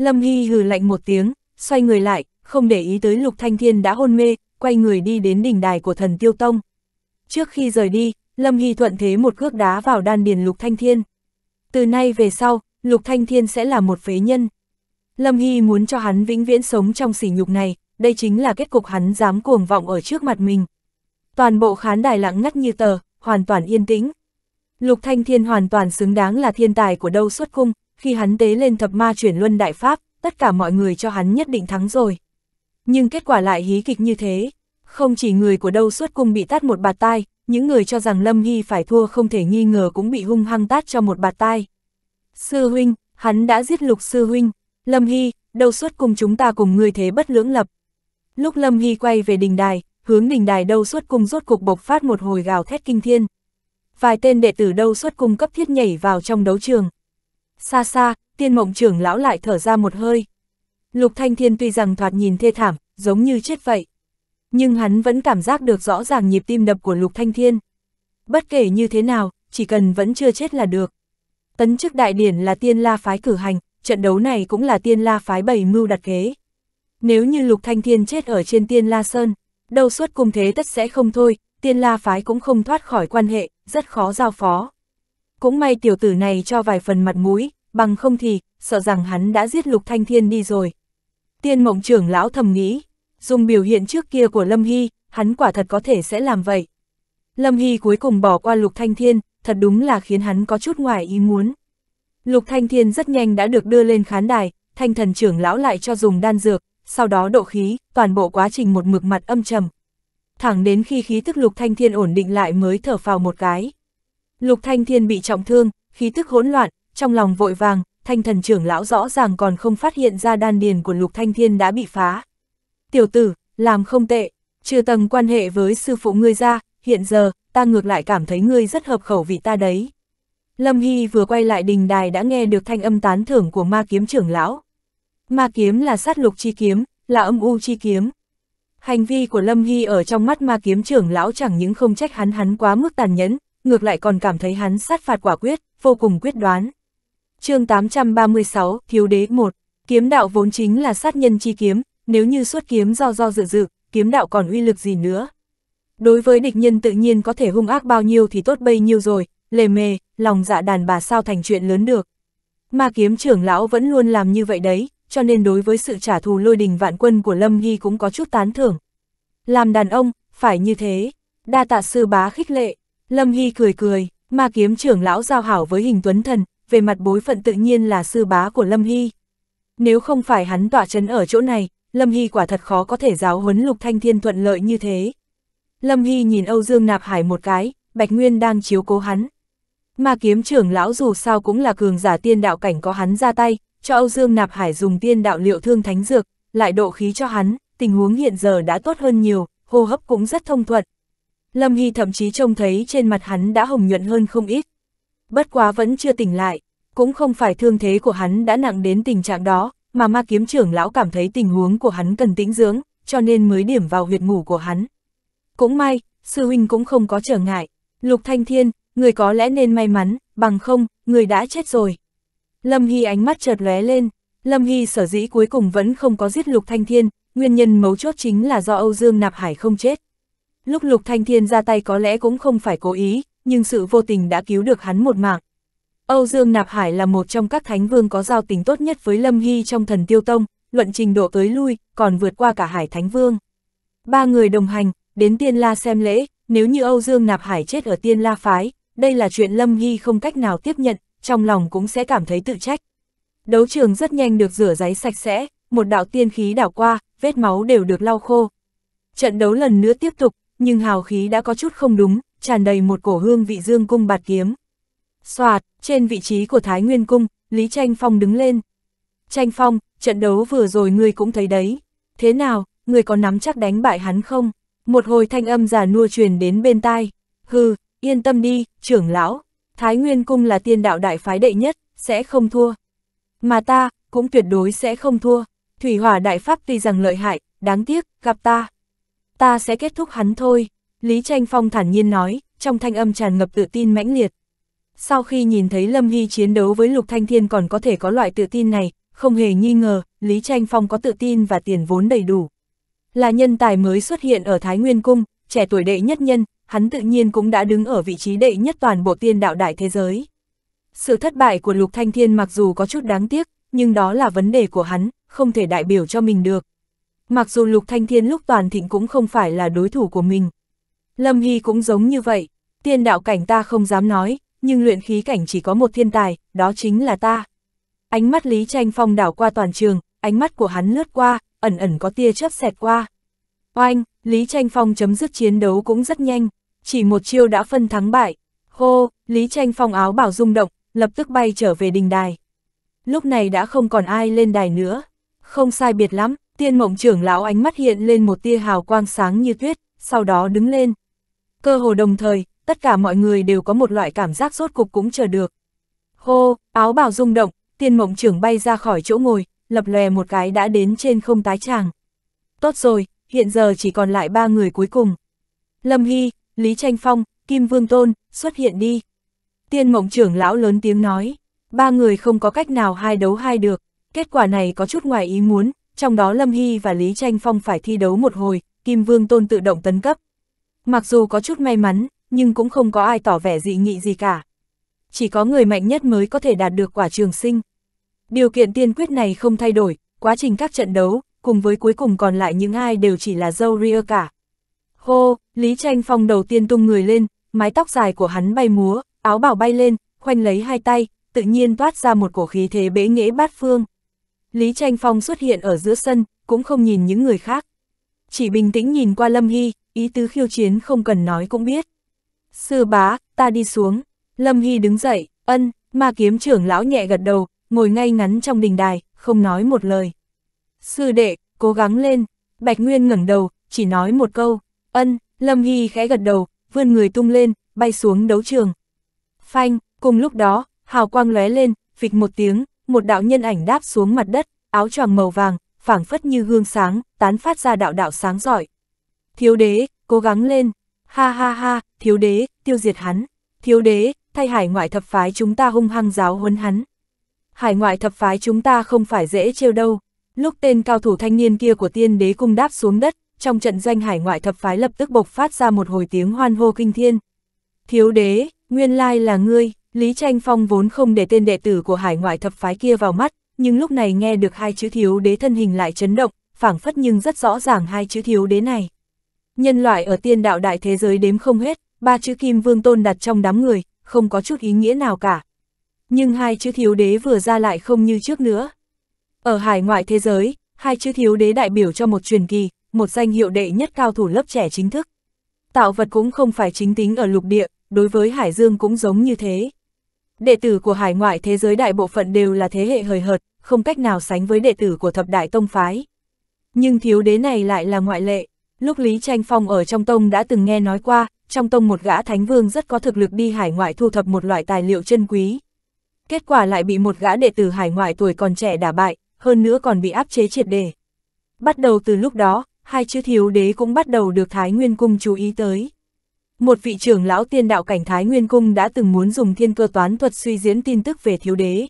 Lâm Hy hừ lạnh một tiếng, xoay người lại, không để ý tới Lục Thanh Thiên đã hôn mê, quay người đi đến đỉnh đài của thần Tiêu Tông. Trước khi rời đi, Lâm Hy thuận thế một cước đá vào đan điền Lục Thanh Thiên. Từ nay về sau, Lục Thanh Thiên sẽ là một phế nhân. Lâm Hy muốn cho hắn vĩnh viễn sống trong sỉ nhục này, đây chính là kết cục hắn dám cuồng vọng ở trước mặt mình. Toàn bộ khán đài lặng ngắt như tờ, hoàn toàn yên tĩnh. Lục Thanh Thiên hoàn toàn xứng đáng là thiên tài của đâu xuất cung, khi hắn tế lên thập ma chuyển luân đại pháp, tất cả mọi người cho hắn nhất định thắng rồi. Nhưng kết quả lại hí kịch như thế. Không chỉ người của đâu suốt cung bị tát một bạt tai, những người cho rằng Lâm Hy phải thua không thể nghi ngờ cũng bị hung hăng tát cho một bạt tai. Sư huynh, hắn đã giết lục sư huynh. Lâm Hy, đâu suốt cung chúng ta cùng người thế bất lưỡng lập. Lúc Lâm Hy quay về đình đài, hướng đình đài đâu suốt cung rốt cục bộc phát một hồi gào thét kinh thiên. Vài tên đệ tử đâu suốt cung cấp thiết nhảy vào trong đấu trường xa xa, tiên mộng trưởng lão lại thở ra một hơi. Lục Thanh Thiên tuy rằng thoạt nhìn thê thảm, giống như chết vậy. Nhưng hắn vẫn cảm giác được rõ ràng nhịp tim đập của Lục Thanh Thiên. Bất kể như thế nào, chỉ cần vẫn chưa chết là được. Tấn chức đại điển là tiên la phái cử hành, trận đấu này cũng là tiên la phái bày mưu đặt kế. Nếu như Lục Thanh Thiên chết ở trên tiên la sơn, đâu suốt cùng thế tất sẽ không thôi, tiên la phái cũng không thoát khỏi quan hệ, rất khó giao phó. Cũng may tiểu tử này cho vài phần mặt mũi, bằng không thì, sợ rằng hắn đã giết Lục Thanh Thiên đi rồi. Tiên mộng trưởng lão thầm nghĩ, dùng biểu hiện trước kia của Lâm Hy, hắn quả thật có thể sẽ làm vậy. Lâm Hy cuối cùng bỏ qua Lục Thanh Thiên, thật đúng là khiến hắn có chút ngoài ý muốn. Lục Thanh Thiên rất nhanh đã được đưa lên khán đài, thanh thần trưởng lão lại cho dùng đan dược, sau đó độ khí, toàn bộ quá trình một mực mặt âm trầm. Thẳng đến khi khí tức Lục Thanh Thiên ổn định lại mới thở phào một cái. Lục Thanh Thiên bị trọng thương, khí tức hỗn loạn, trong lòng vội vàng, thanh thần trưởng lão rõ ràng còn không phát hiện ra đan điền của Lục Thanh Thiên đã bị phá. Tiểu tử, làm không tệ, trừ tầng quan hệ với sư phụ ngươi ra, hiện giờ, ta ngược lại cảm thấy ngươi rất hợp khẩu vị ta đấy. Lâm Hy vừa quay lại đình đài đã nghe được thanh âm tán thưởng của ma kiếm trưởng lão. Ma kiếm là sát lục chi kiếm, là âm u chi kiếm. Hành vi của Lâm Hy ở trong mắt ma kiếm trưởng lão chẳng những không trách hắn hắn quá mức tàn nhẫn, ngược lại còn cảm thấy hắn sát phạt quả quyết, vô cùng quyết đoán chương 836, Thiếu Đế 1, kiếm đạo vốn chính là sát nhân chi kiếm, nếu như xuất kiếm do do dự dự, kiếm đạo còn uy lực gì nữa. Đối với địch nhân tự nhiên có thể hung ác bao nhiêu thì tốt bấy nhiêu rồi, lề mề, lòng dạ đàn bà sao thành chuyện lớn được. Mà kiếm trưởng lão vẫn luôn làm như vậy đấy, cho nên đối với sự trả thù lôi đình vạn quân của Lâm Hy cũng có chút tán thưởng. Làm đàn ông, phải như thế, đa tạ sư bá khích lệ, Lâm Hy cười cười, mà kiếm trưởng lão giao hảo với hình tuấn thần, về mặt bối phận tự nhiên là sư bá của Lâm Hy. Nếu không phải hắn tỏa chấn ở chỗ này, Lâm Hy quả thật khó có thể giáo huấn Lục Thanh Thiên thuận lợi như thế. Lâm Hy nhìn Âu Dương Nạp Hải một cái, Bạch Nguyên đang chiếu cố hắn. Mà kiếm trưởng lão dù sao cũng là cường giả tiên đạo cảnh có hắn ra tay, cho Âu Dương Nạp Hải dùng tiên đạo liệu thương thánh dược, lại độ khí cho hắn, tình huống hiện giờ đã tốt hơn nhiều, hô hấp cũng rất thông thuận. Lâm Hy thậm chí trông thấy trên mặt hắn đã hồng nhuận hơn không ít. Bất quá vẫn chưa tỉnh lại, cũng không phải thương thế của hắn đã nặng đến tình trạng đó, mà ma kiếm trưởng lão cảm thấy tình huống của hắn cần tĩnh dưỡng, cho nên mới điểm vào huyệt ngủ của hắn. Cũng may, sư huynh cũng không có trở ngại. Lục Thanh Thiên, người có lẽ nên may mắn, bằng không, người đã chết rồi. Lâm Hy ánh mắt chợt lóe lên, Lâm Hy sở dĩ cuối cùng vẫn không có giết Lục Thanh Thiên, nguyên nhân mấu chốt chính là do Âu Dương Nạp Hải không chết. Lúc Lục Thanh Thiên ra tay có lẽ cũng không phải cố ý, nhưng sự vô tình đã cứu được hắn một mạng. Âu Dương Nạp Hải là một trong các thánh vương có giao tình tốt nhất với Lâm Hy trong thần tiêu tông, luận trình độ tới lui, còn vượt qua cả hải thánh vương. Ba người đồng hành, đến tiên la xem lễ, nếu như Âu Dương Nạp Hải chết ở tiên la phái, đây là chuyện Lâm Hy không cách nào tiếp nhận, trong lòng cũng sẽ cảm thấy tự trách. Đấu trường rất nhanh được rửa giấy sạch sẽ, một đạo tiên khí đảo qua, vết máu đều được lau khô. Trận đấu lần nữa tiếp tục, nhưng hào khí đã có chút không đúng, tràn đầy một cổ hương vị dương cung bạt kiếm. Xoạt, trên vị trí của Thái Nguyên Cung, Lý Tranh Phong đứng lên. Tranh Phong, trận đấu vừa rồi ngươi cũng thấy đấy. Thế nào, ngươi có nắm chắc đánh bại hắn không? Một hồi thanh âm giả nua truyền đến bên tai. Hừ, yên tâm đi, trưởng lão. Thái Nguyên Cung là tiên đạo đại phái đệ nhất, sẽ không thua. Mà ta, cũng tuyệt đối sẽ không thua. Thủy hỏa đại pháp tuy rằng lợi hại, đáng tiếc, gặp ta. Ta sẽ kết thúc hắn thôi. Lý Tranh Phong thản nhiên nói, trong thanh âm tràn ngập tự tin mãnh liệt. Sau khi nhìn thấy Lâm Hy chiến đấu với Lục Thanh Thiên còn có thể có loại tự tin này, không hề nghi ngờ, Lý Tranh Phong có tự tin và tiền vốn đầy đủ. Là nhân tài mới xuất hiện ở Thái Nguyên Cung, trẻ tuổi đệ nhất nhân, hắn tự nhiên cũng đã đứng ở vị trí đệ nhất toàn bộ tiên đạo đại thế giới. Sự thất bại của Lục Thanh Thiên mặc dù có chút đáng tiếc, nhưng đó là vấn đề của hắn, không thể đại biểu cho mình được. Mặc dù Lục Thanh Thiên lúc toàn thịnh cũng không phải là đối thủ của mình, Lâm Hy cũng giống như vậy, tiên đạo cảnh ta không dám nói, nhưng luyện khí cảnh chỉ có một thiên tài, đó chính là ta. Ánh mắt Lý Tranh Phong đảo qua toàn trường, ánh mắt của hắn lướt qua, ẩn ẩn có tia chớp xẹt qua. Oanh, Lý Tranh Phong chấm dứt chiến đấu cũng rất nhanh, chỉ một chiêu đã phân thắng bại. Hô, Lý Tranh Phong áo bảo rung động, lập tức bay trở về đình đài. Lúc này đã không còn ai lên đài nữa. Không sai biệt lắm, tiên mộng trưởng lão ánh mắt hiện lên một tia hào quang sáng như tuyết, sau đó đứng lên. Cơ hồ đồng thời, tất cả mọi người đều có một loại cảm giác rốt cục cũng chờ được. Hô, áo bào rung động, tiên mộng trưởng bay ra khỏi chỗ ngồi, lập lòe một cái đã đến trên không tái tràng. Tốt rồi, hiện giờ chỉ còn lại ba người cuối cùng. Lâm Hy, Lý Tranh Phong, Kim Vương Tôn, xuất hiện đi. Tiên mộng trưởng lão lớn tiếng nói, ba người không có cách nào hai đấu hai được, kết quả này có chút ngoài ý muốn, trong đó Lâm Hy và Lý Tranh Phong phải thi đấu một hồi, Kim Vương Tôn tự động tấn cấp, Mặc dù có chút may mắn, nhưng cũng không có ai tỏ vẻ dị nghị gì cả. Chỉ có người mạnh nhất mới có thể đạt được quả trường sinh. Điều kiện tiên quyết này không thay đổi, quá trình các trận đấu, cùng với cuối cùng còn lại những ai đều chỉ là dâu ria cả. Hô, Lý Tranh Phong đầu tiên tung người lên, mái tóc dài của hắn bay múa, áo bảo bay lên, khoanh lấy hai tay, tự nhiên toát ra một cổ khí thế bế nghễ bát phương. Lý Tranh Phong xuất hiện ở giữa sân, cũng không nhìn những người khác. Chỉ bình tĩnh nhìn qua Lâm Hy, ý tứ khiêu chiến không cần nói cũng biết. Sư bá, ta đi xuống, Lâm Hy đứng dậy, ân, ma kiếm trưởng lão nhẹ gật đầu, ngồi ngay ngắn trong đình đài, không nói một lời. Sư đệ, cố gắng lên, Bạch Nguyên ngẩng đầu, chỉ nói một câu, ân, Lâm Hy khẽ gật đầu, vươn người tung lên, bay xuống đấu trường. Phanh, cùng lúc đó, hào quang lóe lên, phịch một tiếng, một đạo nhân ảnh đáp xuống mặt đất, áo choàng màu vàng, phảng phất như gương sáng, tán phát ra đạo đạo sáng giỏi. Thiếu đế, cố gắng lên. Ha ha ha, thiếu đế, tiêu diệt hắn. Thiếu đế, thay hải ngoại thập phái chúng ta hung hăng giáo huấn hắn. Hải ngoại thập phái chúng ta không phải dễ trêu đâu. Lúc tên cao thủ thanh niên kia của tiên đế cung đáp xuống đất, trong trận doanh hải ngoại thập phái lập tức bộc phát ra một hồi tiếng hoan hô kinh thiên. Thiếu đế, nguyên lai là ngươi, Lý Tranh Phong vốn không để tên đệ tử của hải ngoại thập phái kia vào mắt, nhưng lúc này nghe được hai chữ thiếu đế thân hình lại chấn động, phảng phất nhưng rất rõ ràng hai chữ thiếu đế này. Nhân loại ở tiên đạo đại thế giới đếm không hết, ba chữ kim vương tôn đặt trong đám người, không có chút ý nghĩa nào cả. Nhưng hai chữ thiếu đế vừa ra lại không như trước nữa. Ở hải ngoại thế giới, hai chữ thiếu đế đại biểu cho một truyền kỳ, một danh hiệu đệ nhất cao thủ lớp trẻ chính thức. Tạo vật cũng không phải chính tính ở lục địa, đối với Hải Dương cũng giống như thế. Đệ tử của hải ngoại thế giới đại bộ phận đều là thế hệ hời hợt, không cách nào sánh với đệ tử của thập đại tông phái. Nhưng thiếu đế này lại là ngoại lệ. Lúc Lý Tranh Phong ở trong tông đã từng nghe nói qua, trong tông một gã thánh vương rất có thực lực đi hải ngoại thu thập một loại tài liệu chân quý. Kết quả lại bị một gã đệ tử hải ngoại tuổi còn trẻ đả bại, hơn nữa còn bị áp chế triệt đề. Bắt đầu từ lúc đó, hai chữ thiếu đế cũng bắt đầu được Thái Nguyên Cung chú ý tới. Một vị trưởng lão tiên đạo cảnh Thái Nguyên Cung đã từng muốn dùng thiên cơ toán thuật suy diễn tin tức về thiếu đế.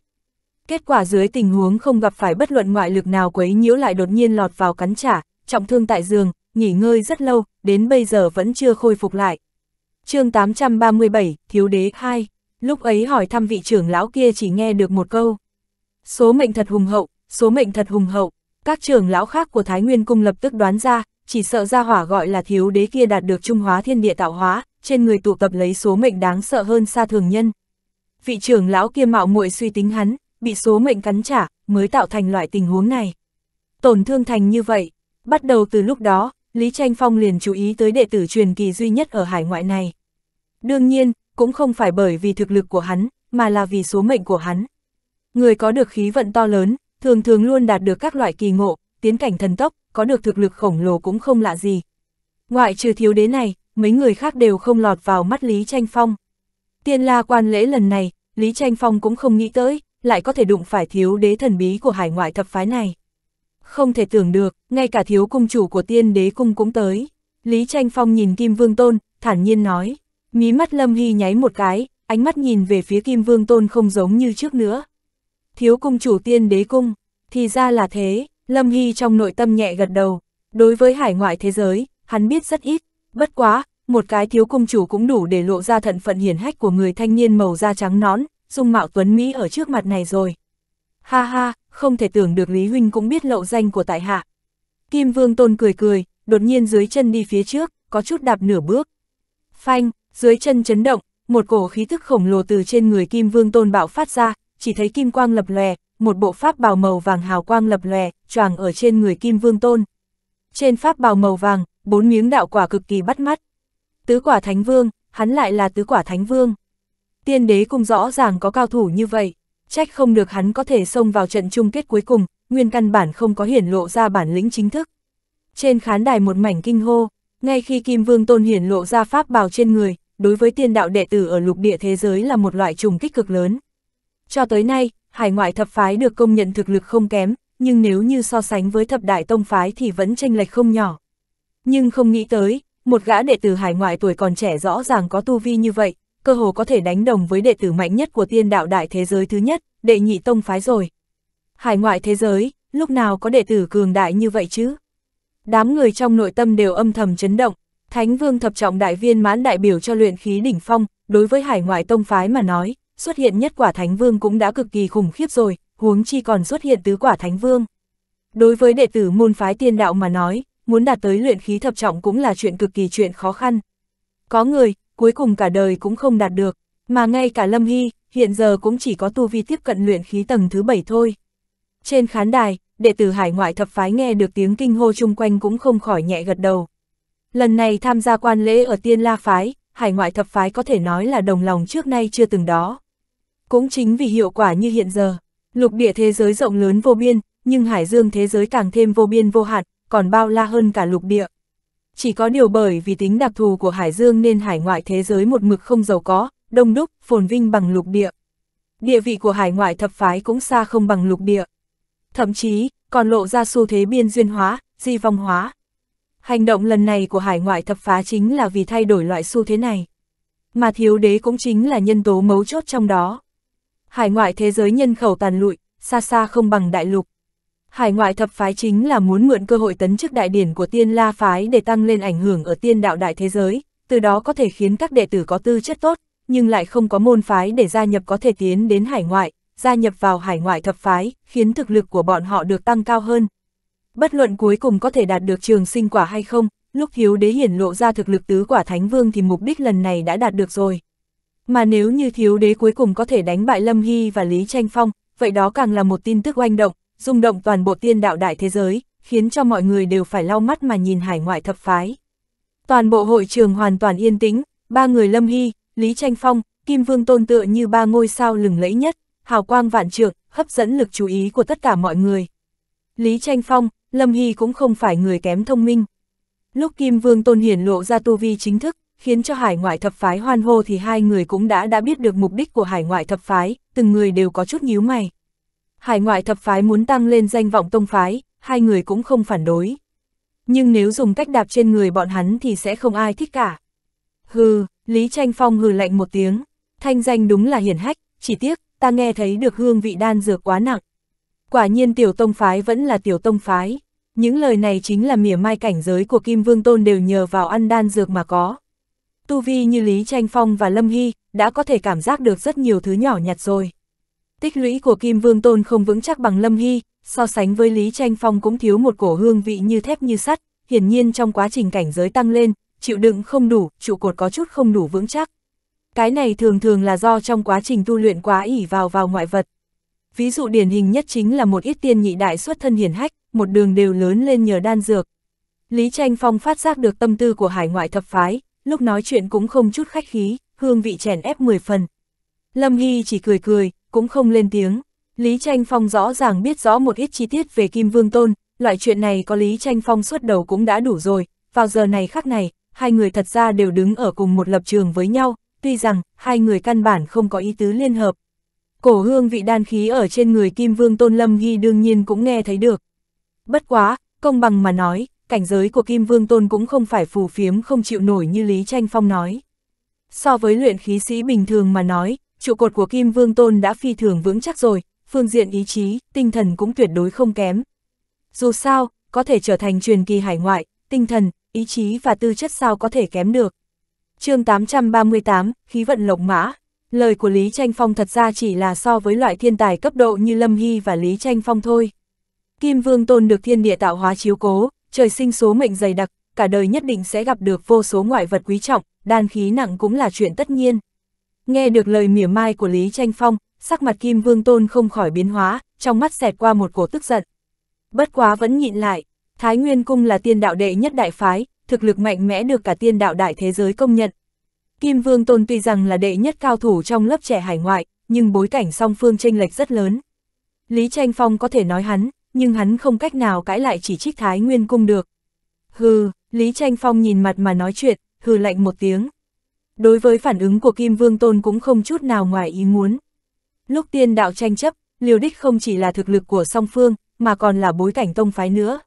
Kết quả dưới tình huống không gặp phải bất luận ngoại lực nào quấy nhiễu lại đột nhiên lọt vào cắn trả, trọng thương tại giường, nghỉ ngơi rất lâu, đến bây giờ vẫn chưa khôi phục lại. chương 837, Thiếu đế 2, lúc ấy hỏi thăm vị trưởng lão kia chỉ nghe được một câu. Số mệnh thật hùng hậu, số mệnh thật hùng hậu, các trưởng lão khác của Thái Nguyên Cung lập tức đoán ra, chỉ sợ ra hỏa gọi là thiếu đế kia đạt được trung hóa thiên địa tạo hóa, trên người tụ tập lấy số mệnh đáng sợ hơn xa thường nhân. Vị trưởng lão kia mạo muội suy tính hắn, bị số mệnh cắn trả, mới tạo thành loại tình huống này. Tổn thương thành như vậy, bắt đầu từ lúc đó, Lý Tranh Phong liền chú ý tới đệ tử truyền kỳ duy nhất ở hải ngoại này. Đương nhiên, cũng không phải bởi vì thực lực của hắn, mà là vì số mệnh của hắn. Người có được khí vận to lớn, thường thường luôn đạt được các loại kỳ ngộ, tiến cảnh thần tốc, có được thực lực khổng lồ cũng không lạ gì. Ngoại trừ thiếu đế này, mấy người khác đều không lọt vào mắt Lý Tranh Phong. Tiên la quan lễ lần này, Lý Tranh Phong cũng không nghĩ tới, lại có thể đụng phải thiếu đế thần bí của hải ngoại thập phái này. Không thể tưởng được, ngay cả thiếu cung chủ của tiên đế cung cũng tới. Lý Tranh Phong nhìn Kim Vương Tôn, thản nhiên nói. Mí mắt Lâm Hy nháy một cái, ánh mắt nhìn về phía Kim Vương Tôn không giống như trước nữa. Thiếu cung chủ tiên đế cung, thì ra là thế, Lâm Hy trong nội tâm nhẹ gật đầu. Đối với hải ngoại thế giới, hắn biết rất ít, bất quá, một cái thiếu cung chủ cũng đủ để lộ ra thận phận hiển hách của người thanh niên màu da trắng nón, dung mạo tuấn Mỹ ở trước mặt này rồi. Ha ha, không thể tưởng được Lý Huynh cũng biết lậu danh của tại hạ. Kim Vương Tôn cười cười, đột nhiên dưới chân đi phía trước, có chút đạp nửa bước. Phanh, dưới chân chấn động, một cổ khí thức khổng lồ từ trên người Kim Vương Tôn bạo phát ra, chỉ thấy kim quang lập lòe, một bộ pháp bào màu vàng hào quang lập lòe, choàng ở trên người Kim Vương Tôn. Trên pháp bào màu vàng, bốn miếng đạo quả cực kỳ bắt mắt. Tứ quả Thánh Vương, hắn lại là tứ quả Thánh Vương. Tiên đế cũng rõ ràng có cao thủ như vậy. Trách không được hắn có thể xông vào trận chung kết cuối cùng, nguyên căn bản không có hiển lộ ra bản lĩnh chính thức. Trên khán đài một mảnh kinh hô, ngay khi Kim Vương Tôn hiển lộ ra pháp bào trên người, đối với tiên đạo đệ tử ở lục địa thế giới là một loại trùng kích cực lớn. Cho tới nay, hải ngoại thập phái được công nhận thực lực không kém, nhưng nếu như so sánh với thập đại tông phái thì vẫn tranh lệch không nhỏ. Nhưng không nghĩ tới, một gã đệ tử hải ngoại tuổi còn trẻ rõ ràng có tu vi như vậy, cơ hồ có thể đánh đồng với đệ tử mạnh nhất của tiên đạo đại thế giới thứ nhất, đệ nhị tông phái rồi. Hải ngoại thế giới, lúc nào có đệ tử cường đại như vậy chứ? Đám người trong nội tâm đều âm thầm chấn động, Thánh Vương thập trọng đại viên mãn đại biểu cho luyện khí đỉnh phong, đối với hải ngoại tông phái mà nói, xuất hiện nhất quả Thánh Vương cũng đã cực kỳ khủng khiếp rồi, huống chi còn xuất hiện tứ quả Thánh Vương. Đối với đệ tử môn phái tiên đạo mà nói, muốn đạt tới luyện khí thập trọng cũng là chuyện cực kỳ chuyện khó khăn. Có người, cuối cùng cả đời cũng không đạt được, mà ngay cả Lâm Hy, hiện giờ cũng chỉ có tu vi tiếp cận luyện khí tầng thứ bảy thôi. Trên khán đài, đệ tử hải ngoại thập phái nghe được tiếng kinh hô chung quanh cũng không khỏi nhẹ gật đầu. Lần này tham gia quan lễ ở Tiên La Phái, hải ngoại thập phái có thể nói là đồng lòng trước nay chưa từng đó. Cũng chính vì hiệu quả như hiện giờ, lục địa thế giới rộng lớn vô biên, nhưng hải dương thế giới càng thêm vô biên vô hạn, còn bao la hơn cả lục địa chỉ có điều bởi vì tính đặc thù của Hải Dương nên hải ngoại thế giới một mực không giàu có, đông đúc, phồn vinh bằng lục địa. Địa vị của hải ngoại thập phái cũng xa không bằng lục địa. Thậm chí, còn lộ ra xu thế biên duyên hóa, di vong hóa. Hành động lần này của hải ngoại thập phá chính là vì thay đổi loại xu thế này. Mà thiếu đế cũng chính là nhân tố mấu chốt trong đó. Hải ngoại thế giới nhân khẩu tàn lụi, xa xa không bằng đại lục. Hải ngoại thập phái chính là muốn mượn cơ hội tấn chức đại điển của tiên la phái để tăng lên ảnh hưởng ở tiên đạo đại thế giới, từ đó có thể khiến các đệ tử có tư chất tốt, nhưng lại không có môn phái để gia nhập có thể tiến đến hải ngoại, gia nhập vào hải ngoại thập phái, khiến thực lực của bọn họ được tăng cao hơn. Bất luận cuối cùng có thể đạt được trường sinh quả hay không, lúc hiếu đế hiển lộ ra thực lực tứ quả thánh vương thì mục đích lần này đã đạt được rồi. Mà nếu như thiếu đế cuối cùng có thể đánh bại Lâm Hy và Lý Tranh Phong, vậy đó càng là một tin tức oanh động, rung động toàn bộ tiên đạo đại thế giới, khiến cho mọi người đều phải lau mắt mà nhìn hải ngoại thập phái. Toàn bộ hội trường hoàn toàn yên tĩnh, ba người Lâm Hy, Lý Tranh Phong, Kim Vương Tôn tựa như ba ngôi sao lừng lẫy nhất, hào quang vạn trượng, hấp dẫn lực chú ý của tất cả mọi người. Lý Tranh Phong, Lâm Hy cũng không phải người kém thông minh. Lúc Kim Vương Tôn hiển lộ ra tu vi chính thức, khiến cho hải ngoại thập phái hoan hô thì hai người cũng đã đã biết được mục đích của hải ngoại thập phái, từng người đều có chút nhíu mày hải ngoại thập phái muốn tăng lên danh vọng tông phái, hai người cũng không phản đối. Nhưng nếu dùng cách đạp trên người bọn hắn thì sẽ không ai thích cả. Hừ, Lý Tranh Phong hừ lạnh một tiếng, thanh danh đúng là hiển hách, chỉ tiếc, ta nghe thấy được hương vị đan dược quá nặng. Quả nhiên tiểu tông phái vẫn là tiểu tông phái, những lời này chính là mỉa mai cảnh giới của Kim Vương Tôn đều nhờ vào ăn đan dược mà có. Tu vi như Lý Tranh Phong và Lâm Hy đã có thể cảm giác được rất nhiều thứ nhỏ nhặt rồi. Tích lũy của Kim Vương Tôn không vững chắc bằng Lâm Hy, so sánh với Lý Tranh Phong cũng thiếu một cổ hương vị như thép như sắt, hiển nhiên trong quá trình cảnh giới tăng lên, chịu đựng không đủ, trụ cột có chút không đủ vững chắc. Cái này thường thường là do trong quá trình tu luyện quá ỉ vào vào ngoại vật. Ví dụ điển hình nhất chính là một ít tiên nhị đại xuất thân hiển hách, một đường đều lớn lên nhờ đan dược. Lý Tranh Phong phát giác được tâm tư của hải ngoại thập phái, lúc nói chuyện cũng không chút khách khí, hương vị chèn ép 10 phần. Lâm Hy chỉ cười cười, cũng không lên tiếng. Lý Tranh Phong rõ ràng biết rõ một ít chi tiết về Kim Vương Tôn, loại chuyện này có Lý Tranh Phong xuất đầu cũng đã đủ rồi, vào giờ này khác này, hai người thật ra đều đứng ở cùng một lập trường với nhau, tuy rằng hai người căn bản không có ý tứ liên hợp. Cổ hương vị đan khí ở trên người Kim Vương Tôn Lâm Ghi đương nhiên cũng nghe thấy được. Bất quá, công bằng mà nói, cảnh giới của Kim Vương Tôn cũng không phải phù phiếm không chịu nổi như Lý Tranh Phong nói. So với luyện khí sĩ bình thường mà nói, trụ cột của Kim Vương Tôn đã phi thường vững chắc rồi, phương diện ý chí, tinh thần cũng tuyệt đối không kém. Dù sao, có thể trở thành truyền kỳ hải ngoại, tinh thần, ý chí và tư chất sao có thể kém được. chương 838, khí vận lộc mã. Lời của Lý Tranh Phong thật ra chỉ là so với loại thiên tài cấp độ như Lâm Hy và Lý Tranh Phong thôi. Kim Vương Tôn được thiên địa tạo hóa chiếu cố, trời sinh số mệnh dày đặc, cả đời nhất định sẽ gặp được vô số ngoại vật quý trọng, đan khí nặng cũng là chuyện tất nhiên. Nghe được lời mỉa mai của Lý Tranh Phong, sắc mặt Kim Vương Tôn không khỏi biến hóa, trong mắt xẹt qua một cổ tức giận. Bất quá vẫn nhịn lại, Thái Nguyên Cung là tiên đạo đệ nhất đại phái, thực lực mạnh mẽ được cả tiên đạo đại thế giới công nhận. Kim Vương Tôn tuy rằng là đệ nhất cao thủ trong lớp trẻ hải ngoại, nhưng bối cảnh song phương tranh lệch rất lớn. Lý Tranh Phong có thể nói hắn, nhưng hắn không cách nào cãi lại chỉ trích Thái Nguyên Cung được. Hừ, Lý Tranh Phong nhìn mặt mà nói chuyện, hừ lạnh một tiếng. Đối với phản ứng của Kim Vương Tôn cũng không chút nào ngoài ý muốn. Lúc tiên đạo tranh chấp, liều đích không chỉ là thực lực của song phương, mà còn là bối cảnh tông phái nữa.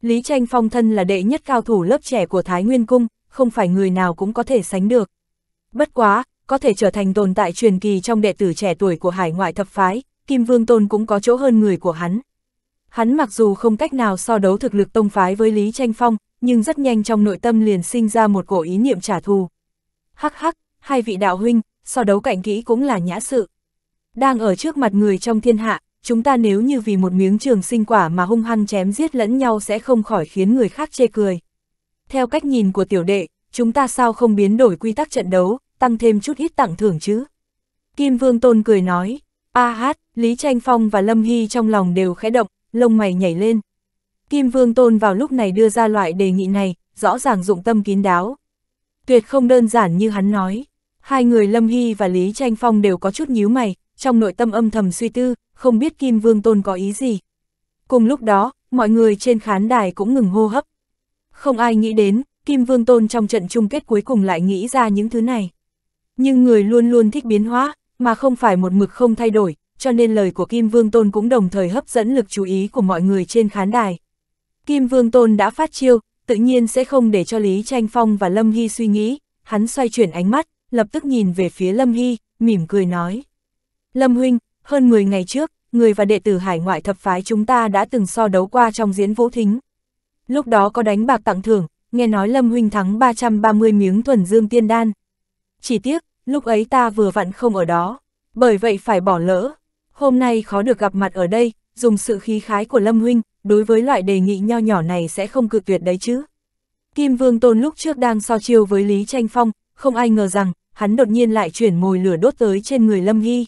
Lý Tranh Phong thân là đệ nhất cao thủ lớp trẻ của Thái Nguyên Cung, không phải người nào cũng có thể sánh được. Bất quá, có thể trở thành tồn tại truyền kỳ trong đệ tử trẻ tuổi của hải ngoại thập phái, Kim Vương Tôn cũng có chỗ hơn người của hắn. Hắn mặc dù không cách nào so đấu thực lực tông phái với Lý Tranh Phong, nhưng rất nhanh trong nội tâm liền sinh ra một cổ ý niệm trả thù hắc hắc, hai vị đạo huynh, so đấu cạnh kỹ cũng là nhã sự. Đang ở trước mặt người trong thiên hạ, chúng ta nếu như vì một miếng trường sinh quả mà hung hăng chém giết lẫn nhau sẽ không khỏi khiến người khác chê cười. Theo cách nhìn của tiểu đệ, chúng ta sao không biến đổi quy tắc trận đấu, tăng thêm chút ít tặng thưởng chứ? Kim Vương Tôn cười nói, a hát, Lý Tranh Phong và Lâm Hy trong lòng đều khẽ động, lông mày nhảy lên. Kim Vương Tôn vào lúc này đưa ra loại đề nghị này, rõ ràng dụng tâm kín đáo, tuyệt không đơn giản như hắn nói. Hai người Lâm Hy và Lý Tranh Phong đều có chút nhíu mày, trong nội tâm âm thầm suy tư, không biết Kim Vương Tôn có ý gì. Cùng lúc đó, mọi người trên khán đài cũng ngừng hô hấp. Không ai nghĩ đến, Kim Vương Tôn trong trận chung kết cuối cùng lại nghĩ ra những thứ này. Nhưng người luôn luôn thích biến hóa, mà không phải một mực không thay đổi, cho nên lời của Kim Vương Tôn cũng đồng thời hấp dẫn lực chú ý của mọi người trên khán đài. Kim Vương Tôn đã phát chiêu, tự nhiên sẽ không để cho Lý Tranh Phong và Lâm Hy suy nghĩ, hắn xoay chuyển ánh mắt, lập tức nhìn về phía Lâm Hy, mỉm cười nói. Lâm Huynh, hơn 10 ngày trước, người và đệ tử hải ngoại thập phái chúng ta đã từng so đấu qua trong diễn vũ thính. Lúc đó có đánh bạc tặng thưởng, nghe nói Lâm Huynh thắng 330 miếng thuần dương tiên đan. Chỉ tiếc, lúc ấy ta vừa vặn không ở đó, bởi vậy phải bỏ lỡ. Hôm nay khó được gặp mặt ở đây, dùng sự khí khái của Lâm Huynh, đối với loại đề nghị nho nhỏ này sẽ không cự tuyệt đấy chứ. Kim Vương Tôn lúc trước đang so chiêu với Lý Tranh Phong, không ai ngờ rằng, hắn đột nhiên lại chuyển mồi lửa đốt tới trên người Lâm Hy.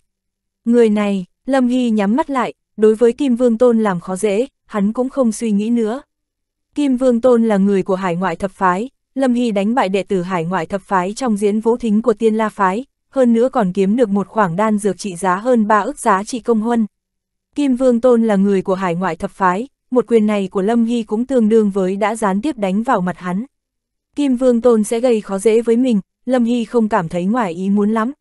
Người này, Lâm Hy nhắm mắt lại, đối với Kim Vương Tôn làm khó dễ, hắn cũng không suy nghĩ nữa. Kim Vương Tôn là người của hải ngoại thập phái, Lâm Hy đánh bại đệ tử hải ngoại thập phái trong diễn vũ thính của tiên la phái, hơn nữa còn kiếm được một khoảng đan dược trị giá hơn 3 ức giá trị công huân. Kim Vương Tôn là người của hải ngoại thập phái, một quyền này của Lâm Hy cũng tương đương với đã gián tiếp đánh vào mặt hắn. Kim Vương Tôn sẽ gây khó dễ với mình, Lâm Hy không cảm thấy ngoài ý muốn lắm.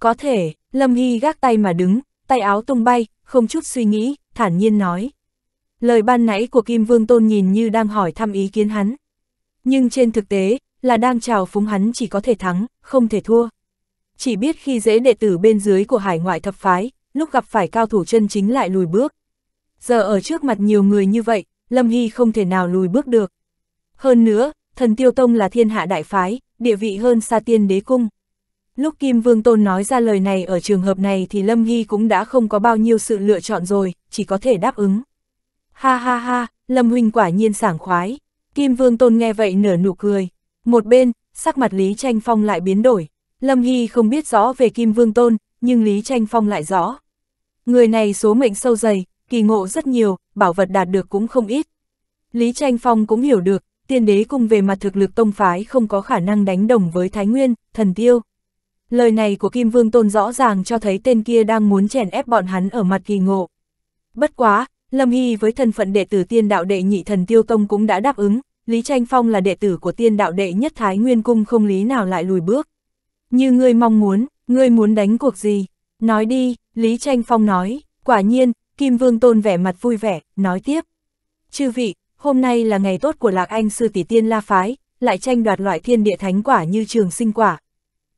Có thể, Lâm Hy gác tay mà đứng, tay áo tung bay, không chút suy nghĩ, thản nhiên nói. Lời ban nãy của Kim Vương Tôn nhìn như đang hỏi thăm ý kiến hắn. Nhưng trên thực tế, là đang trào phúng hắn chỉ có thể thắng, không thể thua. Chỉ biết khi dễ đệ tử bên dưới của hải ngoại thập phái, lúc gặp phải cao thủ chân chính lại lùi bước, giờ ở trước mặt nhiều người như vậy, Lâm Hy không thể nào lùi bước được. Hơn nữa, thần tiêu tông là thiên hạ đại phái, địa vị hơn xa tiên đế cung. Lúc Kim Vương Tôn nói ra lời này ở trường hợp này thì Lâm Hy cũng đã không có bao nhiêu sự lựa chọn rồi, chỉ có thể đáp ứng. Ha ha ha, Lâm Huynh quả nhiên sảng khoái. Kim Vương Tôn nghe vậy nở nụ cười. Một bên, sắc mặt Lý Tranh Phong lại biến đổi. Lâm Hy không biết rõ về Kim Vương Tôn, nhưng Lý Tranh Phong lại rõ. Người này số mệnh sâu dày, kỳ ngộ rất nhiều, bảo vật đạt được cũng không ít. Lý Tranh Phong cũng hiểu được, tiên đế cùng về mặt thực lực tông phái không có khả năng đánh đồng với Thái Nguyên, thần tiêu. Lời này của Kim Vương Tôn rõ ràng cho thấy tên kia đang muốn chèn ép bọn hắn ở mặt kỳ ngộ. Bất quá, Lâm Hy với thân phận đệ tử tiên đạo đệ nhị thần tiêu tông cũng đã đáp ứng, Lý Tranh Phong là đệ tử của tiên đạo đệ nhất Thái Nguyên Cung không lý nào lại lùi bước. Như ngươi mong muốn, ngươi muốn đánh cuộc gì? Nói đi, Lý Tranh Phong nói, quả nhiên, Kim Vương Tôn vẻ mặt vui vẻ, nói tiếp. Chư vị, hôm nay là ngày tốt của Lạc Anh Sư Tỷ Tiên La Phái, lại tranh đoạt loại thiên địa thánh quả như trường sinh quả.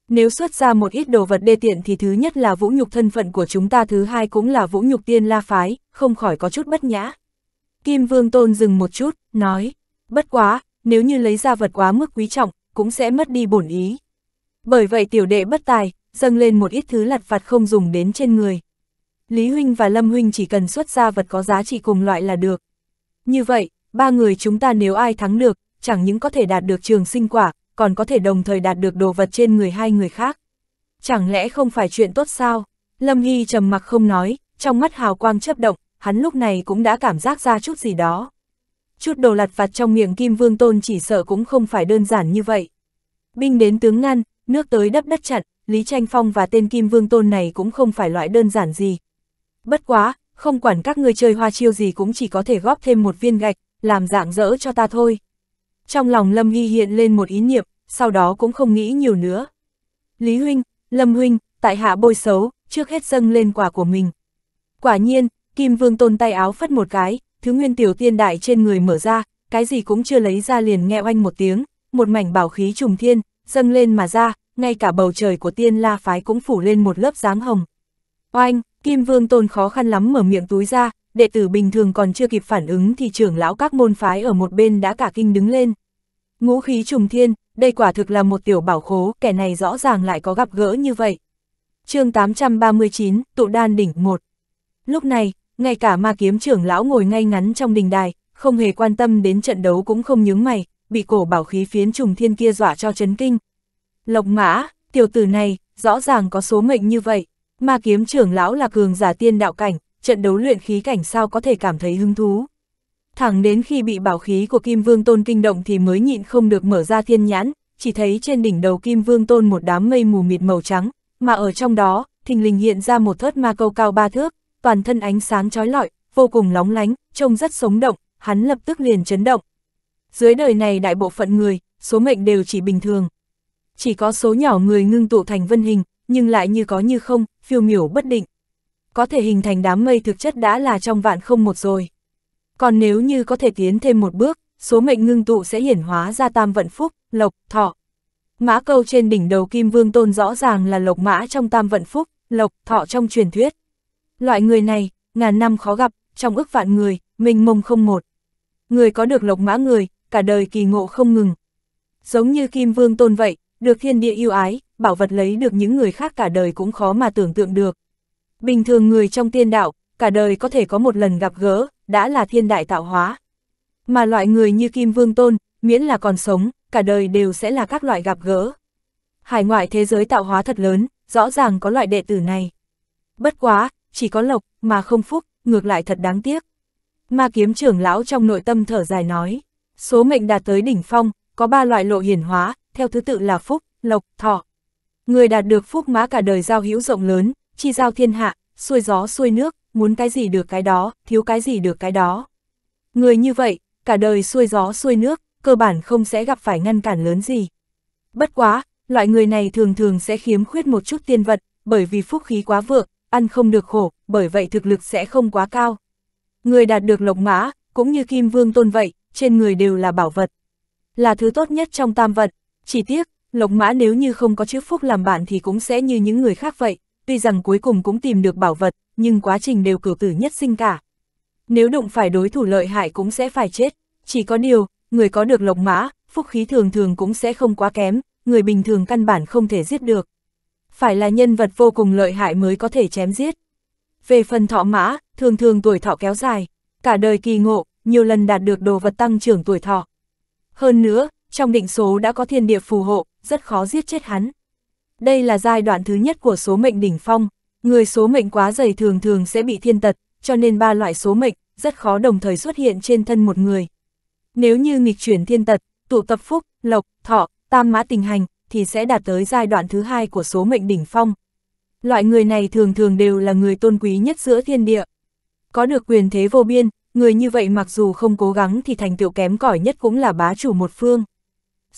Nếu xuất ra một ít đồ vật đê tiện thì thứ nhất là vũ nhục thân phận của chúng ta thứ hai cũng là vũ nhục Tiên La Phái, không khỏi có chút bất nhã. Kim Vương Tôn dừng một chút, nói, bất quá, nếu như lấy ra vật quá mức quý trọng, cũng sẽ mất đi bổn ý. Bởi vậy tiểu đệ bất tài, dâng lên một ít thứ lặt vặt không dùng đến trên người. Lý Huynh và Lâm Huynh chỉ cần xuất ra vật có giá trị cùng loại là được. Như vậy, ba người chúng ta nếu ai thắng được, chẳng những có thể đạt được trường sinh quả, còn có thể đồng thời đạt được đồ vật trên người hai người khác. Chẳng lẽ không phải chuyện tốt sao? Lâm Hy trầm mặc không nói, trong mắt hào quang chấp động, hắn lúc này cũng đã cảm giác ra chút gì đó. Chút đồ lặt vặt trong miệng Kim Vương Tôn chỉ sợ cũng không phải đơn giản như vậy. Binh đến tướng ngăn, nước tới đắp đất chặn, Lý Tranh Phong và tên Kim Vương Tôn này cũng không phải loại đơn giản gì, bất quá, không quản các người chơi hoa chiêu gì cũng chỉ có thể góp thêm một viên gạch, làm dạng dỡ cho ta thôi. Trong lòng Lâm Hy hiện lên một ý niệm, sau đó cũng không nghĩ nhiều nữa. Lý Huynh, Lâm Huynh, tại hạ bôi xấu, trước hết dâng lên quả của mình. Quả nhiên, Kim Vương tôn tay áo phất một cái, thứ nguyên tiểu tiên đại trên người mở ra, cái gì cũng chưa lấy ra liền nghe oanh một tiếng, một mảnh bảo khí trùng thiên, dâng lên mà ra, ngay cả bầu trời của tiên la phái cũng phủ lên một lớp dáng hồng. Oanh, Kim Vương Tôn khó khăn lắm mở miệng túi ra, đệ tử bình thường còn chưa kịp phản ứng thì trưởng lão các môn phái ở một bên đã cả kinh đứng lên. Ngũ khí trùng thiên, đây quả thực là một tiểu bảo khố, kẻ này rõ ràng lại có gặp gỡ như vậy. chương 839, Tụ Đan Đỉnh 1 Lúc này, ngay cả ma kiếm trưởng lão ngồi ngay ngắn trong đình đài, không hề quan tâm đến trận đấu cũng không nhướng mày, bị cổ bảo khí phiến trùng thiên kia dọa cho chấn kinh. Lộc mã, tiểu tử này, rõ ràng có số mệnh như vậy. Ma kiếm trưởng lão là cường giả tiên đạo cảnh, trận đấu luyện khí cảnh sao có thể cảm thấy hứng thú. Thẳng đến khi bị bảo khí của Kim Vương Tôn kinh động thì mới nhịn không được mở ra thiên nhãn, chỉ thấy trên đỉnh đầu Kim Vương Tôn một đám mây mù mịt màu trắng, mà ở trong đó, thình lình hiện ra một thớt ma câu cao ba thước, toàn thân ánh sáng trói lọi, vô cùng lóng lánh, trông rất sống động, hắn lập tức liền chấn động. Dưới đời này đại bộ phận người, số mệnh đều chỉ bình thường. Chỉ có số nhỏ người ngưng tụ thành vân hình, nhưng lại như có như không, phiêu miểu bất định. Có thể hình thành đám mây thực chất đã là trong vạn không một rồi. Còn nếu như có thể tiến thêm một bước, số mệnh ngưng tụ sẽ hiển hóa ra tam vận phúc, lộc, thọ. Mã câu trên đỉnh đầu Kim Vương Tôn rõ ràng là lộc mã trong tam vận phúc, lộc, thọ trong truyền thuyết. Loại người này, ngàn năm khó gặp, trong ức vạn người, mình mông không một. Người có được lộc mã người, cả đời kỳ ngộ không ngừng. Giống như Kim Vương Tôn vậy, được thiên địa yêu ái, bảo vật lấy được những người khác cả đời cũng khó mà tưởng tượng được. Bình thường người trong tiên đạo, cả đời có thể có một lần gặp gỡ, đã là thiên đại tạo hóa. Mà loại người như Kim Vương Tôn, miễn là còn sống, cả đời đều sẽ là các loại gặp gỡ. Hải ngoại thế giới tạo hóa thật lớn, rõ ràng có loại đệ tử này. Bất quá, chỉ có lộc, mà không phúc, ngược lại thật đáng tiếc. Ma kiếm trưởng lão trong nội tâm thở dài nói, số mệnh đạt tới đỉnh phong, có ba loại lộ hiển hóa, theo thứ tự là phúc, lộc, thọ. Người đạt được phúc mã cả đời giao hữu rộng lớn, chi giao thiên hạ, xuôi gió xuôi nước, muốn cái gì được cái đó, thiếu cái gì được cái đó. Người như vậy, cả đời xuôi gió xuôi nước, cơ bản không sẽ gặp phải ngăn cản lớn gì. Bất quá, loại người này thường thường sẽ khiếm khuyết một chút tiên vật, bởi vì phúc khí quá vượng, ăn không được khổ, bởi vậy thực lực sẽ không quá cao. Người đạt được lộc mã, cũng như kim vương tôn vậy, trên người đều là bảo vật. Là thứ tốt nhất trong tam vật, chỉ tiếc, Lộc Mã nếu như không có chữ phúc làm bạn thì cũng sẽ như những người khác vậy, tuy rằng cuối cùng cũng tìm được bảo vật, nhưng quá trình đều cửu tử nhất sinh cả. Nếu đụng phải đối thủ lợi hại cũng sẽ phải chết, chỉ có điều, người có được Lộc Mã, phúc khí thường thường cũng sẽ không quá kém, người bình thường căn bản không thể giết được. Phải là nhân vật vô cùng lợi hại mới có thể chém giết. Về phần thọ mã, thường thường tuổi thọ kéo dài, cả đời kỳ ngộ, nhiều lần đạt được đồ vật tăng trưởng tuổi thọ. Hơn nữa, trong định số đã có thiên địa phù hộ, rất khó giết chết hắn. Đây là giai đoạn thứ nhất của số mệnh đỉnh phong, người số mệnh quá dày thường thường sẽ bị thiên tật, cho nên ba loại số mệnh rất khó đồng thời xuất hiện trên thân một người. Nếu như nghịch chuyển thiên tật, tụ tập phúc, lộc, thọ, tam mã tình hành, thì sẽ đạt tới giai đoạn thứ hai của số mệnh đỉnh phong. Loại người này thường thường đều là người tôn quý nhất giữa thiên địa. Có được quyền thế vô biên, người như vậy mặc dù không cố gắng thì thành tựu kém cỏi nhất cũng là bá chủ một phương.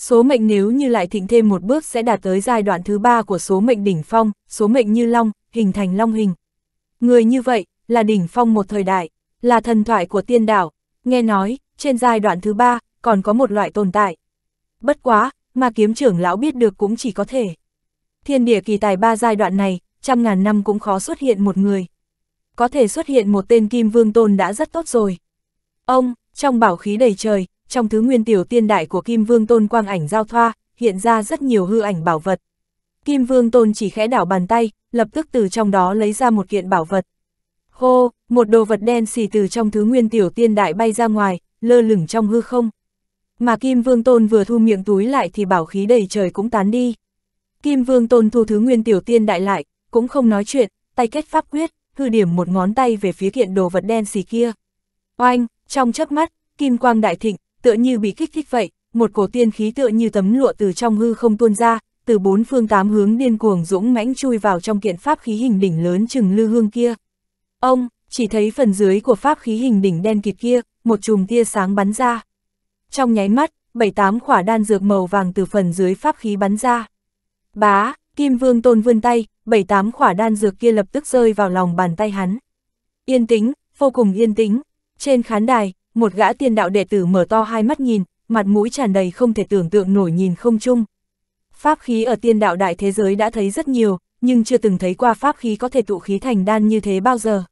Số mệnh nếu như lại thịnh thêm một bước sẽ đạt tới giai đoạn thứ ba của số mệnh đỉnh phong, số mệnh như long, hình thành long hình. Người như vậy, là đỉnh phong một thời đại, là thần thoại của tiên đảo. Nghe nói, trên giai đoạn thứ ba, còn có một loại tồn tại. Bất quá, mà kiếm trưởng lão biết được cũng chỉ có thể. Thiên địa kỳ tài ba giai đoạn này, trăm ngàn năm cũng khó xuất hiện một người. Có thể xuất hiện một tên kim vương tôn đã rất tốt rồi. Ông, trong bảo khí đầy trời, trong thứ nguyên tiểu tiên đại của Kim Vương Tôn quang ảnh giao thoa, hiện ra rất nhiều hư ảnh bảo vật. Kim Vương Tôn chỉ khẽ đảo bàn tay, lập tức từ trong đó lấy ra một kiện bảo vật. Hô, một đồ vật đen xì từ trong thứ nguyên tiểu tiên đại bay ra ngoài, lơ lửng trong hư không. Mà Kim Vương Tôn vừa thu miệng túi lại thì bảo khí đầy trời cũng tán đi. Kim Vương Tôn thu thứ nguyên tiểu tiên đại lại, cũng không nói chuyện, tay kết pháp quyết, hư điểm một ngón tay về phía kiện đồ vật đen xì kia. Oanh, trong chớp mắt, Kim Quang đại thịnh, tựa như bị kích thích vậy, một cổ tiên khí tựa như tấm lụa từ trong hư không tuôn ra, từ bốn phương tám hướng điên cuồng dũng mãnh chui vào trong kiện pháp khí hình đỉnh lớn chừng lư hương kia. Ông, chỉ thấy phần dưới của pháp khí hình đỉnh đen kịt kia, một chùm tia sáng bắn ra. Trong nháy mắt, bảy tám khỏa đan dược màu vàng từ phần dưới pháp khí bắn ra. Bá, Kim Vương Tôn vươn tay, bảy tám khỏa đan dược kia lập tức rơi vào lòng bàn tay hắn. Yên tĩnh, vô cùng yên tĩnh. Trên khán đài, một gã tiên đạo đệ tử mở to hai mắt nhìn, mặt mũi tràn đầy không thể tưởng tượng nổi nhìn không chung. Pháp khí ở tiên đạo đại thế giới đã thấy rất nhiều, nhưng chưa từng thấy qua pháp khí có thể tụ khí thành đan như thế bao giờ.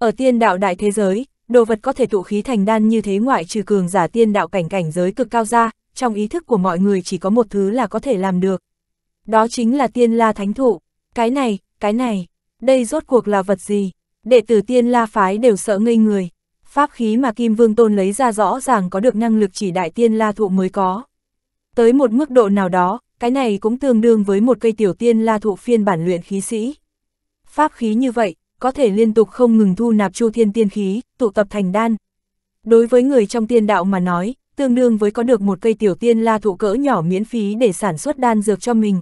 Ở tiên đạo đại thế giới, đồ vật có thể tụ khí thành đan như thế ngoại trừ cường giả tiên đạo cảnh cảnh giới cực cao ra, trong ý thức của mọi người chỉ có một thứ là có thể làm được. Đó chính là tiên la thánh thụ. Cái này, cái này, đây rốt cuộc là vật gì? Đệ tử tiên la phái đều sợ ngây người pháp khí mà Kim Vương Tôn lấy ra rõ ràng có được năng lực chỉ đại tiên la thụ mới có. Tới một mức độ nào đó, cái này cũng tương đương với một cây tiểu tiên la thụ phiên bản luyện khí sĩ. Pháp khí như vậy, có thể liên tục không ngừng thu nạp chu thiên tiên khí, tụ tập thành đan. Đối với người trong tiên đạo mà nói, tương đương với có được một cây tiểu tiên la thụ cỡ nhỏ miễn phí để sản xuất đan dược cho mình.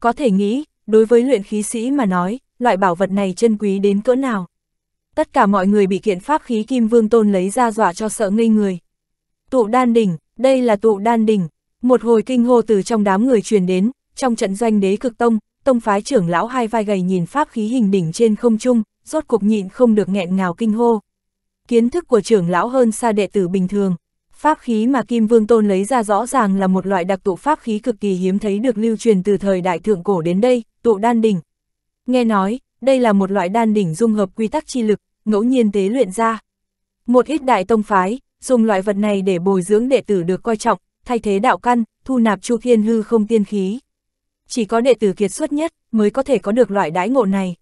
Có thể nghĩ, đối với luyện khí sĩ mà nói, loại bảo vật này chân quý đến cỡ nào tất cả mọi người bị kiện pháp khí kim vương tôn lấy ra dọa cho sợ ngây người. Tụ đan đỉnh, đây là tụ đan đỉnh, một hồi kinh hô từ trong đám người truyền đến, trong trận doanh đế cực tông, tông phái trưởng lão hai vai gầy nhìn pháp khí hình đỉnh trên không trung, rốt cục nhịn không được nghẹn ngào kinh hô. Kiến thức của trưởng lão hơn xa đệ tử bình thường. Pháp khí mà Kim Vương Tôn lấy ra rõ ràng là một loại đặc tụ pháp khí cực kỳ hiếm thấy được lưu truyền từ thời đại thượng cổ đến đây, tụ đan đỉnh. Nghe nói, đây là một loại đan đỉnh dung hợp quy tắc chi lực, ngẫu nhiên tế luyện ra. Một ít đại tông phái, dùng loại vật này để bồi dưỡng đệ tử được coi trọng, thay thế đạo căn, thu nạp chu thiên hư không tiên khí. Chỉ có đệ tử kiệt xuất nhất mới có thể có được loại đãi ngộ này.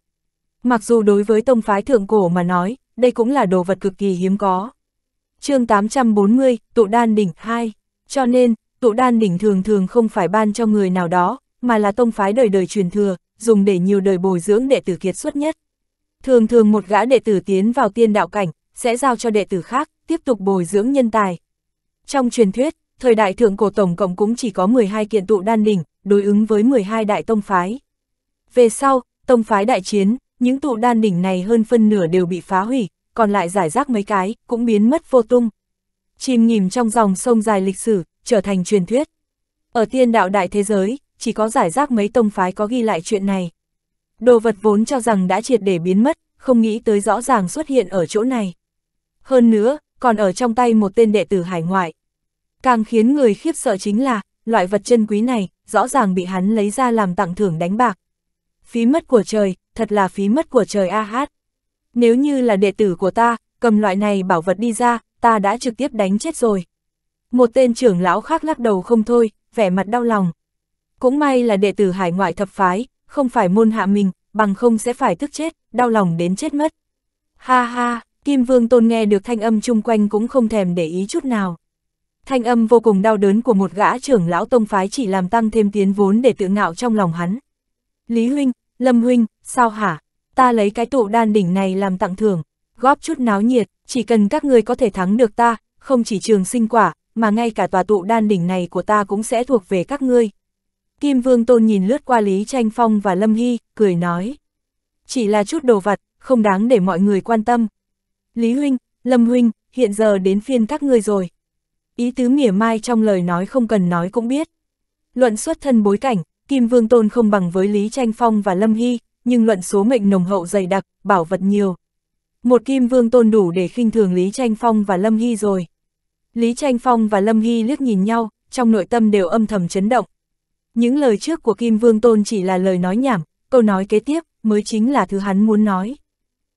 Mặc dù đối với tông phái thượng cổ mà nói, đây cũng là đồ vật cực kỳ hiếm có. chương 840, tụ đan đỉnh 2. Cho nên, tụ đan đỉnh thường thường không phải ban cho người nào đó, mà là tông phái đời đời truyền thừa, dùng để nhiều đời bồi dưỡng đệ tử kiệt xuất nhất. Thường thường một gã đệ tử tiến vào tiên đạo cảnh, sẽ giao cho đệ tử khác, tiếp tục bồi dưỡng nhân tài. Trong truyền thuyết, thời đại thượng cổ tổng cộng cũng chỉ có 12 kiện tụ đan đỉnh, đối ứng với 12 đại tông phái. Về sau, tông phái đại chiến, những tụ đan đỉnh này hơn phân nửa đều bị phá hủy, còn lại giải rác mấy cái, cũng biến mất vô tung. Chìm nghỉm trong dòng sông dài lịch sử, trở thành truyền thuyết. Ở tiên đạo đại thế giới, chỉ có giải rác mấy tông phái có ghi lại chuyện này. Đồ vật vốn cho rằng đã triệt để biến mất, không nghĩ tới rõ ràng xuất hiện ở chỗ này. Hơn nữa, còn ở trong tay một tên đệ tử hải ngoại. Càng khiến người khiếp sợ chính là, loại vật chân quý này, rõ ràng bị hắn lấy ra làm tặng thưởng đánh bạc. Phí mất của trời, thật là phí mất của trời a hát. Nếu như là đệ tử của ta, cầm loại này bảo vật đi ra, ta đã trực tiếp đánh chết rồi. Một tên trưởng lão khác lắc đầu không thôi, vẻ mặt đau lòng. Cũng may là đệ tử hải ngoại thập phái, không phải môn hạ mình, bằng không sẽ phải tức chết, đau lòng đến chết mất. Ha ha, Kim Vương Tôn nghe được thanh âm chung quanh cũng không thèm để ý chút nào. Thanh âm vô cùng đau đớn của một gã trưởng lão tông phái chỉ làm tăng thêm tiến vốn để tự ngạo trong lòng hắn. Lý Huynh, Lâm Huynh, sao hả? Ta lấy cái tụ đan đỉnh này làm tặng thưởng, góp chút náo nhiệt, chỉ cần các người có thể thắng được ta, không chỉ trường sinh quả, mà ngay cả tòa tụ đan đỉnh này của ta cũng sẽ thuộc về các ngươi. Kim Vương Tôn nhìn lướt qua Lý Tranh Phong và Lâm Hy, cười nói. Chỉ là chút đồ vật, không đáng để mọi người quan tâm. Lý Huynh, Lâm Huynh, hiện giờ đến phiên các ngươi rồi. Ý tứ mỉa mai trong lời nói không cần nói cũng biết. Luận xuất thân bối cảnh, Kim Vương Tôn không bằng với Lý Tranh Phong và Lâm Hy, nhưng luận số mệnh nồng hậu dày đặc, bảo vật nhiều. Một Kim Vương Tôn đủ để khinh thường Lý Tranh Phong và Lâm Hy rồi. Lý Tranh Phong và Lâm Hy liếc nhìn nhau, trong nội tâm đều âm thầm chấn động. Những lời trước của Kim Vương Tôn chỉ là lời nói nhảm, câu nói kế tiếp mới chính là thứ hắn muốn nói.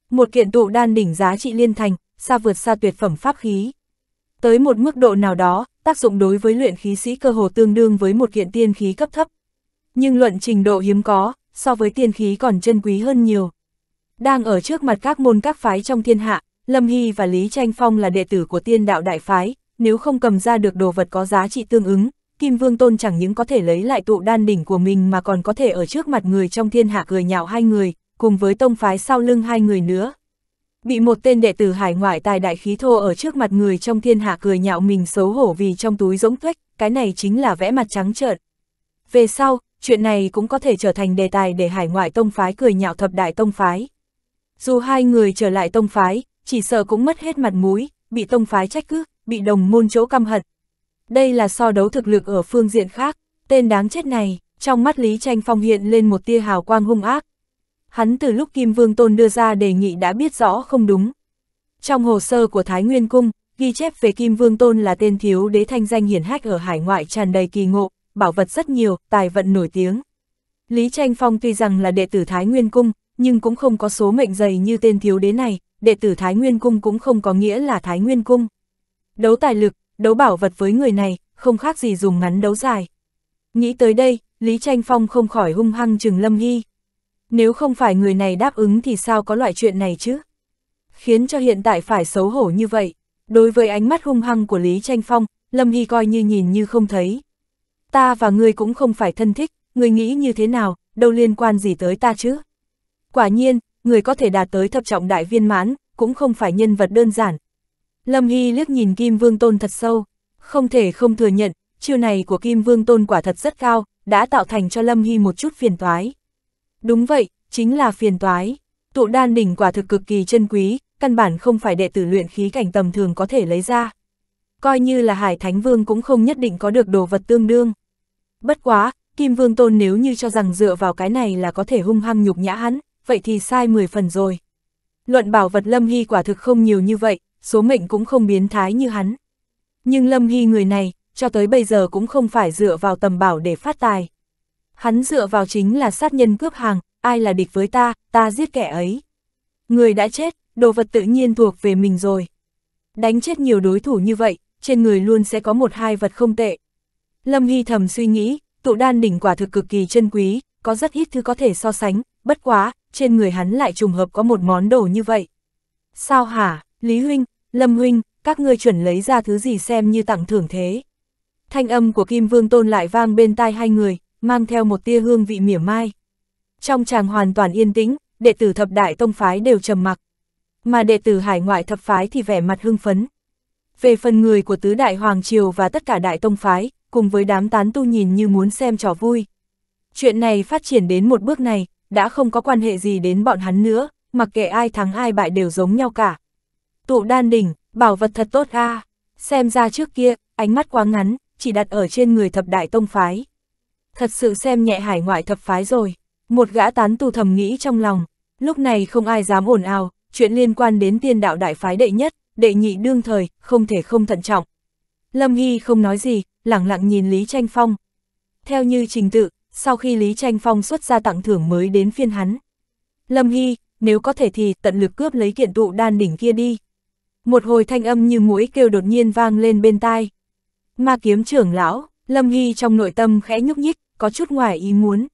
Một kiện tụ đan đỉnh giá trị liên thành, xa vượt xa tuyệt phẩm pháp khí. Tới một mức độ nào đó, tác dụng đối với luyện khí sĩ cơ hồ tương đương với một kiện tiên khí cấp thấp. Nhưng luận trình độ hiếm có, so với tiên khí còn chân quý hơn nhiều. Đang ở trước mặt các môn các phái trong thiên hạ, Lâm Hy và Lý Tranh Phong là đệ tử của tiên đạo đại phái, nếu không cầm ra được đồ vật có giá trị tương ứng, Kim Vương Tôn chẳng những có thể lấy lại tụ đan đỉnh của mình mà còn có thể ở trước mặt người trong thiên hạ cười nhạo hai người, cùng với tông phái sau lưng hai người nữa. Bị một tên đệ tử hải ngoại tài đại khí thô ở trước mặt người trong thiên hạ cười nhạo mình xấu hổ vì trong túi rỗng tuếch, cái này chính là vẽ mặt trắng trợn. Về sau, chuyện này cũng có thể trở thành đề tài để hải ngoại tông phái cười nhạo thập đại tông phái. Dù hai người trở lại tông phái, chỉ sợ cũng mất hết mặt mũi, bị tông phái trách cứ, bị đồng môn chỗ căm hận, đây là so đấu thực lực ở phương diện khác, tên đáng chết này, trong mắt Lý Tranh Phong hiện lên một tia hào quang hung ác. Hắn từ lúc Kim Vương Tôn đưa ra đề nghị đã biết rõ không đúng. Trong hồ sơ của Thái Nguyên Cung, ghi chép về Kim Vương Tôn là tên thiếu đế thanh danh hiển hách ở hải ngoại tràn đầy kỳ ngộ, bảo vật rất nhiều, tài vận nổi tiếng. Lý Tranh Phong tuy rằng là đệ tử Thái Nguyên Cung, nhưng cũng không có số mệnh dày như tên thiếu đế này, đệ tử Thái Nguyên Cung cũng không có nghĩa là Thái Nguyên Cung. Đấu tài lực, đấu bảo vật với người này, không khác gì dùng ngắn đấu dài. Nghĩ tới đây, Lý Tranh Phong không khỏi hung hăng trừng Lâm Hy. Nếu không phải người này đáp ứng thì sao có loại chuyện này chứ? Khiến cho hiện tại phải xấu hổ như vậy. Đối với ánh mắt hung hăng của Lý Tranh Phong, Lâm Hy coi như nhìn như không thấy. Ta và ngươi cũng không phải thân thích, ngươi nghĩ như thế nào, đâu liên quan gì tới ta chứ? Quả nhiên, người có thể đạt tới thập trọng đại viên mãn, cũng không phải nhân vật đơn giản, Lâm Hy liếc nhìn Kim Vương Tôn thật sâu, không thể không thừa nhận, chiêu này của Kim Vương Tôn quả thật rất cao, đã tạo thành cho Lâm Hy một chút phiền toái. Đúng vậy, chính là phiền toái. Tụ đan đỉnh quả thực cực kỳ chân quý, căn bản không phải đệ tử luyện khí cảnh tầm thường có thể lấy ra. Coi như là Hải Thánh Vương cũng không nhất định có được đồ vật tương đương. Bất quá, Kim Vương Tôn nếu như cho rằng dựa vào cái này là có thể hung hăng nhục nhã hắn, vậy thì sai 10 phần rồi. Luận bảo vật Lâm Hy quả thực không nhiều như vậy, số mệnh cũng không biến thái như hắn. Nhưng Lâm Hy người này, cho tới bây giờ cũng không phải dựa vào tầm bảo để phát tài. Hắn dựa vào chính là sát nhân cướp hàng, ai là địch với ta, ta giết kẻ ấy. Người đã chết, đồ vật tự nhiên thuộc về mình rồi. Đánh chết nhiều đối thủ như vậy, trên người luôn sẽ có một hai vật không tệ. Lâm Hy thầm suy nghĩ, tụ đan đỉnh quả thực cực kỳ chân quý, có rất ít thứ có thể so sánh, bất quá, trên người hắn lại trùng hợp có một món đồ như vậy. Sao hả, Lý Huynh, Lâm huynh, các ngươi chuẩn lấy ra thứ gì xem như tặng thưởng thế. Thanh âm của Kim Vương Tôn lại vang bên tai hai người, mang theo một tia hương vị mỉa mai. Trong chàng hoàn toàn yên tĩnh, đệ tử thập đại tông phái đều trầm mặc. Mà đệ tử hải ngoại thập phái thì vẻ mặt hưng phấn. Về phần người của tứ đại hoàng triều và tất cả đại tông phái, cùng với đám tán tu nhìn như muốn xem trò vui. Chuyện này phát triển đến một bước này, đã không có quan hệ gì đến bọn hắn nữa, mặc kệ ai thắng ai bại đều giống nhau cả, tụ đan đỉnh, bảo vật thật tốt a Xem ra trước kia, ánh mắt quá ngắn, chỉ đặt ở trên người thập đại tông phái. Thật sự xem nhẹ hải ngoại thập phái rồi. Một gã tán tu thầm nghĩ trong lòng, lúc này không ai dám ồn ào, chuyện liên quan đến tiên đạo đại phái đệ nhất, đệ nhị đương thời, không thể không thận trọng. Lâm Hy không nói gì, lặng lặng nhìn Lý Tranh Phong. Theo như trình tự, sau khi Lý Tranh Phong xuất ra tặng thưởng mới đến phiên hắn. Lâm Hy, nếu có thể thì tận lực cướp lấy kiện tụ đan đỉnh kia đi một hồi thanh âm như mũi kêu đột nhiên vang lên bên tai. Ma kiếm trưởng lão, Lâm nghi trong nội tâm khẽ nhúc nhích, có chút ngoài ý muốn.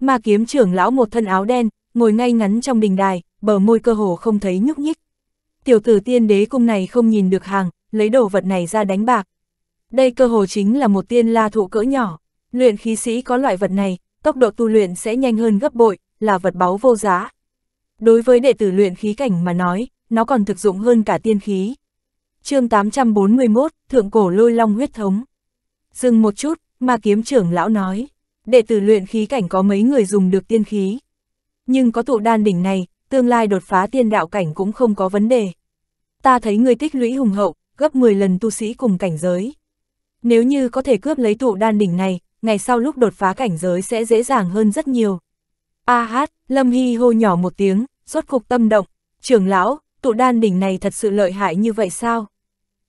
Ma kiếm trưởng lão một thân áo đen, ngồi ngay ngắn trong đình đài, bờ môi cơ hồ không thấy nhúc nhích. Tiểu tử tiên đế cung này không nhìn được hàng, lấy đồ vật này ra đánh bạc. Đây cơ hồ chính là một tiên la thụ cỡ nhỏ. Luyện khí sĩ có loại vật này, tốc độ tu luyện sẽ nhanh hơn gấp bội, là vật báu vô giá. Đối với đệ tử luyện khí cảnh mà nói, nó còn thực dụng hơn cả tiên khí. chương 841, Thượng Cổ Lôi Long Huyết Thống. Dừng một chút, mà kiếm trưởng lão nói, đệ tử luyện khí cảnh có mấy người dùng được tiên khí. Nhưng có tụ đan đỉnh này, tương lai đột phá tiên đạo cảnh cũng không có vấn đề. Ta thấy người tích lũy hùng hậu, gấp 10 lần tu sĩ cùng cảnh giới. Nếu như có thể cướp lấy tụ đan đỉnh này, ngày sau lúc đột phá cảnh giới sẽ dễ dàng hơn rất nhiều. A hát, Lâm Hy hô nhỏ một tiếng, rốt cục tâm động. Trưởng lão, tụ đan đỉnh này thật sự lợi hại như vậy sao?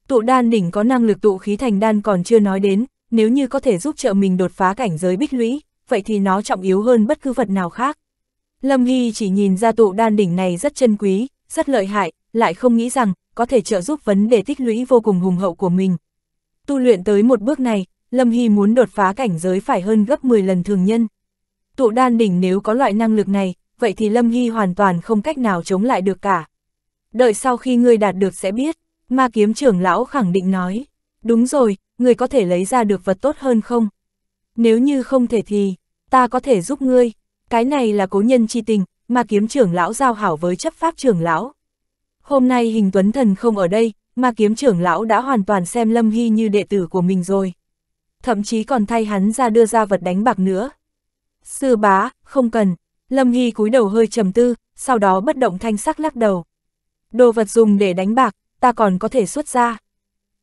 Tụ đan đỉnh có năng lực tụ khí thành đan còn chưa nói đến, nếu như có thể giúp trợ mình đột phá cảnh giới bích lũy, vậy thì nó trọng yếu hơn bất cứ vật nào khác. Lâm Hy chỉ nhìn ra tụ đan đỉnh này rất chân quý, rất lợi hại, lại không nghĩ rằng có thể trợ giúp vấn đề tích lũy vô cùng hùng hậu của mình. Tu luyện tới một bước này, Lâm Hy muốn đột phá cảnh giới phải hơn gấp 10 lần thường nhân. Tụ đan đỉnh nếu có loại năng lực này, vậy thì Lâm Hy hoàn toàn không cách nào chống lại được cả đợi sau khi ngươi đạt được sẽ biết, ma kiếm trưởng lão khẳng định nói. Đúng rồi, ngươi có thể lấy ra được vật tốt hơn không? Nếu như không thể thì, ta có thể giúp ngươi. Cái này là cố nhân chi tình, ma kiếm trưởng lão giao hảo với chấp pháp trưởng lão. Hôm nay hình tuấn thần không ở đây, ma kiếm trưởng lão đã hoàn toàn xem Lâm Hy như đệ tử của mình rồi. Thậm chí còn thay hắn ra đưa ra vật đánh bạc nữa. Sư bá, không cần. Lâm Hy cúi đầu hơi trầm tư, sau đó bất động thanh sắc lắc đầu đồ vật dùng để đánh bạc, ta còn có thể xuất ra.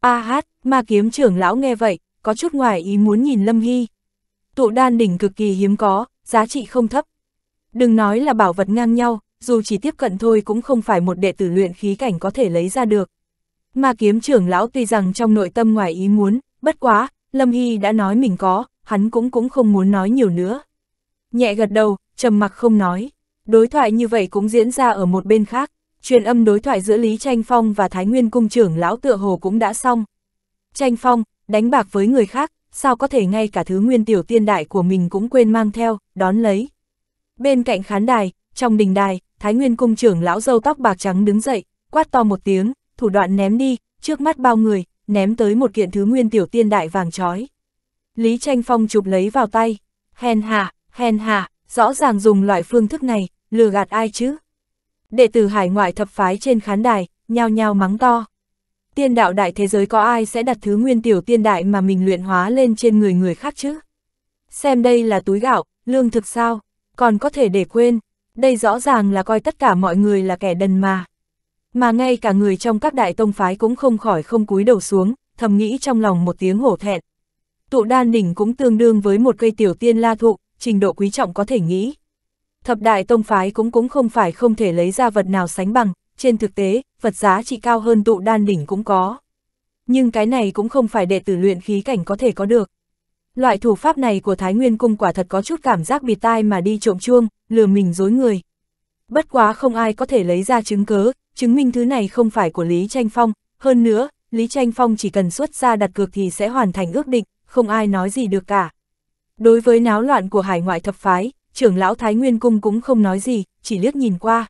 A à hát, ma kiếm trưởng lão nghe vậy, có chút ngoài ý muốn nhìn Lâm Hy. Tụ đan đỉnh cực kỳ hiếm có, giá trị không thấp. Đừng nói là bảo vật ngang nhau, dù chỉ tiếp cận thôi cũng không phải một đệ tử luyện khí cảnh có thể lấy ra được. Ma kiếm trưởng lão tuy rằng trong nội tâm ngoài ý muốn, bất quá, Lâm Hy đã nói mình có, hắn cũng cũng không muốn nói nhiều nữa. Nhẹ gật đầu, trầm mặc không nói. Đối thoại như vậy cũng diễn ra ở một bên khác. Truyền âm đối thoại giữa Lý Tranh Phong và Thái Nguyên Cung trưởng lão tựa hồ cũng đã xong. Tranh Phong, đánh bạc với người khác, sao có thể ngay cả thứ nguyên tiểu tiên đại của mình cũng quên mang theo, đón lấy. Bên cạnh khán đài, trong đình đài, Thái Nguyên Cung trưởng lão dâu tóc bạc trắng đứng dậy, quát to một tiếng, thủ đoạn ném đi, trước mắt bao người, ném tới một kiện thứ nguyên tiểu tiên đại vàng trói. Lý Tranh Phong chụp lấy vào tay, hèn hạ, hèn hạ, rõ ràng dùng loại phương thức này, lừa gạt ai chứ? Đệ tử hải ngoại thập phái trên khán đài, nhao nhao mắng to. Tiên đạo đại thế giới có ai sẽ đặt thứ nguyên tiểu tiên đại mà mình luyện hóa lên trên người người khác chứ? Xem đây là túi gạo, lương thực sao, còn có thể để quên, đây rõ ràng là coi tất cả mọi người là kẻ đần mà. Mà ngay cả người trong các đại tông phái cũng không khỏi không cúi đầu xuống, thầm nghĩ trong lòng một tiếng hổ thẹn. Tụ đan đỉnh cũng tương đương với một cây tiểu tiên la thụ, trình độ quý trọng có thể nghĩ. Thập đại tông phái cũng cũng không phải không thể lấy ra vật nào sánh bằng, trên thực tế, vật giá trị cao hơn tụ đan đỉnh cũng có. Nhưng cái này cũng không phải đệ tử luyện khí cảnh có thể có được. Loại thủ pháp này của Thái Nguyên Cung quả thật có chút cảm giác bịt tai mà đi trộm chuông, lừa mình dối người. Bất quá không ai có thể lấy ra chứng cớ, chứng minh thứ này không phải của Lý Tranh Phong. Hơn nữa, Lý Tranh Phong chỉ cần xuất ra đặt cược thì sẽ hoàn thành ước định, không ai nói gì được cả. Đối với náo loạn của hải ngoại thập phái, trưởng lão Thái Nguyên Cung cũng không nói gì, chỉ liếc nhìn qua.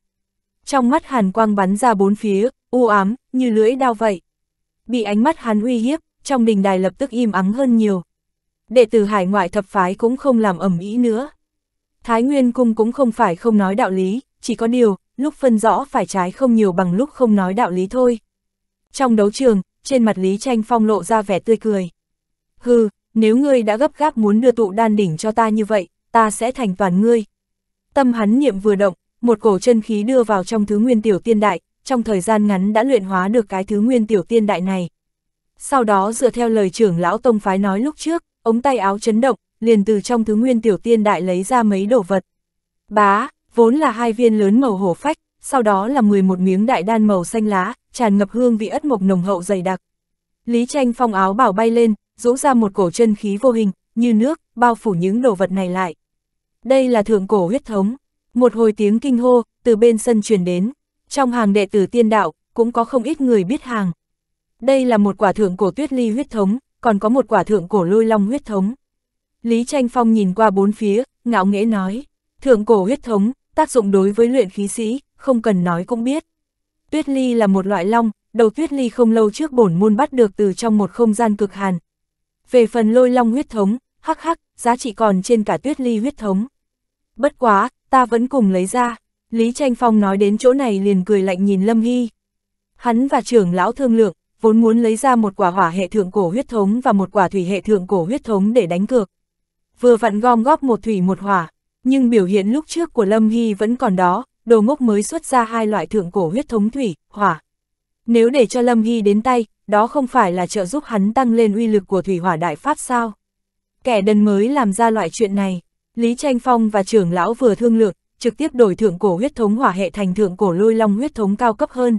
Trong mắt hàn quang bắn ra bốn phía, u ám, như lưỡi đao vậy. Bị ánh mắt hắn uy hiếp, trong đình đài lập tức im ắng hơn nhiều. Đệ tử hải ngoại thập phái cũng không làm ẩm ý nữa. Thái Nguyên Cung cũng không phải không nói đạo lý, chỉ có điều, lúc phân rõ phải trái không nhiều bằng lúc không nói đạo lý thôi. Trong đấu trường, trên mặt Lý Tranh Phong lộ ra vẻ tươi cười. Hừ, nếu ngươi đã gấp gáp muốn đưa tụ đan đỉnh cho ta như vậy, ta sẽ thành toàn ngươi. Tâm hắn niệm vừa động, một cổ chân khí đưa vào trong thứ nguyên tiểu tiên đại, trong thời gian ngắn đã luyện hóa được cái thứ nguyên tiểu tiên đại này. Sau đó dựa theo lời trưởng lão tông phái nói lúc trước, ống tay áo chấn động, liền từ trong thứ nguyên tiểu tiên đại lấy ra mấy đồ vật. Bá, vốn là hai viên lớn màu hổ phách, sau đó là 11 miếng đại đan màu xanh lá, tràn ngập hương vị ất mộc nồng hậu dày đặc. Lý Tranh phong áo bảo bay lên, rũ ra một cổ chân khí vô hình, như nước, bao phủ những đồ vật này lại. Đây là thượng cổ huyết thống. Một hồi tiếng kinh hô, từ bên sân truyền đến. Trong hàng đệ tử tiên đạo, cũng có không ít người biết hàng. Đây là một quả thượng cổ tuyết ly huyết thống, còn có một quả thượng cổ lôi long huyết thống. Lý Tranh Phong nhìn qua bốn phía, ngạo nghễ nói, thượng cổ huyết thống, tác dụng đối với luyện khí sĩ, không cần nói cũng biết. Tuyết ly là một loại long, đầu tuyết ly không lâu trước bổn môn bắt được từ trong một không gian cực hàn. Về phần lôi long huyết thống, hắc hắc, giá trị còn trên cả tuyết ly huyết thống. Bất quá, ta vẫn cùng lấy ra. Lý Tranh Phong nói đến chỗ này liền cười lạnh nhìn Lâm Hy. Hắn và trưởng lão thương lượng, vốn muốn lấy ra một quả hỏa hệ thượng cổ huyết thống và một quả thủy hệ thượng cổ huyết thống để đánh cược. Vừa vặn gom góp một thủy một hỏa, nhưng biểu hiện lúc trước của Lâm Hy vẫn còn đó, đồ ngốc mới xuất ra hai loại thượng cổ huyết thống thủy, hỏa. Nếu để cho Lâm Hy đến tay, đó không phải là trợ giúp hắn tăng lên uy lực của thủy hỏa đại pháp sao? kẻ đần mới làm ra loại chuyện này. Lý Tranh Phong và trưởng lão vừa thương lược, trực tiếp đổi thượng cổ huyết thống hỏa hệ thành thượng cổ lôi long huyết thống cao cấp hơn.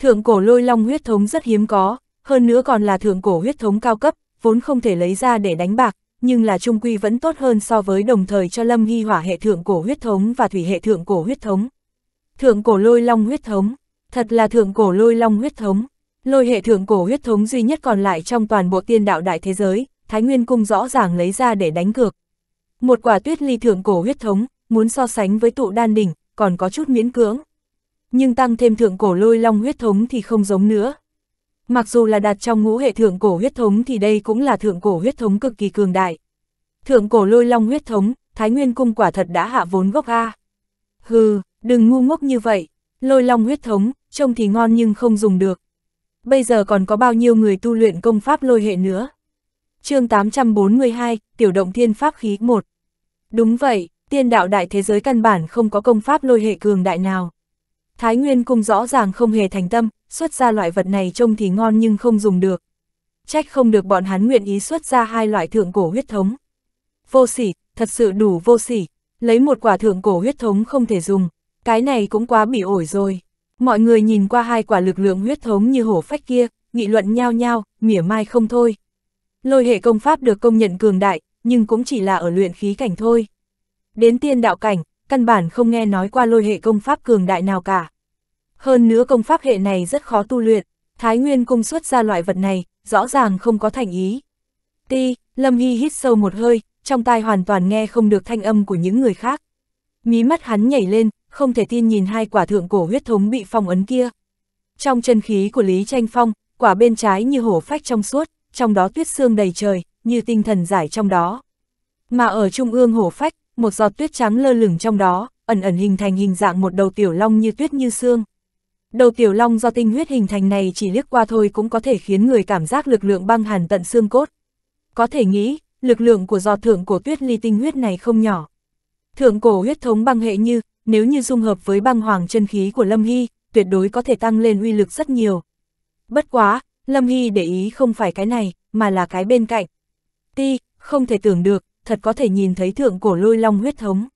Thượng cổ lôi long huyết thống rất hiếm có, hơn nữa còn là thượng cổ huyết thống cao cấp, vốn không thể lấy ra để đánh bạc, nhưng là trung quy vẫn tốt hơn so với đồng thời cho Lâm Hy hỏa hệ thượng cổ huyết thống và thủy hệ thượng cổ huyết thống. Thượng cổ lôi long huyết thống, thật là thượng cổ lôi long huyết thống, lôi hệ thượng cổ huyết thống duy nhất còn lại trong toàn bộ tiên đạo đại thế giới, Thái Nguyên Cung rõ ràng lấy ra để đánh cược. Một quả tuyết ly thượng cổ huyết thống, muốn so sánh với tụ đan đỉnh, còn có chút miễn cưỡng. Nhưng tăng thêm thượng cổ lôi long huyết thống thì không giống nữa. Mặc dù là đặt trong ngũ hệ thượng cổ huyết thống thì đây cũng là thượng cổ huyết thống cực kỳ cường đại. Thượng cổ lôi long huyết thống, Thái Nguyên Cung quả thật đã hạ vốn gốc A. Hừ, đừng ngu ngốc như vậy, lôi long huyết thống, trông thì ngon nhưng không dùng được. Bây giờ còn có bao nhiêu người tu luyện công pháp lôi hệ nữa chương 842, Tiểu động thiên pháp khí 1. Đúng vậy, tiên đạo đại thế giới căn bản không có công pháp lôi hệ cường đại nào. Thái Nguyên cung rõ ràng không hề thành tâm, xuất ra loại vật này trông thì ngon nhưng không dùng được. Trách không được bọn hắn nguyện ý xuất ra hai loại thượng cổ huyết thống. Vô sỉ, thật sự đủ vô sỉ, lấy một quả thượng cổ huyết thống không thể dùng, cái này cũng quá bị ổi rồi. Mọi người nhìn qua hai quả lực lượng huyết thống như hổ phách kia, nghị luận nhao nhao, mỉa mai không thôi. Lôi hệ công pháp được công nhận cường đại, nhưng cũng chỉ là ở luyện khí cảnh thôi. Đến tiên đạo cảnh, căn bản không nghe nói qua lôi hệ công pháp cường đại nào cả. Hơn nữa công pháp hệ này rất khó tu luyện, Thái Nguyên cung xuất ra loại vật này, rõ ràng không có thành ý. Ti, Lâm Hy hít sâu một hơi, trong tai hoàn toàn nghe không được thanh âm của những người khác. Mí mắt hắn nhảy lên, không thể tin nhìn hai quả thượng cổ huyết thống bị phong ấn kia. Trong chân khí của Lý Tranh Phong, quả bên trái như hổ phách trong suốt, trong đó tuyết sương đầy trời, như tinh thần giải trong đó. Mà ở trung ương hổ phách, một giọt tuyết trắng lơ lửng trong đó, ẩn ẩn hình thành hình dạng một đầu tiểu long như tuyết như sương Đầu tiểu long do tinh huyết hình thành này chỉ liếc qua thôi cũng có thể khiến người cảm giác lực lượng băng hàn tận xương cốt. Có thể nghĩ, lực lượng của giọt thượng cổ tuyết ly tinh huyết này không nhỏ. Thượng cổ huyết thống băng hệ như, nếu như dung hợp với băng hoàng chân khí của Lâm Hy, tuyệt đối có thể tăng lên uy lực rất nhiều. Bất quá, Lâm Hy để ý không phải cái này, mà là cái bên cạnh. Ti, không thể tưởng được, thật có thể nhìn thấy thượng cổ lôi long huyết thống.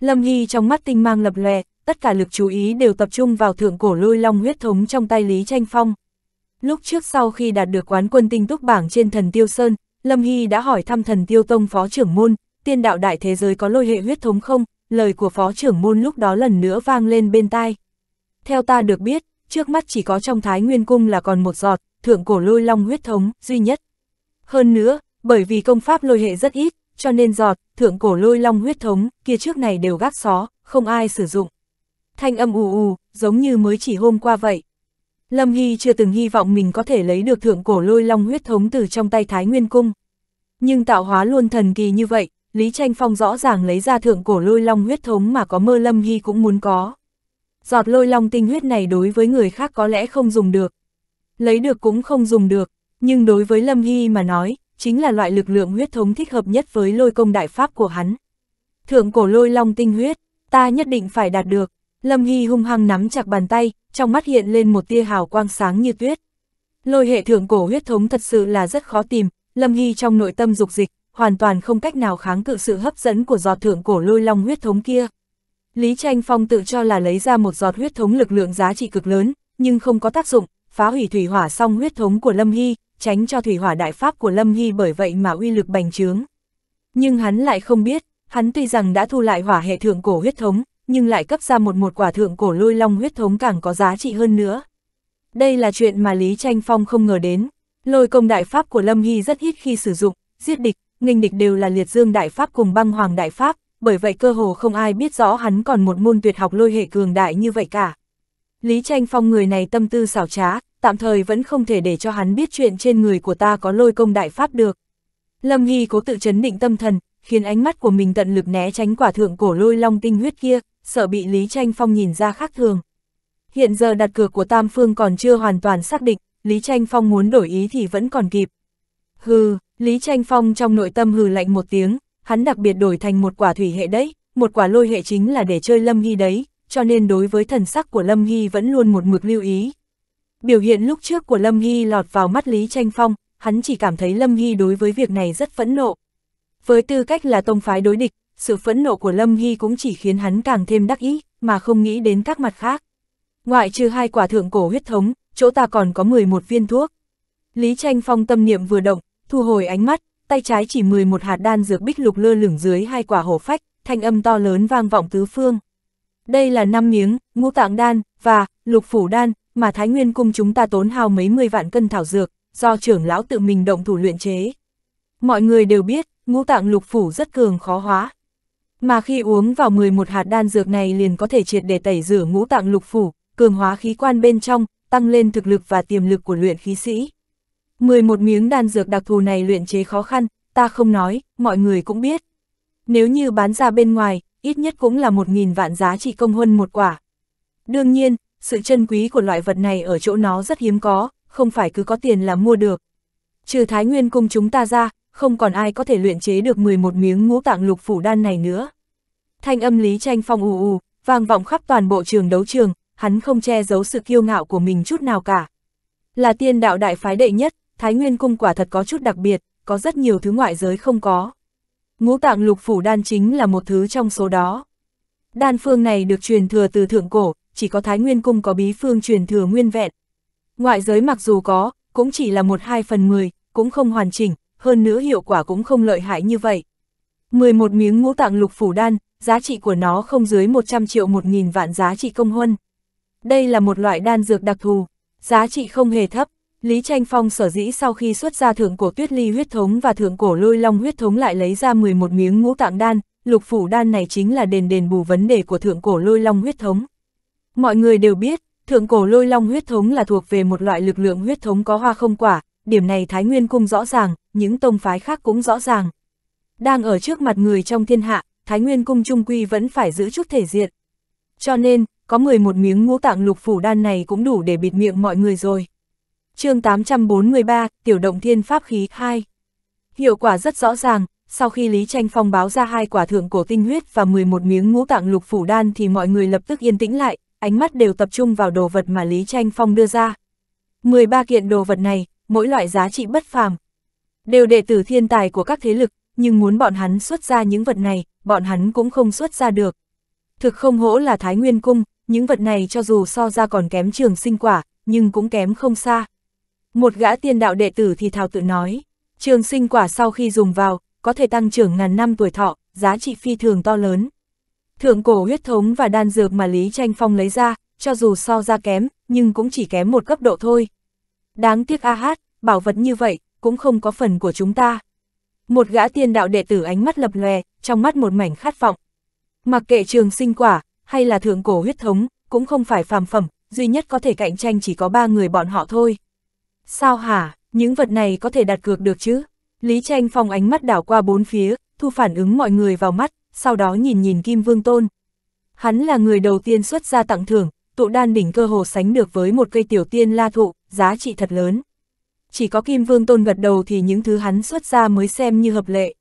Lâm Hy trong mắt tinh mang lập lòe, tất cả lực chú ý đều tập trung vào thượng cổ lôi long huyết thống trong tay Lý Tranh Phong. Lúc trước sau khi đạt được quán quân tinh túc bảng trên thần Tiêu Sơn, Lâm Hy đã hỏi thăm thần Tiêu Tông phó trưởng môn, tiên đạo đại thế giới có lôi hệ huyết thống không, lời của phó trưởng môn lúc đó lần nữa vang lên bên tai. Theo ta được biết, trước mắt chỉ có trong Thái Nguyên Cung là còn một giọt, thượng cổ lôi long huyết thống, duy nhất. Hơn nữa, bởi vì công pháp lôi hệ rất ít, cho nên giọt, thượng cổ lôi long huyết thống, kia trước này đều gác xó, không ai sử dụng. Thanh âm ù ù, giống như mới chỉ hôm qua vậy. Lâm Hy chưa từng hy vọng mình có thể lấy được thượng cổ lôi long huyết thống từ trong tay Thái Nguyên Cung. Nhưng tạo hóa luôn thần kỳ như vậy, Lý Tranh Phong rõ ràng lấy ra thượng cổ lôi long huyết thống mà có mơ Lâm Hy cũng muốn có. Giọt lôi long tinh huyết này đối với người khác có lẽ không dùng được, lấy được cũng không dùng được, nhưng đối với Lâm Hy mà nói, chính là loại lực lượng huyết thống thích hợp nhất với lôi công đại pháp của hắn. Thượng cổ lôi long tinh huyết, ta nhất định phải đạt được, Lâm Hy hung hăng nắm chặt bàn tay, trong mắt hiện lên một tia hào quang sáng như tuyết. Lôi hệ thượng cổ huyết thống thật sự là rất khó tìm, Lâm Hy trong nội tâm dục dịch, hoàn toàn không cách nào kháng cự sự hấp dẫn của giọt thượng cổ lôi long huyết thống kia. Lý Tranh Phong tự cho là lấy ra một giọt huyết thống lực lượng giá trị cực lớn, nhưng không có tác dụng, phá hủy thủy hỏa xong huyết thống của Lâm Hy, tránh cho thủy hỏa đại pháp của Lâm Hy bởi vậy mà uy lực bành trướng. Nhưng hắn lại không biết, hắn tuy rằng đã thu lại hỏa hệ thượng cổ huyết thống, nhưng lại cấp ra một một quả thượng cổ lôi long huyết thống càng có giá trị hơn nữa. Đây là chuyện mà Lý Tranh Phong không ngờ đến. Lôi công đại pháp của Lâm Hy rất ít khi sử dụng, giết địch, nghênh địch đều là liệt dương đại pháp cùng băng hoàng đại pháp, bởi vậy cơ hồ không ai biết rõ hắn còn một môn tuyệt học lôi hệ cường đại như vậy cả. Lý Tranh Phong người này tâm tư xảo trá, tạm thời vẫn không thể để cho hắn biết chuyện trên người của ta có lôi công đại pháp được. Lâm Hy cố tự chấn định tâm thần, khiến ánh mắt của mình tận lực né tránh quả thượng cổ lôi long tinh huyết kia, sợ bị Lý Tranh Phong nhìn ra khác thường. Hiện giờ đặt cược của Tam Phương còn chưa hoàn toàn xác định, Lý Tranh Phong muốn đổi ý thì vẫn còn kịp. Hừ, Lý Tranh Phong trong nội tâm hừ lạnh một tiếng, hắn đặc biệt đổi thành một quả thủy hệ đấy, một quả lôi hệ chính là để chơi Lâm Hy đấy, cho nên đối với thần sắc của Lâm Hy vẫn luôn một mực lưu ý. Biểu hiện lúc trước của Lâm Hy lọt vào mắt Lý Tranh Phong, hắn chỉ cảm thấy Lâm Hy đối với việc này rất phẫn nộ. Với tư cách là tông phái đối địch, sự phẫn nộ của Lâm Hy cũng chỉ khiến hắn càng thêm đắc ý, mà không nghĩ đến các mặt khác. Ngoại trừ hai quả thượng cổ huyết thống, chỗ ta còn có 11 viên thuốc. Lý Tranh Phong tâm niệm vừa động, thu hồi ánh mắt, tay trái chỉ 11 hạt đan dược bích lục lơ lửng dưới hai quả hổ phách, thanh âm to lớn vang vọng tứ phương. Đây là năm miếng, ngũ tạng đan, và, lục phủ đan, mà Thái Nguyên cung chúng ta tốn hao mấy mươi vạn cân thảo dược, do trưởng lão tự mình động thủ luyện chế. Mọi người đều biết, ngũ tạng lục phủ rất cường khó hóa. Mà khi uống vào 11 hạt đan dược này liền có thể triệt để tẩy rửa ngũ tạng lục phủ, cường hóa khí quan bên trong, tăng lên thực lực và tiềm lực của luyện khí sĩ. 11 miếng đan dược đặc thù này luyện chế khó khăn, ta không nói, mọi người cũng biết. Nếu như bán ra bên ngoài, ít nhất cũng là một nghìn vạn giá trị công huân một quả. Đương nhiên, sự chân quý của loại vật này ở chỗ nó rất hiếm có, không phải cứ có tiền là mua được. Trừ Thái Nguyên cung chúng ta ra, không còn ai có thể luyện chế được 11 miếng ngũ tạng lục phủ đan này nữa. Thanh âm Lý Tranh Phong ù ù, vang vọng khắp toàn bộ trường đấu trường, hắn không che giấu sự kiêu ngạo của mình chút nào cả. Là tiên đạo đại phái đệ nhất, Thái Nguyên cung quả thật có chút đặc biệt, có rất nhiều thứ ngoại giới không có. Ngũ tạng lục phủ đan chính là một thứ trong số đó. Đan phương này được truyền thừa từ thượng cổ, chỉ có Thái Nguyên Cung có bí phương truyền thừa nguyên vẹn. Ngoại giới mặc dù có, cũng chỉ là một hai phần mười, cũng không hoàn chỉnh, hơn nữa hiệu quả cũng không lợi hại như vậy. 11 miếng ngũ tạng lục phủ đan, giá trị của nó không dưới 100 triệu 1.000 vạn giá trị công huân. Đây là một loại đan dược đặc thù, giá trị không hề thấp, Lý Tranh Phong sở dĩ sau khi xuất ra thượng cổ tuyết ly huyết thống và thượng cổ lôi long huyết thống lại lấy ra 11 miếng ngũ tạng đan, lục phủ đan này chính là đền đền bù vấn đề của thượng cổ lôi long huyết thống. Mọi người đều biết, thượng cổ lôi long huyết thống là thuộc về một loại lực lượng huyết thống có hoa không quả, điểm này Thái Nguyên Cung rõ ràng, những tông phái khác cũng rõ ràng. Đang ở trước mặt người trong thiên hạ, Thái Nguyên Cung Trung Quy vẫn phải giữ chút thể diện. Cho nên, có 11 miếng ngũ tạng lục phủ đan này cũng đủ để bịt miệng mọi người rồi chương 843, Tiểu động thiên pháp khí 2. Hiệu quả rất rõ ràng, sau khi Lý Tranh Phong báo ra hai quả thượng cổ tinh huyết và 11 miếng ngũ tạng lục phủ đan thì mọi người lập tức yên tĩnh lại, ánh mắt đều tập trung vào đồ vật mà Lý Tranh Phong đưa ra. 13 kiện đồ vật này, mỗi loại giá trị bất phàm. Đều đệ tử thiên tài của các thế lực, nhưng muốn bọn hắn xuất ra những vật này, bọn hắn cũng không xuất ra được. Thực không hỗ là Thái Nguyên Cung, những vật này cho dù so ra còn kém trường sinh quả, nhưng cũng kém không xa. Một gã tiên đạo đệ tử thì thào tự nói, trường sinh quả sau khi dùng vào, có thể tăng trưởng ngàn năm tuổi thọ, giá trị phi thường to lớn. Thượng cổ huyết thống và đan dược mà Lý Tranh Phong lấy ra, cho dù so ra kém, nhưng cũng chỉ kém một cấp độ thôi. Đáng tiếc a hát, bảo vật như vậy, cũng không có phần của chúng ta. Một gã tiên đạo đệ tử ánh mắt lập lòe, trong mắt một mảnh khát vọng. Mặc kệ trường sinh quả, hay là thượng cổ huyết thống, cũng không phải phàm phẩm, duy nhất có thể cạnh tranh chỉ có ba người bọn họ thôi. Sao hả, những vật này có thể đặt cược được chứ? Lý Tranh Phong ánh mắt đảo qua bốn phía, thu phản ứng mọi người vào mắt, sau đó nhìn nhìn Kim Vương Tôn. Hắn là người đầu tiên xuất ra tặng thưởng, tụ đan đỉnh cơ hồ sánh được với một cây tiểu tiên la thụ, giá trị thật lớn. Chỉ có Kim Vương Tôn gật đầu thì những thứ hắn xuất ra mới xem như hợp lệ.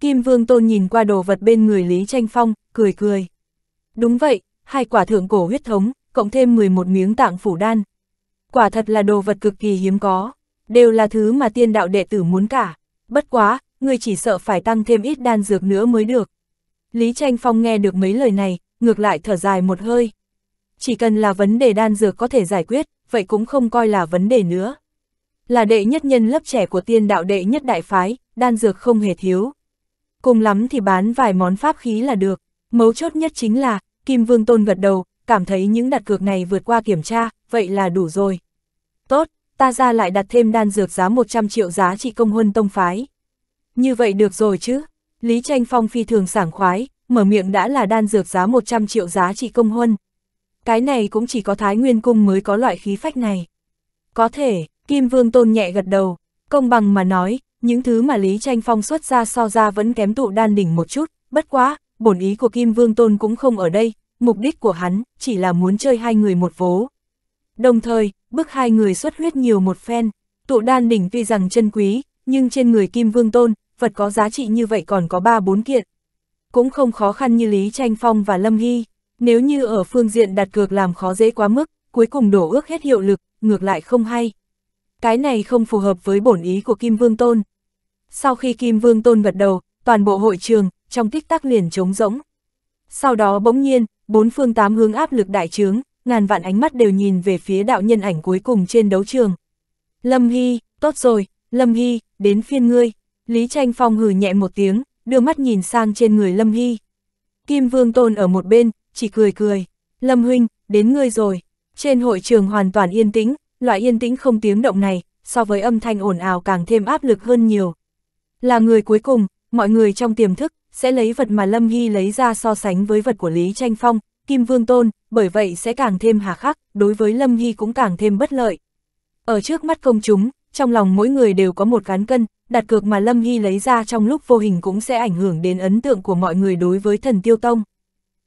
Kim Vương Tôn nhìn qua đồ vật bên người Lý Tranh Phong, cười cười. Đúng vậy, hai quả thượng cổ huyết thống, cộng thêm 11 miếng tạng phủ đan, quả thật là đồ vật cực kỳ hiếm có, đều là thứ mà tiên đạo đệ tử muốn cả, bất quá, người chỉ sợ phải tăng thêm ít đan dược nữa mới được. Lý Tranh Phong nghe được mấy lời này, ngược lại thở dài một hơi. Chỉ cần là vấn đề đan dược có thể giải quyết, vậy cũng không coi là vấn đề nữa. Là đệ nhất nhân lớp trẻ của tiên đạo đệ nhất đại phái, đan dược không hề thiếu. Cùng lắm thì bán vài món pháp khí là được, mấu chốt nhất chính là, Kim Vương Tôn gật đầu, cảm thấy những đặt cược này vượt qua kiểm tra, vậy là đủ rồi. Tốt, ta ra lại đặt thêm đan dược giá 100 triệu giá trị công huân tông phái. Như vậy được rồi chứ? Lý Tranh Phong phi thường sảng khoái, mở miệng đã là đan dược giá 100 triệu giá trị công huân. Cái này cũng chỉ có Thái Nguyên Cung mới có loại khí phách này. Có thể, Kim Vương Tôn nhẹ gật đầu, công bằng mà nói, những thứ mà Lý Tranh Phong xuất ra so ra vẫn kém tụ đan đỉnh một chút, bất quá, bổn ý của Kim Vương Tôn cũng không ở đây, mục đích của hắn chỉ là muốn chơi hai người một vố. Đồng thời, bức hai người xuất huyết nhiều một phen, tụ đan đỉnh tuy rằng chân quý, nhưng trên người Kim Vương Tôn, vật có giá trị như vậy còn có ba bốn kiện. Cũng không khó khăn như Lý Tranh Phong và Lâm Hy, nếu như ở phương diện đặt cược làm khó dễ quá mức, cuối cùng đổ ước hết hiệu lực, ngược lại không hay. Cái này không phù hợp với bổn ý của Kim Vương Tôn. Sau khi Kim Vương Tôn gật đầu, toàn bộ hội trường, trong tích tắc liền trống rỗng. Sau đó bỗng nhiên, bốn phương tám hướng áp lực đại trướng, ngàn vạn ánh mắt đều nhìn về phía đạo nhân ảnh cuối cùng trên đấu trường. Lâm Hy, tốt rồi, Lâm Hy, đến phiên ngươi. Lý Tranh Phong hừ nhẹ một tiếng, đưa mắt nhìn sang trên người Lâm Hy. Kim Vương Tôn ở một bên, chỉ cười cười. Lâm Huynh, đến ngươi rồi. Trên hội trường hoàn toàn yên tĩnh, loại yên tĩnh không tiếng động này, so với âm thanh ồn ào càng thêm áp lực hơn nhiều. Là người cuối cùng, mọi người trong tiềm thức, sẽ lấy vật mà Lâm Hy lấy ra so sánh với vật của Lý Tranh Phong, Kim Vương Tôn, bởi vậy sẽ càng thêm hà khắc, đối với Lâm Hy cũng càng thêm bất lợi. Ở trước mắt công chúng, trong lòng mỗi người đều có một cán cân, đặt cược mà Lâm Hy lấy ra trong lúc vô hình cũng sẽ ảnh hưởng đến ấn tượng của mọi người đối với thần Tiêu Tông.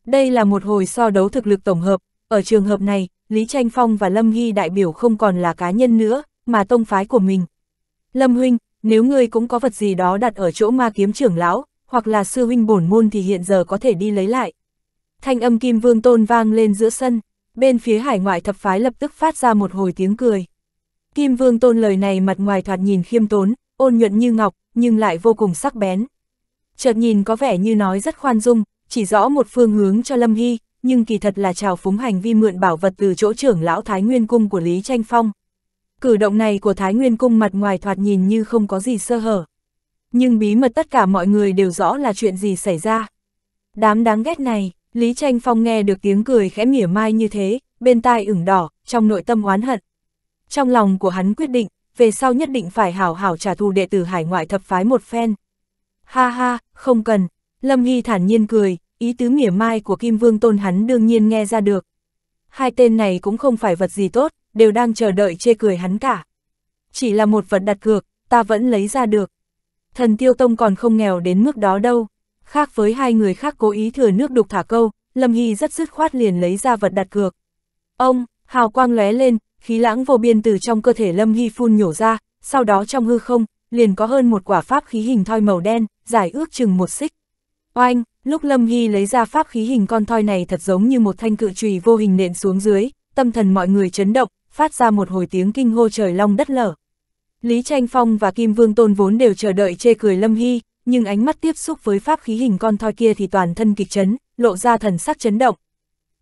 Đây là một hồi so đấu thực lực tổng hợp, ở trường hợp này, Lý Tranh Phong và Lâm Hy đại biểu không còn là cá nhân nữa, mà tông phái của mình. Lâm Huynh, nếu ngươi cũng có vật gì đó đặt ở chỗ ma kiếm trưởng lão, hoặc là sư huynh bổn môn thì hiện giờ có thể đi lấy lại. Thanh âm kim vương tôn vang lên giữa sân, bên phía hải ngoại thập phái lập tức phát ra một hồi tiếng cười. Kim vương tôn lời này mặt ngoài thoạt nhìn khiêm tốn, ôn nhuận như ngọc, nhưng lại vô cùng sắc bén. Chợt nhìn có vẻ như nói rất khoan dung, chỉ rõ một phương hướng cho Lâm Hy, nhưng kỳ thật là chào phúng hành vi mượn bảo vật từ chỗ trưởng lão Thái Nguyên Cung của Lý Tranh Phong. Cử động này của Thái Nguyên Cung mặt ngoài thoạt nhìn như không có gì sơ hở, nhưng bí mật tất cả mọi người đều rõ là chuyện gì xảy ra. Đám đáng ghét này, Lý Tranh Phong nghe được tiếng cười khẽ mỉa mai như thế, bên tai ửng đỏ, trong nội tâm oán hận. Trong lòng của hắn quyết định, về sau nhất định phải hảo hảo trả thù đệ tử hải ngoại thập phái một phen. Ha ha, không cần, Lâm Hy thản nhiên cười, ý tứ mỉa mai của Kim Vương Tôn hắn đương nhiên nghe ra được. Hai tên này cũng không phải vật gì tốt, đều đang chờ đợi chê cười hắn cả. Chỉ là một vật đặt cược, ta vẫn lấy ra được thần tiêu tông còn không nghèo đến mức đó đâu. Khác với hai người khác cố ý thừa nước đục thả câu, Lâm Hy rất dứt khoát liền lấy ra vật đặt cược. Ông, hào quang lóe lên, khí lãng vô biên từ trong cơ thể Lâm Hy phun nhổ ra, sau đó trong hư không, liền có hơn một quả pháp khí hình thoi màu đen, giải ước chừng một xích. Oanh, lúc Lâm Hy lấy ra pháp khí hình con thoi này thật giống như một thanh cự trùy vô hình nện xuống dưới, tâm thần mọi người chấn động, phát ra một hồi tiếng kinh hô trời long đất lở. Lý Tranh Phong và Kim Vương Tôn vốn đều chờ đợi chê cười Lâm Hy, nhưng ánh mắt tiếp xúc với pháp khí hình con thoi kia thì toàn thân kịch chấn, lộ ra thần sắc chấn động.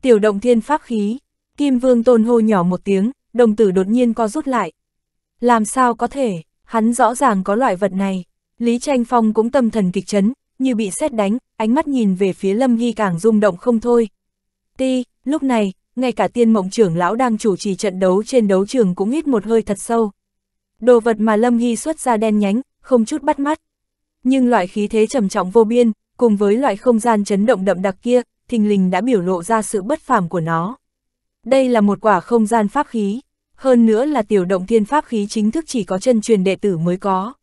Tiểu động thiên pháp khí, Kim Vương Tôn hô nhỏ một tiếng, đồng tử đột nhiên co rút lại. Làm sao có thể, hắn rõ ràng có loại vật này. Lý Tranh Phong cũng tâm thần kịch chấn, như bị xét đánh, ánh mắt nhìn về phía Lâm Hy càng rung động không thôi. Ti, lúc này, ngay cả tiên mộng trưởng lão đang chủ trì trận đấu trên đấu trường cũng hít một hơi thật sâu. Đồ vật mà Lâm Hy xuất ra đen nhánh, không chút bắt mắt. Nhưng loại khí thế trầm trọng vô biên, cùng với loại không gian chấn động đậm đặc kia, thình lình đã biểu lộ ra sự bất phàm của nó. Đây là một quả không gian pháp khí, hơn nữa là tiểu động thiên pháp khí chính thức chỉ có chân truyền đệ tử mới có.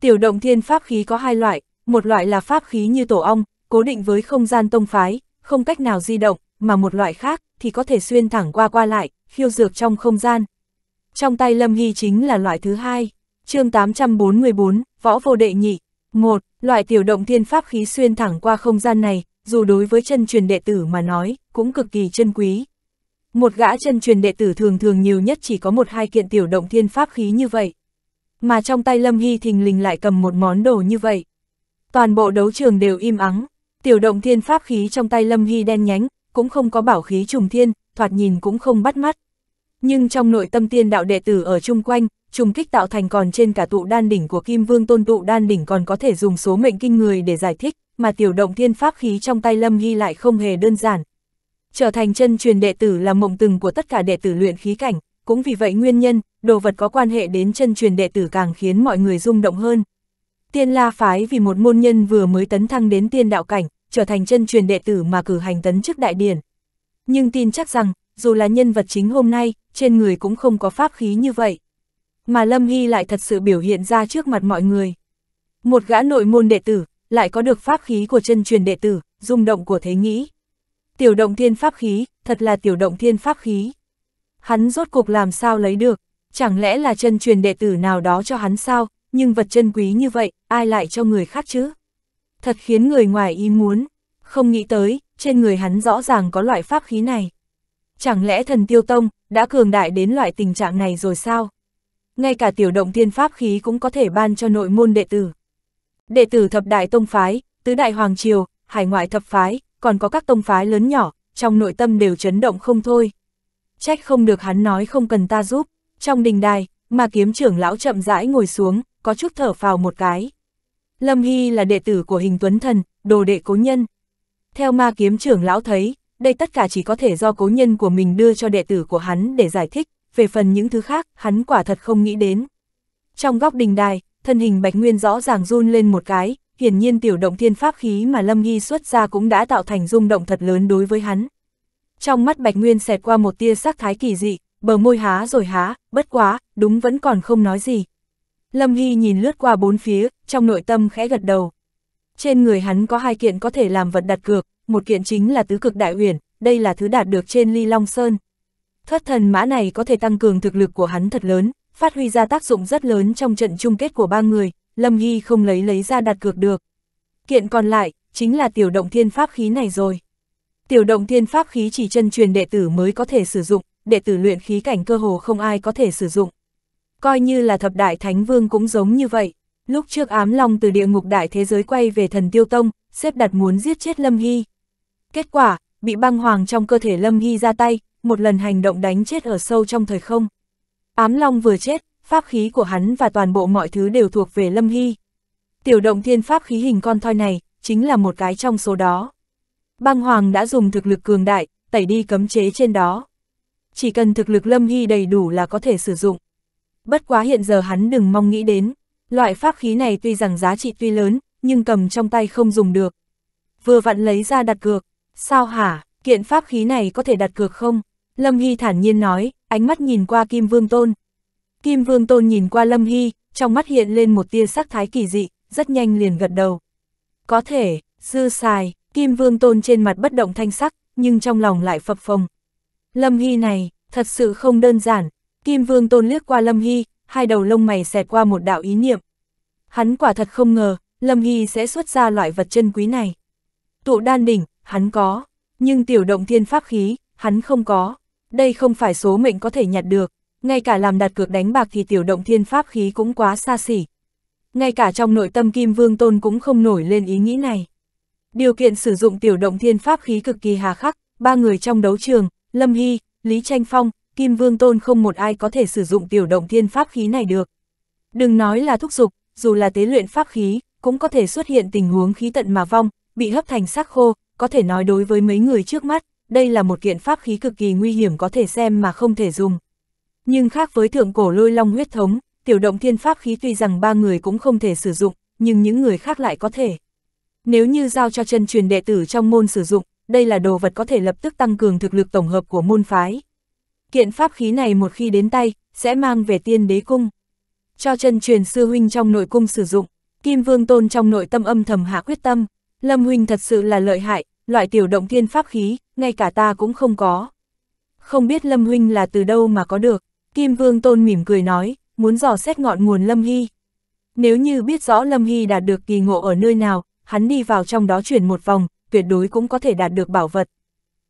Tiểu động thiên pháp khí có hai loại, một loại là pháp khí như tổ ong, cố định với không gian tông phái, không cách nào di động, mà một loại khác thì có thể xuyên thẳng qua qua lại, khiêu dược trong không gian, trong tay Lâm Hy chính là loại thứ hai. chương 844, Võ Vô Đệ Nhị, một Loại tiểu động thiên pháp khí xuyên thẳng qua không gian này, dù đối với chân truyền đệ tử mà nói, cũng cực kỳ chân quý. Một gã chân truyền đệ tử thường thường nhiều nhất chỉ có một hai kiện tiểu động thiên pháp khí như vậy. Mà trong tay Lâm Hy thình lình lại cầm một món đồ như vậy. Toàn bộ đấu trường đều im ắng, tiểu động thiên pháp khí trong tay Lâm Hy đen nhánh, cũng không có bảo khí trùng thiên, thoạt nhìn cũng không bắt mắt nhưng trong nội tâm tiên đạo đệ tử ở chung quanh, trùng kích tạo thành còn trên cả tụ đan đỉnh của Kim Vương Tôn tụ đan đỉnh còn có thể dùng số mệnh kinh người để giải thích, mà tiểu động thiên pháp khí trong tay Lâm Hy lại không hề đơn giản. Trở thành chân truyền đệ tử là mộng từng của tất cả đệ tử luyện khí cảnh, cũng vì vậy nguyên nhân, đồ vật có quan hệ đến chân truyền đệ tử càng khiến mọi người rung động hơn. Tiên La phái vì một môn nhân vừa mới tấn thăng đến tiên đạo cảnh, trở thành chân truyền đệ tử mà cử hành tấn chức đại điển. Nhưng tin chắc rằng, dù là nhân vật chính hôm nay, trên người cũng không có pháp khí như vậy. Mà Lâm Hy lại thật sự biểu hiện ra trước mặt mọi người. Một gã nội môn đệ tử, lại có được pháp khí của chân truyền đệ tử, rung động của thế nghĩ. Tiểu động thiên pháp khí, thật là tiểu động thiên pháp khí. Hắn rốt cuộc làm sao lấy được, chẳng lẽ là chân truyền đệ tử nào đó cho hắn sao, nhưng vật chân quý như vậy, ai lại cho người khác chứ? Thật khiến người ngoài ý muốn, không nghĩ tới, trên người hắn rõ ràng có loại pháp khí này. Chẳng lẽ thần tiêu tông đã cường đại đến loại tình trạng này rồi sao? Ngay cả tiểu động thiên pháp khí cũng có thể ban cho nội môn đệ tử. Đệ tử thập đại tông phái, tứ đại hoàng triều, hải ngoại thập phái, còn có các tông phái lớn nhỏ, trong nội tâm đều chấn động không thôi. Trách không được hắn nói không cần ta giúp, trong đình đài, mà kiếm trưởng lão chậm rãi ngồi xuống, có chút thở phào một cái. Lâm Hy là đệ tử của hình tuấn thần, đồ đệ cố nhân. Theo ma kiếm trưởng lão thấy, đây tất cả chỉ có thể do cố nhân của mình đưa cho đệ tử của hắn để giải thích, về phần những thứ khác, hắn quả thật không nghĩ đến. Trong góc đình đài, thân hình Bạch Nguyên rõ ràng run lên một cái, hiển nhiên tiểu động thiên pháp khí mà Lâm Nghi xuất ra cũng đã tạo thành rung động thật lớn đối với hắn. Trong mắt Bạch Nguyên xẹt qua một tia sắc thái kỳ dị, bờ môi há rồi há, bất quá, đúng vẫn còn không nói gì. Lâm Hy nhìn lướt qua bốn phía, trong nội tâm khẽ gật đầu. Trên người hắn có hai kiện có thể làm vật đặt cược, một kiện chính là tứ cực đại huyền, đây là thứ đạt được trên ly long sơn. thất thần mã này có thể tăng cường thực lực của hắn thật lớn, phát huy ra tác dụng rất lớn trong trận chung kết của ba người, Lâm Ghi không lấy lấy ra đặt cược được. Kiện còn lại, chính là tiểu động thiên pháp khí này rồi. Tiểu động thiên pháp khí chỉ chân truyền đệ tử mới có thể sử dụng, đệ tử luyện khí cảnh cơ hồ không ai có thể sử dụng. Coi như là thập đại thánh vương cũng giống như vậy. Lúc trước ám long từ địa ngục đại thế giới quay về thần tiêu tông, xếp đặt muốn giết chết Lâm Hy, Kết quả, bị băng hoàng trong cơ thể Lâm Hy ra tay, một lần hành động đánh chết ở sâu trong thời không. Ám Long vừa chết, pháp khí của hắn và toàn bộ mọi thứ đều thuộc về Lâm Hy. Tiểu động thiên pháp khí hình con thoi này, chính là một cái trong số đó. Băng Hoàng đã dùng thực lực cường đại, tẩy đi cấm chế trên đó. Chỉ cần thực lực Lâm Hy đầy đủ là có thể sử dụng. Bất quá hiện giờ hắn đừng mong nghĩ đến, loại pháp khí này tuy rằng giá trị tuy lớn, nhưng cầm trong tay không dùng được. Vừa vặn lấy ra đặt cược, Sao hả, kiện pháp khí này có thể đặt cược không? Lâm Hy thản nhiên nói, ánh mắt nhìn qua Kim Vương Tôn. Kim Vương Tôn nhìn qua Lâm Hy, trong mắt hiện lên một tia sắc thái kỳ dị, rất nhanh liền gật đầu. Có thể, dư xài, Kim Vương Tôn trên mặt bất động thanh sắc, nhưng trong lòng lại phập phồng. Lâm Hy này, thật sự không đơn giản. Kim Vương Tôn liếc qua Lâm Hy, hai đầu lông mày xẹt qua một đạo ý niệm. Hắn quả thật không ngờ, Lâm Hy sẽ xuất ra loại vật chân quý này. Tụ đan đỉnh, hắn có, nhưng tiểu động thiên pháp khí, hắn không có. Đây không phải số mệnh có thể nhặt được, ngay cả làm đặt cược đánh bạc thì tiểu động thiên pháp khí cũng quá xa xỉ. Ngay cả trong nội tâm Kim Vương Tôn cũng không nổi lên ý nghĩ này. Điều kiện sử dụng tiểu động thiên pháp khí cực kỳ hà khắc, ba người trong đấu trường, Lâm Hy, Lý Tranh Phong, Kim Vương Tôn không một ai có thể sử dụng tiểu động thiên pháp khí này được. Đừng nói là thúc dục, dù là tế luyện pháp khí, cũng có thể xuất hiện tình huống khí tận mà vong, bị hấp thành xác khô, có thể nói đối với mấy người trước mắt, đây là một kiện pháp khí cực kỳ nguy hiểm có thể xem mà không thể dùng. Nhưng khác với thượng cổ lôi long huyết thống, tiểu động thiên pháp khí tuy rằng ba người cũng không thể sử dụng, nhưng những người khác lại có thể. Nếu như giao cho chân truyền đệ tử trong môn sử dụng, đây là đồ vật có thể lập tức tăng cường thực lực tổng hợp của môn phái. Kiện pháp khí này một khi đến tay, sẽ mang về tiên đế cung. Cho chân truyền sư huynh trong nội cung sử dụng, Kim Vương Tôn trong nội tâm âm thầm hạ quyết tâm. Lâm Huynh thật sự là lợi hại, loại tiểu động thiên pháp khí, ngay cả ta cũng không có. Không biết Lâm Huynh là từ đâu mà có được, Kim Vương Tôn mỉm cười nói, muốn dò xét ngọn nguồn Lâm Hy. Nếu như biết rõ Lâm Hy đạt được kỳ ngộ ở nơi nào, hắn đi vào trong đó chuyển một vòng, tuyệt đối cũng có thể đạt được bảo vật.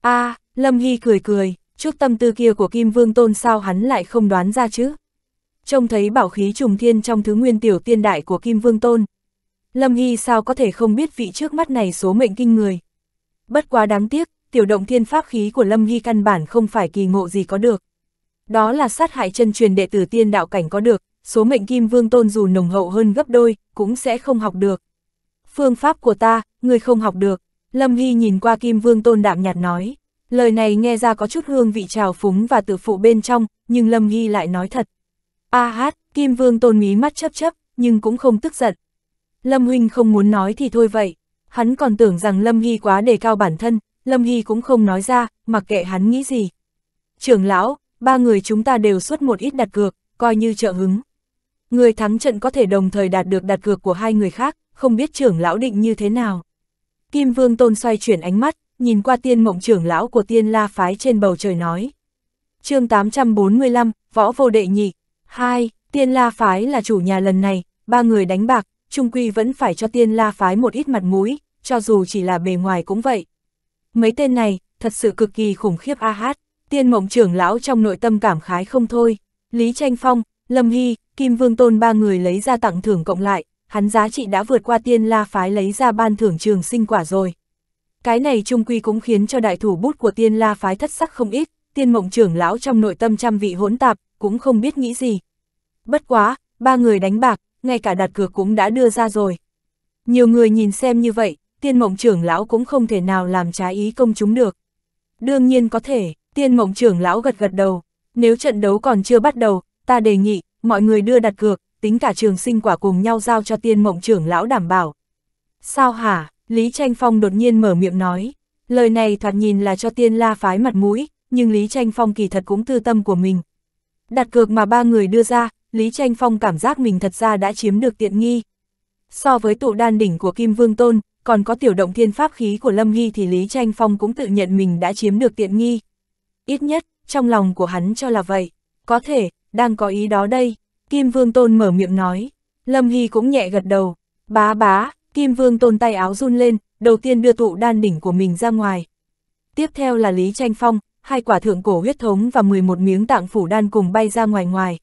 a à, Lâm Hy cười cười, chút tâm tư kia của Kim Vương Tôn sao hắn lại không đoán ra chứ? Trông thấy bảo khí trùng thiên trong thứ nguyên tiểu tiên đại của Kim Vương Tôn, Lâm Hy sao có thể không biết vị trước mắt này số mệnh kinh người. Bất quá đáng tiếc, tiểu động thiên pháp khí của Lâm Hy căn bản không phải kỳ ngộ gì có được. Đó là sát hại chân truyền đệ tử tiên đạo cảnh có được, số mệnh kim vương tôn dù nồng hậu hơn gấp đôi, cũng sẽ không học được. Phương pháp của ta, người không học được. Lâm Hy nhìn qua kim vương tôn đạm nhạt nói. Lời này nghe ra có chút hương vị trào phúng và tự phụ bên trong, nhưng Lâm Hy lại nói thật. A à hát, kim vương tôn mí mắt chấp chấp, nhưng cũng không tức giận, Lâm Huynh không muốn nói thì thôi vậy, hắn còn tưởng rằng Lâm Hy quá đề cao bản thân, Lâm Hy cũng không nói ra, mặc kệ hắn nghĩ gì. Trưởng lão, ba người chúng ta đều xuất một ít đặt cược, coi như trợ hứng. Người thắng trận có thể đồng thời đạt được đặt cược của hai người khác, không biết trưởng lão định như thế nào. Kim Vương Tôn xoay chuyển ánh mắt, nhìn qua tiên mộng trưởng lão của tiên la phái trên bầu trời nói. chương 845, Võ Vô Đệ Nhị, 2, tiên la phái là chủ nhà lần này, ba người đánh bạc, trung quy vẫn phải cho tiên la phái một ít mặt mũi, cho dù chỉ là bề ngoài cũng vậy. Mấy tên này, thật sự cực kỳ khủng khiếp a hát, tiên mộng trưởng lão trong nội tâm cảm khái không thôi. Lý Tranh Phong, Lâm Hy, Kim Vương Tôn ba người lấy ra tặng thưởng cộng lại, hắn giá trị đã vượt qua tiên la phái lấy ra ban thưởng trường sinh quả rồi. Cái này trung quy cũng khiến cho đại thủ bút của tiên la phái thất sắc không ít, tiên mộng trưởng lão trong nội tâm trăm vị hỗn tạp, cũng không biết nghĩ gì. Bất quá, ba người đánh bạc, ngay cả đặt cược cũng đã đưa ra rồi. Nhiều người nhìn xem như vậy, tiên mộng trưởng lão cũng không thể nào làm trái ý công chúng được. Đương nhiên có thể, tiên mộng trưởng lão gật gật đầu, nếu trận đấu còn chưa bắt đầu, ta đề nghị, mọi người đưa đặt cược, tính cả trường sinh quả cùng nhau giao cho tiên mộng trưởng lão đảm bảo. Sao hả? Lý Tranh Phong đột nhiên mở miệng nói. Lời này thoạt nhìn là cho tiên la phái mặt mũi, nhưng Lý Tranh Phong kỳ thật cũng tư tâm của mình. Đặt cược mà ba người đưa ra, Lý Tranh Phong cảm giác mình thật ra đã chiếm được tiện nghi. So với tụ đan đỉnh của Kim Vương Tôn, còn có tiểu động thiên pháp khí của Lâm Hy thì Lý Tranh Phong cũng tự nhận mình đã chiếm được tiện nghi. Ít nhất, trong lòng của hắn cho là vậy. Có thể, đang có ý đó đây. Kim Vương Tôn mở miệng nói. Lâm Hy cũng nhẹ gật đầu. Bá bá, Kim Vương Tôn tay áo run lên, đầu tiên đưa tụ đan đỉnh của mình ra ngoài. Tiếp theo là Lý Tranh Phong, hai quả thượng cổ huyết thống và 11 miếng tạng phủ đan cùng bay ra ngoài ngoài.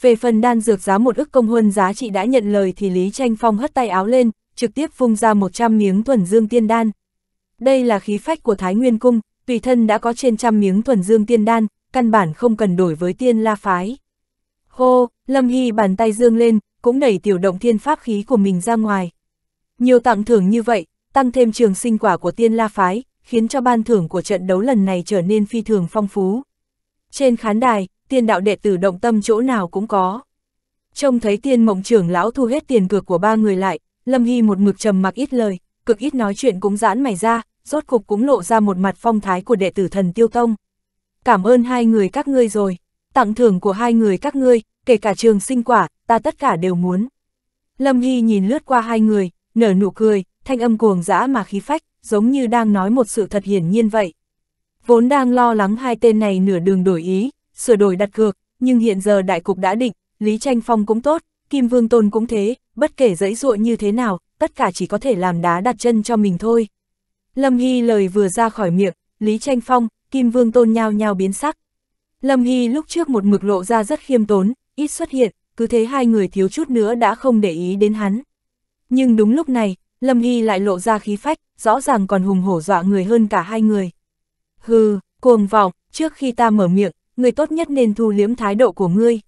Về phần đan dược giá một ức công huân giá trị đã nhận lời thì Lý Tranh Phong hất tay áo lên, trực tiếp phung ra 100 miếng thuần dương tiên đan. Đây là khí phách của Thái Nguyên Cung, tùy thân đã có trên trăm miếng thuần dương tiên đan, căn bản không cần đổi với tiên la phái. Hô, Lâm Hy bàn tay dương lên, cũng đẩy tiểu động thiên pháp khí của mình ra ngoài. Nhiều tặng thưởng như vậy, tăng thêm trường sinh quả của tiên la phái, khiến cho ban thưởng của trận đấu lần này trở nên phi thường phong phú. Trên khán đài, tiên đạo đệ tử động tâm chỗ nào cũng có. Trông thấy tiên mộng trưởng lão thu hết tiền cược của ba người lại, Lâm Hy một mực trầm mặc ít lời, cực ít nói chuyện cũng giãn mày ra, rốt cục cũng lộ ra một mặt phong thái của đệ tử thần tiêu tông. Cảm ơn hai người các ngươi rồi, tặng thưởng của hai người các ngươi, kể cả trường sinh quả, ta tất cả đều muốn. Lâm Hy nhìn lướt qua hai người, nở nụ cười, thanh âm cuồng dã mà khí phách, giống như đang nói một sự thật hiển nhiên vậy. Vốn đang lo lắng hai tên này nửa đường đổi ý, sửa đổi đặt cược, nhưng hiện giờ đại cục đã định, Lý Tranh Phong cũng tốt, Kim Vương Tôn cũng thế, bất kể dẫy dụa như thế nào, tất cả chỉ có thể làm đá đặt chân cho mình thôi. Lâm Hy lời vừa ra khỏi miệng, Lý Tranh Phong, Kim Vương Tôn nhao nhao biến sắc. Lâm Hy lúc trước một mực lộ ra rất khiêm tốn, ít xuất hiện, cứ thế hai người thiếu chút nữa đã không để ý đến hắn. Nhưng đúng lúc này, Lâm Hy lại lộ ra khí phách, rõ ràng còn hùng hổ dọa người hơn cả hai người. Hừ, cuồng vọng, trước khi ta mở miệng, người tốt nhất nên thu liếm thái độ của ngươi.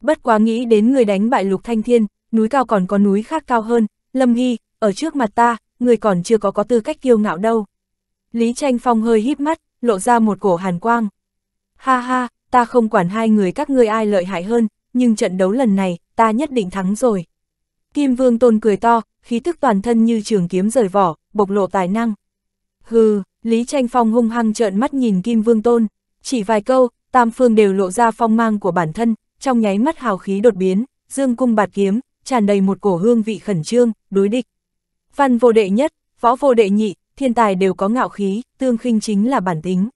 Bất quá nghĩ đến người đánh bại lục thanh thiên, núi cao còn có núi khác cao hơn, lâm hy, ở trước mặt ta, người còn chưa có có tư cách kiêu ngạo đâu. Lý tranh phong hơi híp mắt, lộ ra một cổ hàn quang. Ha ha, ta không quản hai người các ngươi ai lợi hại hơn, nhưng trận đấu lần này, ta nhất định thắng rồi. Kim Vương Tôn cười to, khí tức toàn thân như trường kiếm rời vỏ, bộc lộ tài năng. Hừ, Lý Tranh Phong hung hăng trợn mắt nhìn Kim Vương Tôn, chỉ vài câu, tam phương đều lộ ra phong mang của bản thân, trong nháy mắt hào khí đột biến, dương cung bạt kiếm, tràn đầy một cổ hương vị khẩn trương, đối địch. Văn vô đệ nhất, võ vô đệ nhị, thiên tài đều có ngạo khí, tương khinh chính là bản tính.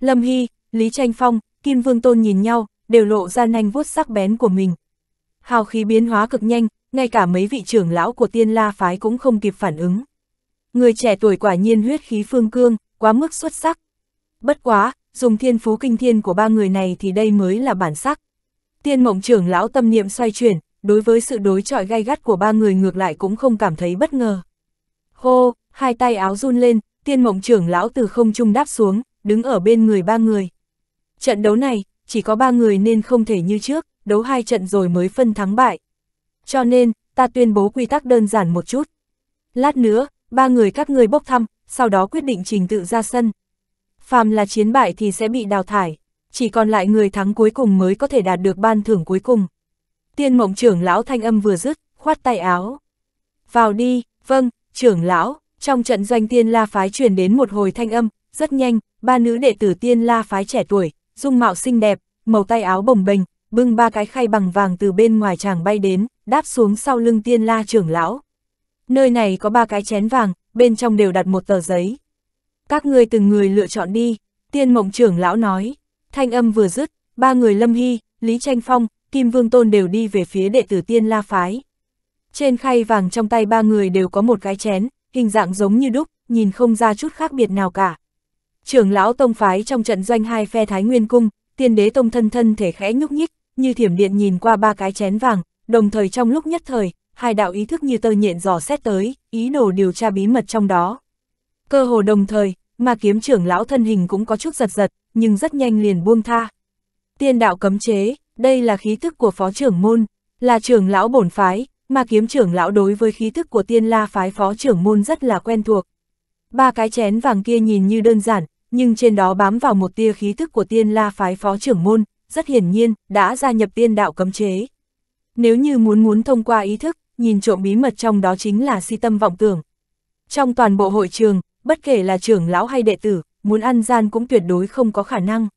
Lâm Hy, Lý Tranh Phong, Kim Vương Tôn nhìn nhau, đều lộ ra nhanh vuốt sắc bén của mình. Hào khí biến hóa cực nhanh, ngay cả mấy vị trưởng lão của tiên la phái cũng không kịp phản ứng. Người trẻ tuổi quả nhiên huyết khí phương cương, quá mức xuất sắc. Bất quá, dùng thiên phú kinh thiên của ba người này thì đây mới là bản sắc. Tiên mộng trưởng lão tâm niệm xoay chuyển, đối với sự đối chọi gay gắt của ba người ngược lại cũng không cảm thấy bất ngờ. Hô, hai tay áo run lên, tiên mộng trưởng lão từ không trung đáp xuống, đứng ở bên người ba người. Trận đấu này, chỉ có ba người nên không thể như trước, đấu hai trận rồi mới phân thắng bại. Cho nên, ta tuyên bố quy tắc đơn giản một chút. Lát nữa, ba người các người bốc thăm, sau đó quyết định trình tự ra sân phàm là chiến bại thì sẽ bị đào thải, chỉ còn lại người thắng cuối cùng mới có thể đạt được ban thưởng cuối cùng. Tiên mộng trưởng lão thanh âm vừa dứt, khoát tay áo. Vào đi, vâng, trưởng lão, trong trận doanh tiên la phái truyền đến một hồi thanh âm, rất nhanh, ba nữ đệ tử tiên la phái trẻ tuổi, dung mạo xinh đẹp, màu tay áo bồng bềnh, bưng ba cái khay bằng vàng từ bên ngoài chàng bay đến, đáp xuống sau lưng tiên la trưởng lão. Nơi này có ba cái chén vàng, bên trong đều đặt một tờ giấy, các ngươi từng người lựa chọn đi, tiên mộng trưởng lão nói. Thanh âm vừa dứt, ba người Lâm Hy, Lý Tranh Phong, Kim Vương Tôn đều đi về phía đệ tử tiên la phái. Trên khay vàng trong tay ba người đều có một cái chén, hình dạng giống như đúc, nhìn không ra chút khác biệt nào cả. Trưởng lão tông phái trong trận doanh hai phe Thái Nguyên Cung, tiên đế tông thân thân thể khẽ nhúc nhích, như thiểm điện nhìn qua ba cái chén vàng, đồng thời trong lúc nhất thời, hai đạo ý thức như tơ nhện dò xét tới, ý đồ điều tra bí mật trong đó. Cơ hồ đồng thời, mà kiếm trưởng lão thân hình cũng có chút giật giật, nhưng rất nhanh liền buông tha. Tiên đạo cấm chế, đây là khí thức của phó trưởng môn, là trưởng lão bổn phái, mà kiếm trưởng lão đối với khí thức của tiên la phái phó trưởng môn rất là quen thuộc. Ba cái chén vàng kia nhìn như đơn giản, nhưng trên đó bám vào một tia khí thức của tiên la phái phó trưởng môn, rất hiển nhiên, đã gia nhập tiên đạo cấm chế. Nếu như muốn muốn thông qua ý thức, nhìn trộm bí mật trong đó chính là si tâm vọng tưởng. Trong toàn bộ hội trường, bất kể là trưởng lão hay đệ tử, muốn ăn gian cũng tuyệt đối không có khả năng.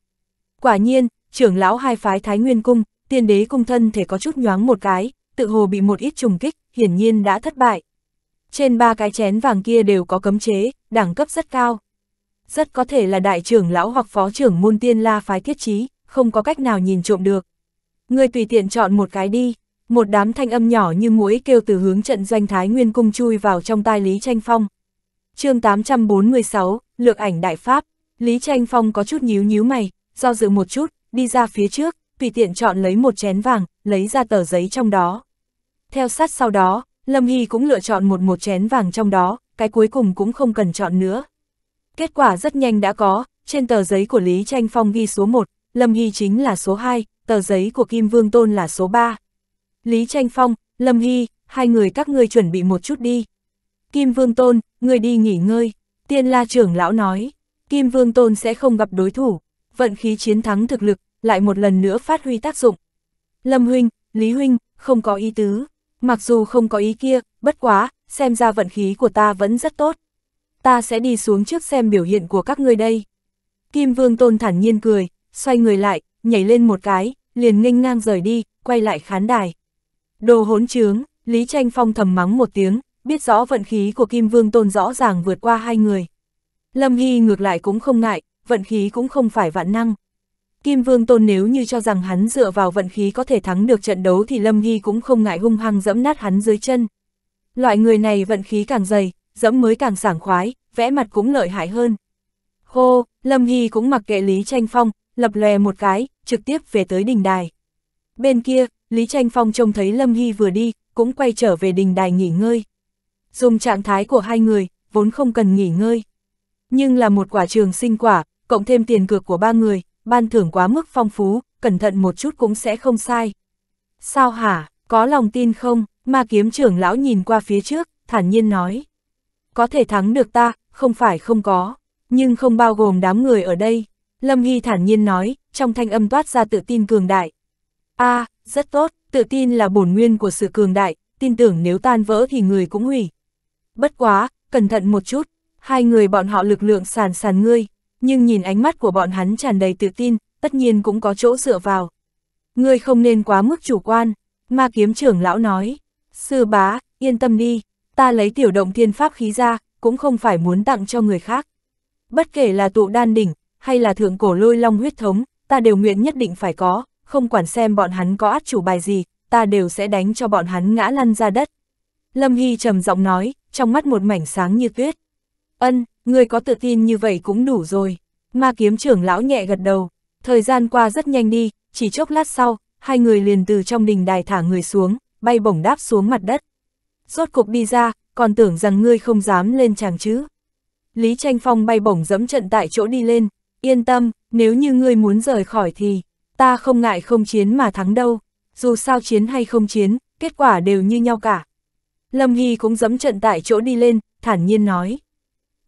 Quả nhiên, trưởng lão hai phái Thái Nguyên Cung, tiên đế cung thân thể có chút nhoáng một cái, tự hồ bị một ít trùng kích, hiển nhiên đã thất bại. Trên ba cái chén vàng kia đều có cấm chế, đẳng cấp rất cao. Rất có thể là đại trưởng lão hoặc phó trưởng môn tiên la phái thiết trí, không có cách nào nhìn trộm được. Người tùy tiện chọn một cái đi, một đám thanh âm nhỏ như mũi kêu từ hướng trận doanh Thái Nguyên Cung chui vào trong tai Lý Tranh Phong chương 846, Lược ảnh Đại Pháp, Lý Tranh Phong có chút nhíu nhíu mày, do dự một chút, đi ra phía trước, tùy tiện chọn lấy một chén vàng, lấy ra tờ giấy trong đó. Theo sát sau đó, Lâm Hy cũng lựa chọn một một chén vàng trong đó, cái cuối cùng cũng không cần chọn nữa. Kết quả rất nhanh đã có, trên tờ giấy của Lý Tranh Phong ghi số 1, Lâm Hy chính là số 2, tờ giấy của Kim Vương Tôn là số 3. Lý Tranh Phong, Lâm Hy, hai người các ngươi chuẩn bị một chút đi. Kim Vương Tôn, người đi nghỉ ngơi, tiên la trưởng lão nói, Kim Vương Tôn sẽ không gặp đối thủ, vận khí chiến thắng thực lực, lại một lần nữa phát huy tác dụng. Lâm Huynh, Lý Huynh, không có ý tứ, mặc dù không có ý kia, bất quá, xem ra vận khí của ta vẫn rất tốt. Ta sẽ đi xuống trước xem biểu hiện của các ngươi đây. Kim Vương Tôn thản nhiên cười, xoay người lại, nhảy lên một cái, liền nghênh ngang rời đi, quay lại khán đài. Đồ hỗn trướng, Lý Tranh Phong thầm mắng một tiếng, biết rõ vận khí của Kim Vương Tôn rõ ràng vượt qua hai người. Lâm Hy ngược lại cũng không ngại, vận khí cũng không phải vạn năng. Kim Vương Tôn nếu như cho rằng hắn dựa vào vận khí có thể thắng được trận đấu thì Lâm Hy cũng không ngại hung hăng dẫm nát hắn dưới chân. Loại người này vận khí càng dày, dẫm mới càng sảng khoái, vẽ mặt cũng lợi hại hơn. Hô, Lâm Hy cũng mặc kệ Lý Tranh Phong, lập lòe một cái, trực tiếp về tới đình đài. Bên kia, Lý Tranh Phong trông thấy Lâm Hy vừa đi, cũng quay trở về đình đài nghỉ ngơi dùng trạng thái của hai người, vốn không cần nghỉ ngơi. Nhưng là một quả trường sinh quả, cộng thêm tiền cược của ba người, ban thưởng quá mức phong phú, cẩn thận một chút cũng sẽ không sai. Sao hả, có lòng tin không? Ma kiếm trưởng lão nhìn qua phía trước, thản nhiên nói. Có thể thắng được ta, không phải không có, nhưng không bao gồm đám người ở đây. Lâm Hy thản nhiên nói, trong thanh âm toát ra tự tin cường đại. a à, rất tốt, tự tin là bổn nguyên của sự cường đại, tin tưởng nếu tan vỡ thì người cũng hủy bất quá, cẩn thận một chút, hai người bọn họ lực lượng sàn sàn ngươi, nhưng nhìn ánh mắt của bọn hắn tràn đầy tự tin, tất nhiên cũng có chỗ dựa vào. Ngươi không nên quá mức chủ quan, ma kiếm trưởng lão nói, sư bá, yên tâm đi, ta lấy tiểu động thiên pháp khí ra, cũng không phải muốn tặng cho người khác. Bất kể là tụ đan đỉnh, hay là thượng cổ lôi long huyết thống, ta đều nguyện nhất định phải có, không quản xem bọn hắn có át chủ bài gì, ta đều sẽ đánh cho bọn hắn ngã lăn ra đất. Lâm Hy trầm giọng nói, trong mắt một mảnh sáng như tuyết. Ân, người có tự tin như vậy cũng đủ rồi. Ma kiếm trưởng lão nhẹ gật đầu, thời gian qua rất nhanh đi, chỉ chốc lát sau, hai người liền từ trong đình đài thả người xuống, bay bổng đáp xuống mặt đất. Rốt cục đi ra, còn tưởng rằng ngươi không dám lên chàng chứ. Lý Tranh Phong bay bổng dẫm trận tại chỗ đi lên, yên tâm, nếu như ngươi muốn rời khỏi thì, ta không ngại không chiến mà thắng đâu, dù sao chiến hay không chiến, kết quả đều như nhau cả. Lâm Hy cũng dấm trận tại chỗ đi lên, thản nhiên nói.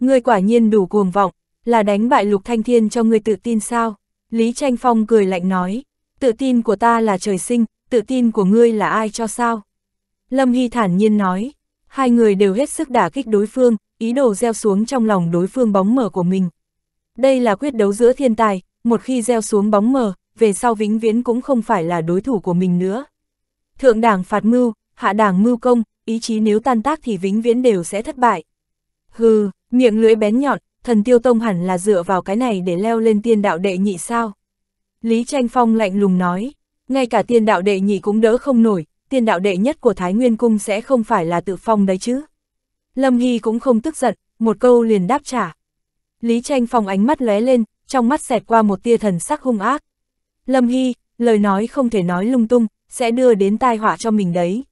Ngươi quả nhiên đủ cuồng vọng, là đánh bại Lục Thanh Thiên cho ngươi tự tin sao? Lý Tranh Phong cười lạnh nói, tự tin của ta là trời sinh, tự tin của ngươi là ai cho sao? Lâm Hy thản nhiên nói, hai người đều hết sức đả kích đối phương, ý đồ gieo xuống trong lòng đối phương bóng mờ của mình. Đây là quyết đấu giữa thiên tài, một khi gieo xuống bóng mờ, về sau vĩnh viễn cũng không phải là đối thủ của mình nữa. Thượng đảng phạt mưu, hạ đảng mưu công, ý chí nếu tan tác thì vĩnh viễn đều sẽ thất bại. Hừ, miệng lưỡi bén nhọn, thần tiêu tông hẳn là dựa vào cái này để leo lên tiên đạo đệ nhị sao. Lý Tranh Phong lạnh lùng nói, ngay cả tiên đạo đệ nhị cũng đỡ không nổi, tiên đạo đệ nhất của Thái Nguyên Cung sẽ không phải là tự phong đấy chứ. Lâm Hy cũng không tức giận, một câu liền đáp trả. Lý Tranh Phong ánh mắt lóe lên, trong mắt xẹt qua một tia thần sắc hung ác. Lâm Hy, lời nói không thể nói lung tung, sẽ đưa đến tai họa cho mình đấy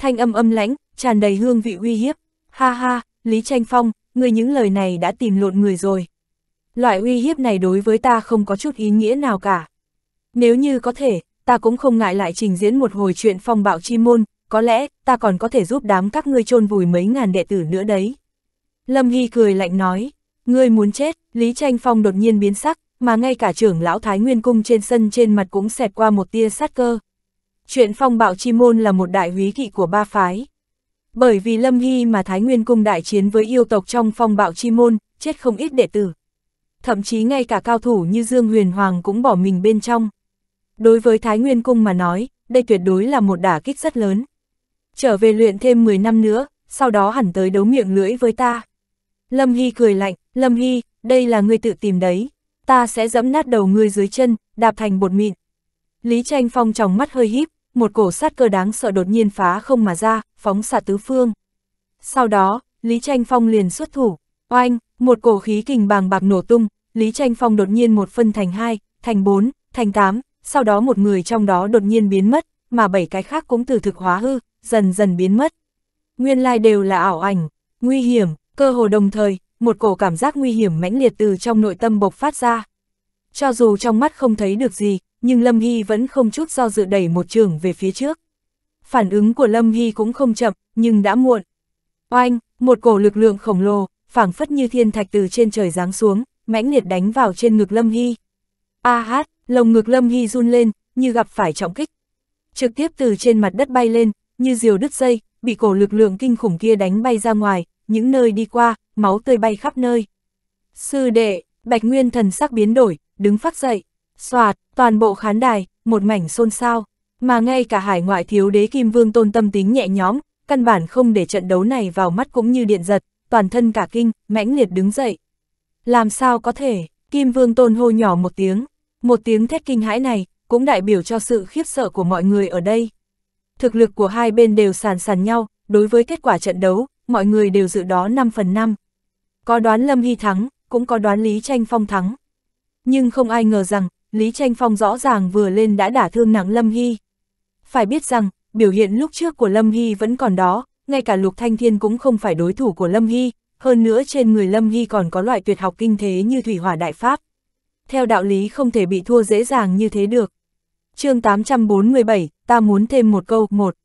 thanh âm âm lãnh, tràn đầy hương vị uy hiếp. Ha ha, Lý Tranh Phong, người những lời này đã tìm lộn người rồi. Loại uy hiếp này đối với ta không có chút ý nghĩa nào cả. Nếu như có thể, ta cũng không ngại lại trình diễn một hồi chuyện phong bạo chi môn, có lẽ ta còn có thể giúp đám các ngươi chôn vùi mấy ngàn đệ tử nữa đấy. Lâm Hy cười lạnh nói, ngươi muốn chết, Lý Tranh Phong đột nhiên biến sắc, mà ngay cả trưởng lão Thái Nguyên Cung trên sân trên mặt cũng xẹt qua một tia sát cơ. Chuyện phong bạo chi môn là một đại húy kỵ của ba phái. Bởi vì Lâm Hy mà Thái Nguyên Cung đại chiến với yêu tộc trong phong bạo chi môn, chết không ít đệ tử. Thậm chí ngay cả cao thủ như Dương Huyền Hoàng cũng bỏ mình bên trong. Đối với Thái Nguyên Cung mà nói, đây tuyệt đối là một đả kích rất lớn. Trở về luyện thêm 10 năm nữa, sau đó hẳn tới đấu miệng lưỡi với ta. Lâm Hy cười lạnh, Lâm Hy, đây là ngươi tự tìm đấy. Ta sẽ dẫm nát đầu ngươi dưới chân, đạp thành bột mịn. Lý Tranh Phong tròng mắt hơi híp, một cổ sát cơ đáng sợ đột nhiên phá không mà ra, phóng xạ tứ phương. Sau đó, Lý Tranh Phong liền xuất thủ, oanh, một cổ khí kình bàng bạc nổ tung, Lý Tranh Phong đột nhiên một phân thành hai, thành bốn, thành tám, sau đó một người trong đó đột nhiên biến mất, mà bảy cái khác cũng từ thực hóa hư, dần dần biến mất. Nguyên lai đều là ảo ảnh, nguy hiểm, cơ hồ đồng thời, một cổ cảm giác nguy hiểm mãnh liệt từ trong nội tâm bộc phát ra. Cho dù trong mắt không thấy được gì, nhưng Lâm Hy vẫn không chút do dự đẩy một trường về phía trước. Phản ứng của Lâm Hy cũng không chậm, nhưng đã muộn. Oanh, một cổ lực lượng khổng lồ, phảng phất như thiên thạch từ trên trời giáng xuống, mãnh liệt đánh vào trên ngực Lâm Hy. A hát, lồng ngực Lâm Hy run lên, như gặp phải trọng kích. Trực tiếp từ trên mặt đất bay lên, như diều đứt dây, bị cổ lực lượng kinh khủng kia đánh bay ra ngoài, những nơi đi qua, máu tươi bay khắp nơi. Sư đệ, Bạch Nguyên thần sắc biến đổi, đứng phát dậy. Xoạt, toàn bộ khán đài, một mảnh xôn xao, mà ngay cả hải ngoại thiếu đế Kim Vương tôn tâm tính nhẹ nhõm, căn bản không để trận đấu này vào mắt cũng như điện giật, toàn thân cả kinh, mãnh liệt đứng dậy. Làm sao có thể, Kim Vương tôn hô nhỏ một tiếng, một tiếng thét kinh hãi này, cũng đại biểu cho sự khiếp sợ của mọi người ở đây. Thực lực của hai bên đều sàn sàn nhau, đối với kết quả trận đấu, mọi người đều dự đó 5 phần 5. Có đoán Lâm Hy thắng, cũng có đoán Lý Tranh Phong thắng. Nhưng không ai ngờ rằng, Lý Tranh Phong rõ ràng vừa lên đã đả thương nặng Lâm Hy. Phải biết rằng, biểu hiện lúc trước của Lâm Hy vẫn còn đó, ngay cả Lục Thanh Thiên cũng không phải đối thủ của Lâm Hy, hơn nữa trên người Lâm Hy còn có loại tuyệt học kinh thế như Thủy Hỏa Đại Pháp. Theo đạo lý không thể bị thua dễ dàng như thế được. chương 847, ta muốn thêm một câu, một.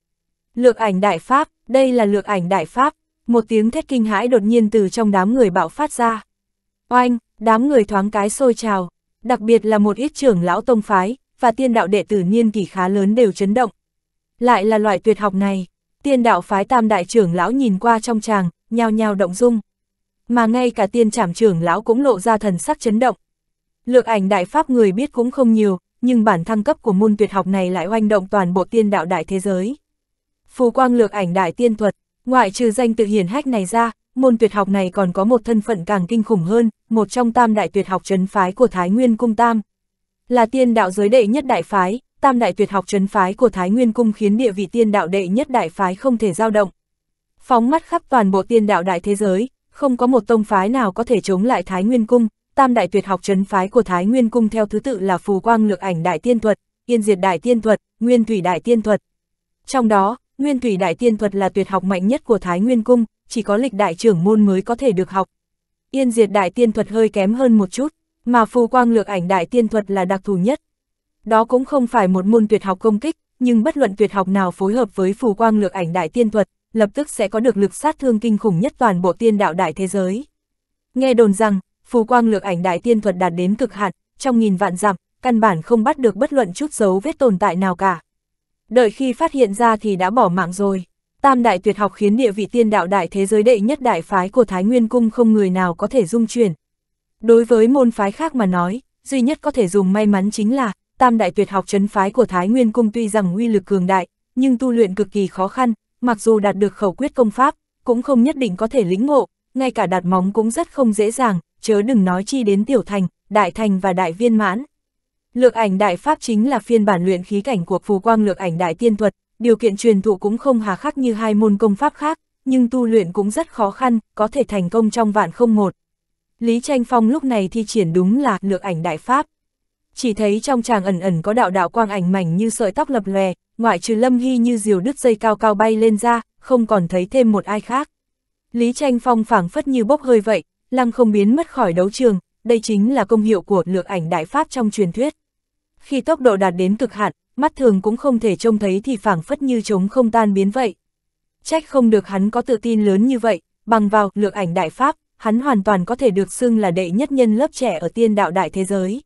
Lược ảnh Đại Pháp, đây là lược ảnh Đại Pháp, một tiếng thét kinh hãi đột nhiên từ trong đám người bạo phát ra. Oanh, đám người thoáng cái sôi trào đặc biệt là một ít trưởng lão tông phái, và tiên đạo đệ tử niên kỷ khá lớn đều chấn động. Lại là loại tuyệt học này, tiên đạo phái tam đại trưởng lão nhìn qua trong tràng, nhao nhao động dung. Mà ngay cả tiên trảm trưởng lão cũng lộ ra thần sắc chấn động. Lược ảnh đại pháp người biết cũng không nhiều, nhưng bản thăng cấp của môn tuyệt học này lại hoành động toàn bộ tiên đạo đại thế giới. Phù quang lược ảnh đại tiên thuật, ngoại trừ danh tự hiển hách này ra, môn tuyệt học này còn có một thân phận càng kinh khủng hơn, một trong tam đại tuyệt học trấn phái của Thái Nguyên Cung Tam. Là tiên đạo giới đệ nhất đại phái, tam đại tuyệt học trấn phái của Thái Nguyên Cung khiến địa vị tiên đạo đệ nhất đại phái không thể dao động. Phóng mắt khắp toàn bộ tiên đạo đại thế giới, không có một tông phái nào có thể chống lại Thái Nguyên Cung, tam đại tuyệt học trấn phái của Thái Nguyên Cung theo thứ tự là Phù Quang Lược Ảnh Đại Tiên Thuật, Yên Diệt Đại Tiên Thuật, Nguyên Thủy Đại Tiên Thuật. Trong đó, Nguyên Thủy Đại Tiên Thuật là tuyệt học mạnh nhất của Thái Nguyên Cung, chỉ có lịch đại trưởng môn mới có thể được học. Yên diệt đại tiên thuật hơi kém hơn một chút, mà phù quang lược ảnh đại tiên thuật là đặc thù nhất. Đó cũng không phải một môn tuyệt học công kích, nhưng bất luận tuyệt học nào phối hợp với phù quang lược ảnh đại tiên thuật, lập tức sẽ có được lực sát thương kinh khủng nhất toàn bộ tiên đạo đại thế giới. Nghe đồn rằng, phù quang lược ảnh đại tiên thuật đạt đến cực hạn, trong nghìn vạn dặm, căn bản không bắt được bất luận chút dấu vết tồn tại nào cả. Đợi khi phát hiện ra thì đã bỏ mạng rồi. Tam đại tuyệt học khiến địa vị tiên đạo đại thế giới đệ nhất đại phái của Thái Nguyên Cung không người nào có thể dung chuyển. Đối với môn phái khác mà nói, duy nhất có thể dùng may mắn chính là, tam đại tuyệt học trấn phái của Thái Nguyên Cung tuy rằng uy lực cường đại, nhưng tu luyện cực kỳ khó khăn, mặc dù đạt được khẩu quyết công pháp, cũng không nhất định có thể lĩnh ngộ, ngay cả đạt móng cũng rất không dễ dàng, chớ đừng nói chi đến tiểu thành, đại thành và đại viên mãn. Lược ảnh đại pháp chính là phiên bản luyện khí cảnh của phù quang lược ảnh đại tiên thuật, điều kiện truyền thụ cũng không hà khắc như hai môn công pháp khác, nhưng tu luyện cũng rất khó khăn, có thể thành công trong vạn không một. Lý Tranh Phong lúc này thi triển đúng là lược ảnh đại pháp. Chỉ thấy trong chàng ẩn ẩn có đạo đạo quang ảnh mảnh như sợi tóc lập lòe, ngoại trừ Lâm Hy như diều đứt dây cao cao bay lên ra, không còn thấy thêm một ai khác. Lý Tranh Phong phảng phất như bốc hơi vậy, lăng không biến mất khỏi đấu trường, đây chính là công hiệu của lược ảnh đại pháp trong truyền thuyết. Khi tốc độ đạt đến cực hạn, mắt thường cũng không thể trông thấy thì phảng phất như trống không tan biến vậy. Trách không được hắn có tự tin lớn như vậy, bằng vào lược ảnh đại pháp, hắn hoàn toàn có thể được xưng là đệ nhất nhân lớp trẻ ở tiên đạo đại thế giới.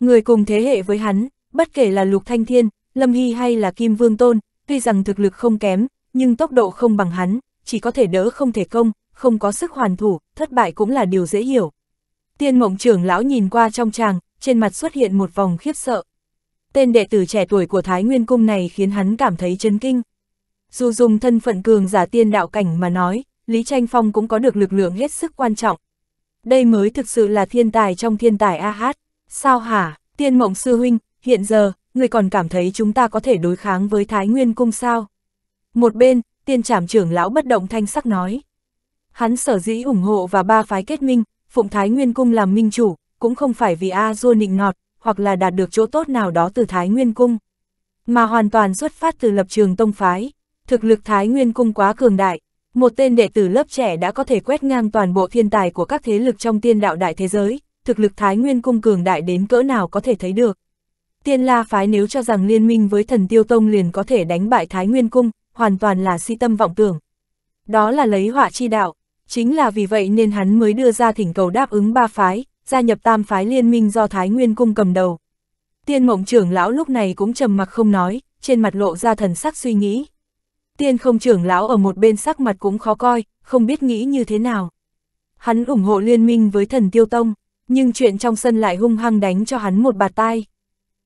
Người cùng thế hệ với hắn, bất kể là Lục Thanh Thiên, Lâm Hy hay là Kim Vương Tôn, tuy rằng thực lực không kém, nhưng tốc độ không bằng hắn, chỉ có thể đỡ không thể công, không có sức hoàn thủ, thất bại cũng là điều dễ hiểu. Tiên mộng trưởng lão nhìn qua trong tràng trên mặt xuất hiện một vòng khiếp sợ, tên đệ tử trẻ tuổi của Thái Nguyên Cung này khiến hắn cảm thấy chấn kinh. Dù dùng thân phận cường giả tiên đạo cảnh mà nói, Lý Tranh Phong cũng có được lực lượng hết sức quan trọng. Đây mới thực sự là thiên tài trong thiên tài A Hát. Sao hả, tiên mộng sư huynh, hiện giờ, người còn cảm thấy chúng ta có thể đối kháng với Thái Nguyên Cung sao? Một bên, tiên trảm trưởng lão bất động thanh sắc nói. Hắn sở dĩ ủng hộ và ba phái kết minh, phụng Thái Nguyên Cung làm minh chủ, cũng không phải vì A Dua nịnh nọt, hoặc là đạt được chỗ tốt nào đó từ Thái Nguyên Cung. Mà hoàn toàn xuất phát từ lập trường tông phái, thực lực Thái Nguyên Cung quá cường đại, một tên đệ tử lớp trẻ đã có thể quét ngang toàn bộ thiên tài của các thế lực trong tiên đạo đại thế giới, thực lực Thái Nguyên Cung cường đại đến cỡ nào có thể thấy được. Tiên La Phái nếu cho rằng liên minh với thần Tiêu Tông liền có thể đánh bại Thái Nguyên Cung, hoàn toàn là si tâm vọng tưởng. Đó là lấy họa chi đạo, chính là vì vậy nên hắn mới đưa ra thỉnh cầu đáp ứng ba phái, gia nhập tam phái liên minh do Thái Nguyên Cung cầm đầu. Tiên mộng trưởng lão lúc này cũng trầm mặc không nói, trên mặt lộ ra thần sắc suy nghĩ. Tiên không trưởng lão ở một bên sắc mặt cũng khó coi, không biết nghĩ như thế nào. Hắn ủng hộ liên minh với thần tiêu tông, nhưng chuyện trong sân lại hung hăng đánh cho hắn một bạt tai.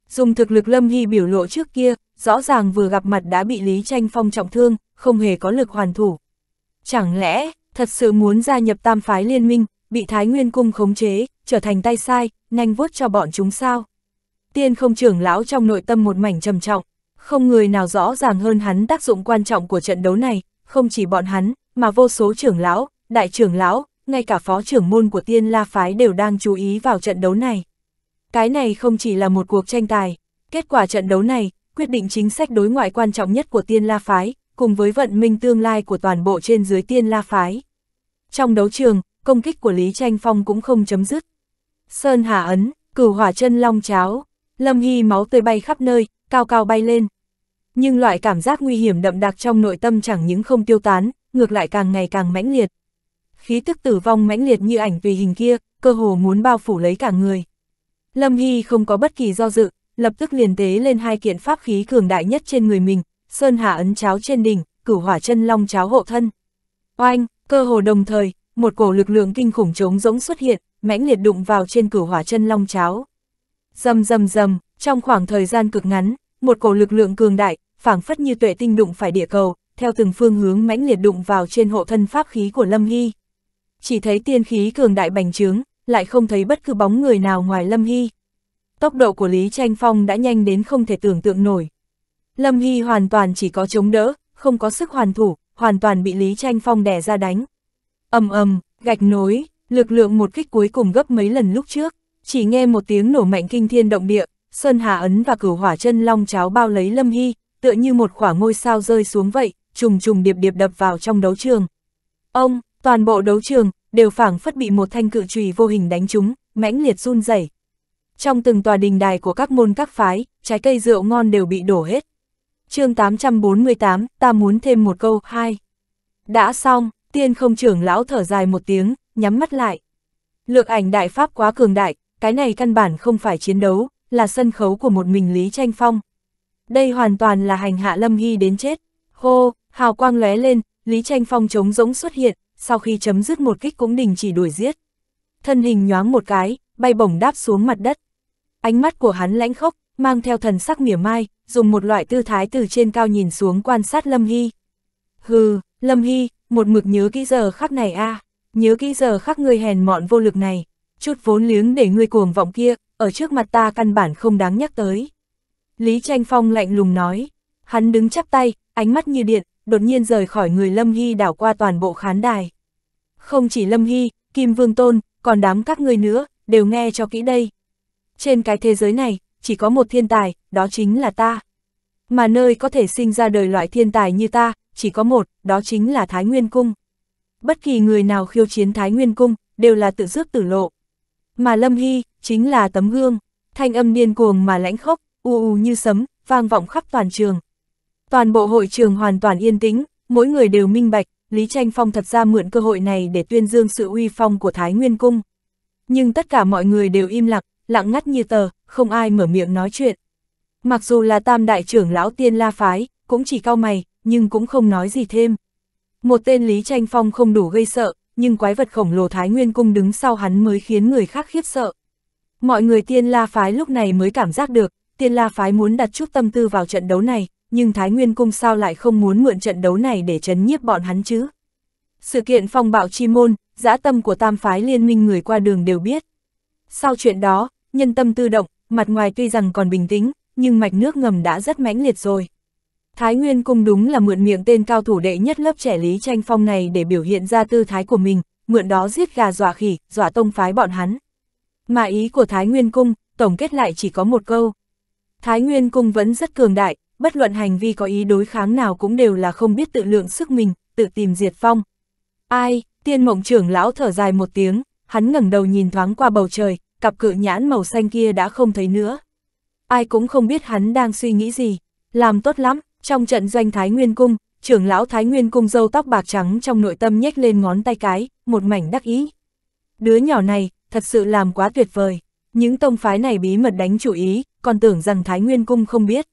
Dùng thực lực lâm hy biểu lộ trước kia, rõ ràng vừa gặp mặt đã bị Lý Tranh Phong trọng thương, không hề có lực hoàn thủ. Chẳng lẽ, thật sự muốn gia nhập tam phái liên minh, bị Thái Nguyên cung khống chế, trở thành tay sai, nhanh vuốt cho bọn chúng sao. Tiên không trưởng lão trong nội tâm một mảnh trầm trọng, không người nào rõ ràng hơn hắn tác dụng quan trọng của trận đấu này, không chỉ bọn hắn, mà vô số trưởng lão, đại trưởng lão, ngay cả phó trưởng môn của tiên la phái đều đang chú ý vào trận đấu này. Cái này không chỉ là một cuộc tranh tài, kết quả trận đấu này, quyết định chính sách đối ngoại quan trọng nhất của tiên la phái, cùng với vận minh tương lai của toàn bộ trên dưới tiên la phái. Trong đấu trường, công kích của Lý Tranh Phong cũng không chấm dứt. Sơn Hà Ấn, cửu hỏa chân long cháo, Lâm Hy máu tươi bay khắp nơi, cao cao bay lên. Nhưng loại cảm giác nguy hiểm đậm đặc trong nội tâm chẳng những không tiêu tán, ngược lại càng ngày càng mãnh liệt. Khí tức tử vong mãnh liệt như ảnh tùy hình kia, cơ hồ muốn bao phủ lấy cả người. Lâm Hy không có bất kỳ do dự, lập tức liền tế lên hai kiện pháp khí cường đại nhất trên người mình, Sơn Hà ấn cháo trên đỉnh, cửu hỏa chân long cháo hộ thân. Oanh, cơ hồ đồng thời, một cổ lực lượng kinh khủng trống rỗng xuất hiện, mãnh liệt đụng vào trên cửu hỏa chân long cháo. Dầm dầm dầm, trong khoảng thời gian cực ngắn, một cổ lực lượng cường đại, phảng phất như tuệ tinh đụng phải địa cầu, theo từng phương hướng mãnh liệt đụng vào trên hộ thân pháp khí của Lâm Hy. Chỉ thấy tiên khí cường đại bành trướng, lại không thấy bất cứ bóng người nào ngoài Lâm Hy. Tốc độ của Lý Tranh Phong đã nhanh đến không thể tưởng tượng nổi. Lâm Hy hoàn toàn chỉ có chống đỡ, không có sức hoàn thủ, hoàn toàn bị Lý Tranh Phong đè ra đánh, ầm ầm, gạch nối, lực lượng một kích cuối cùng gấp mấy lần lúc trước, chỉ nghe một tiếng nổ mạnh kinh thiên động địa, Sơn Hà Ấn và cửu hỏa chân long cháo bao lấy Lâm Hy, tựa như một quả ngôi sao rơi xuống vậy, trùng trùng điệp điệp đập vào trong đấu trường. Ông, toàn bộ đấu trường, đều phảng phất bị một thanh cự trùy vô hình đánh trúng, mãnh liệt run rẩy. Trong từng tòa đình đài của các môn các phái, trái cây rượu ngon đều bị đổ hết. chương 848, ta muốn thêm một câu, hai. Đã xong, Tiên không trưởng lão thở dài một tiếng, nhắm mắt lại. Lược ảnh đại pháp quá cường đại, cái này căn bản không phải chiến đấu, là sân khấu của một mình Lý Tranh Phong. Đây hoàn toàn là hành hạ Lâm Hy đến chết. Hô, hào quang lóe lên, Lý Tranh Phong trống rỗng xuất hiện, sau khi chấm dứt một kích cũng đình chỉ đuổi giết. Thân hình nhoáng một cái, bay bổng đáp xuống mặt đất. Ánh mắt của hắn lãnh khốc, mang theo thần sắc mỉa mai, dùng một loại tư thái từ trên cao nhìn xuống quan sát Lâm Hy. Hừ, Lâm Hy, một mực nhớ kỹ giờ khắc này a à, nhớ kỹ giờ khắc ngươi hèn mọn vô lực này, chút vốn liếng để ngươi cuồng vọng kia, ở trước mặt ta căn bản không đáng nhắc tới. Lý Tranh Phong lạnh lùng nói, hắn đứng chắp tay, ánh mắt như điện, đột nhiên rời khỏi người Lâm Hy đảo qua toàn bộ khán đài. Không chỉ Lâm Hy, Kim Vương Tôn, còn đám các ngươi nữa, đều nghe cho kỹ đây. Trên cái thế giới này, chỉ có một thiên tài, đó chính là ta. Mà nơi có thể sinh ra đời loại thiên tài như ta, chỉ có một, đó chính là Thái Nguyên Cung. Bất kỳ người nào khiêu chiến Thái Nguyên Cung, đều là tự rước tử lộ. Mà Lâm Hy, chính là tấm gương, thanh âm điên cuồng mà lãnh khốc, u u như sấm, vang vọng khắp toàn trường. Toàn bộ hội trường hoàn toàn yên tĩnh, mỗi người đều minh bạch, Lý Tranh Phong thật ra mượn cơ hội này để tuyên dương sự uy phong của Thái Nguyên Cung. Nhưng tất cả mọi người đều im lặng, lặng ngắt như tờ, không ai mở miệng nói chuyện. Mặc dù là tam đại trưởng lão tiên la phái, cũng chỉ cao mày, nhưng cũng không nói gì thêm. Một tên Lý Tranh Phong không đủ gây sợ, nhưng quái vật khổng lồ Thái Nguyên Cung đứng sau hắn mới khiến người khác khiếp sợ. Mọi người tiên la phái lúc này mới cảm giác được, tiên la phái muốn đặt chút tâm tư vào trận đấu này, nhưng Thái Nguyên Cung sao lại không muốn mượn trận đấu này để chấn nhiếp bọn hắn chứ? Sự kiện phong bạo chi môn, dã tâm của tam phái liên minh người qua đường đều biết. Sau chuyện đó, nhân tâm tư động, mặt ngoài tuy rằng còn bình tĩnh, nhưng mạch nước ngầm đã rất mãnh liệt rồi. Thái Nguyên Cung đúng là mượn miệng tên cao thủ đệ nhất lớp trẻ Lý Tranh Phong này để biểu hiện ra tư thái của mình, mượn đó giết gà dọa khỉ, dọa tông phái bọn hắn. Mà ý của Thái Nguyên Cung, tổng kết lại chỉ có một câu. Thái Nguyên Cung vẫn rất cường đại, bất luận hành vi có ý đối kháng nào cũng đều là không biết tự lượng sức mình, tự tìm diệt phong. Ai, tiên mộng trưởng lão thở dài một tiếng, hắn ngẩng đầu nhìn thoáng qua bầu trời, cặp cự nhãn màu xanh kia đã không thấy nữa. Ai cũng không biết hắn đang suy nghĩ gì, làm tốt lắm, trong trận doanh Thái Nguyên Cung, trưởng lão Thái Nguyên Cung dâu tóc bạc trắng trong nội tâm nhếch lên ngón tay cái, một mảnh đắc ý. Đứa nhỏ này, thật sự làm quá tuyệt vời. Những tông phái này bí mật đánh chủ ý, còn tưởng rằng Thái Nguyên Cung không biết.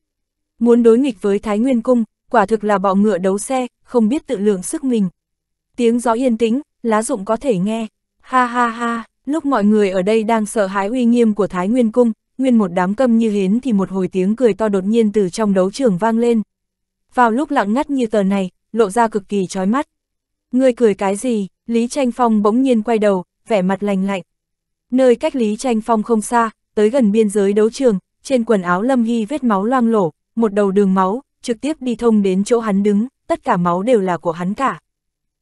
Muốn đối nghịch với Thái Nguyên Cung, quả thực là bọ ngựa đấu xe, không biết tự lượng sức mình. Tiếng gió yên tĩnh, lá rụng có thể nghe. Ha ha ha, lúc mọi người ở đây đang sợ hãi uy nghiêm của Thái Nguyên Cung, nguyên một đám câm như hến thì một hồi tiếng cười to đột nhiên từ trong đấu trường vang lên, vào lúc lặng ngắt như tờ này, lộ ra cực kỳ chói mắt. ngươi cười cái gì, Lý Tranh Phong bỗng nhiên quay đầu, vẻ mặt lành lạnh. Nơi cách Lý Tranh Phong không xa, tới gần biên giới đấu trường, trên quần áo Lâm Hy vết máu loang lổ, một đầu đường máu, trực tiếp đi thông đến chỗ hắn đứng, tất cả máu đều là của hắn cả.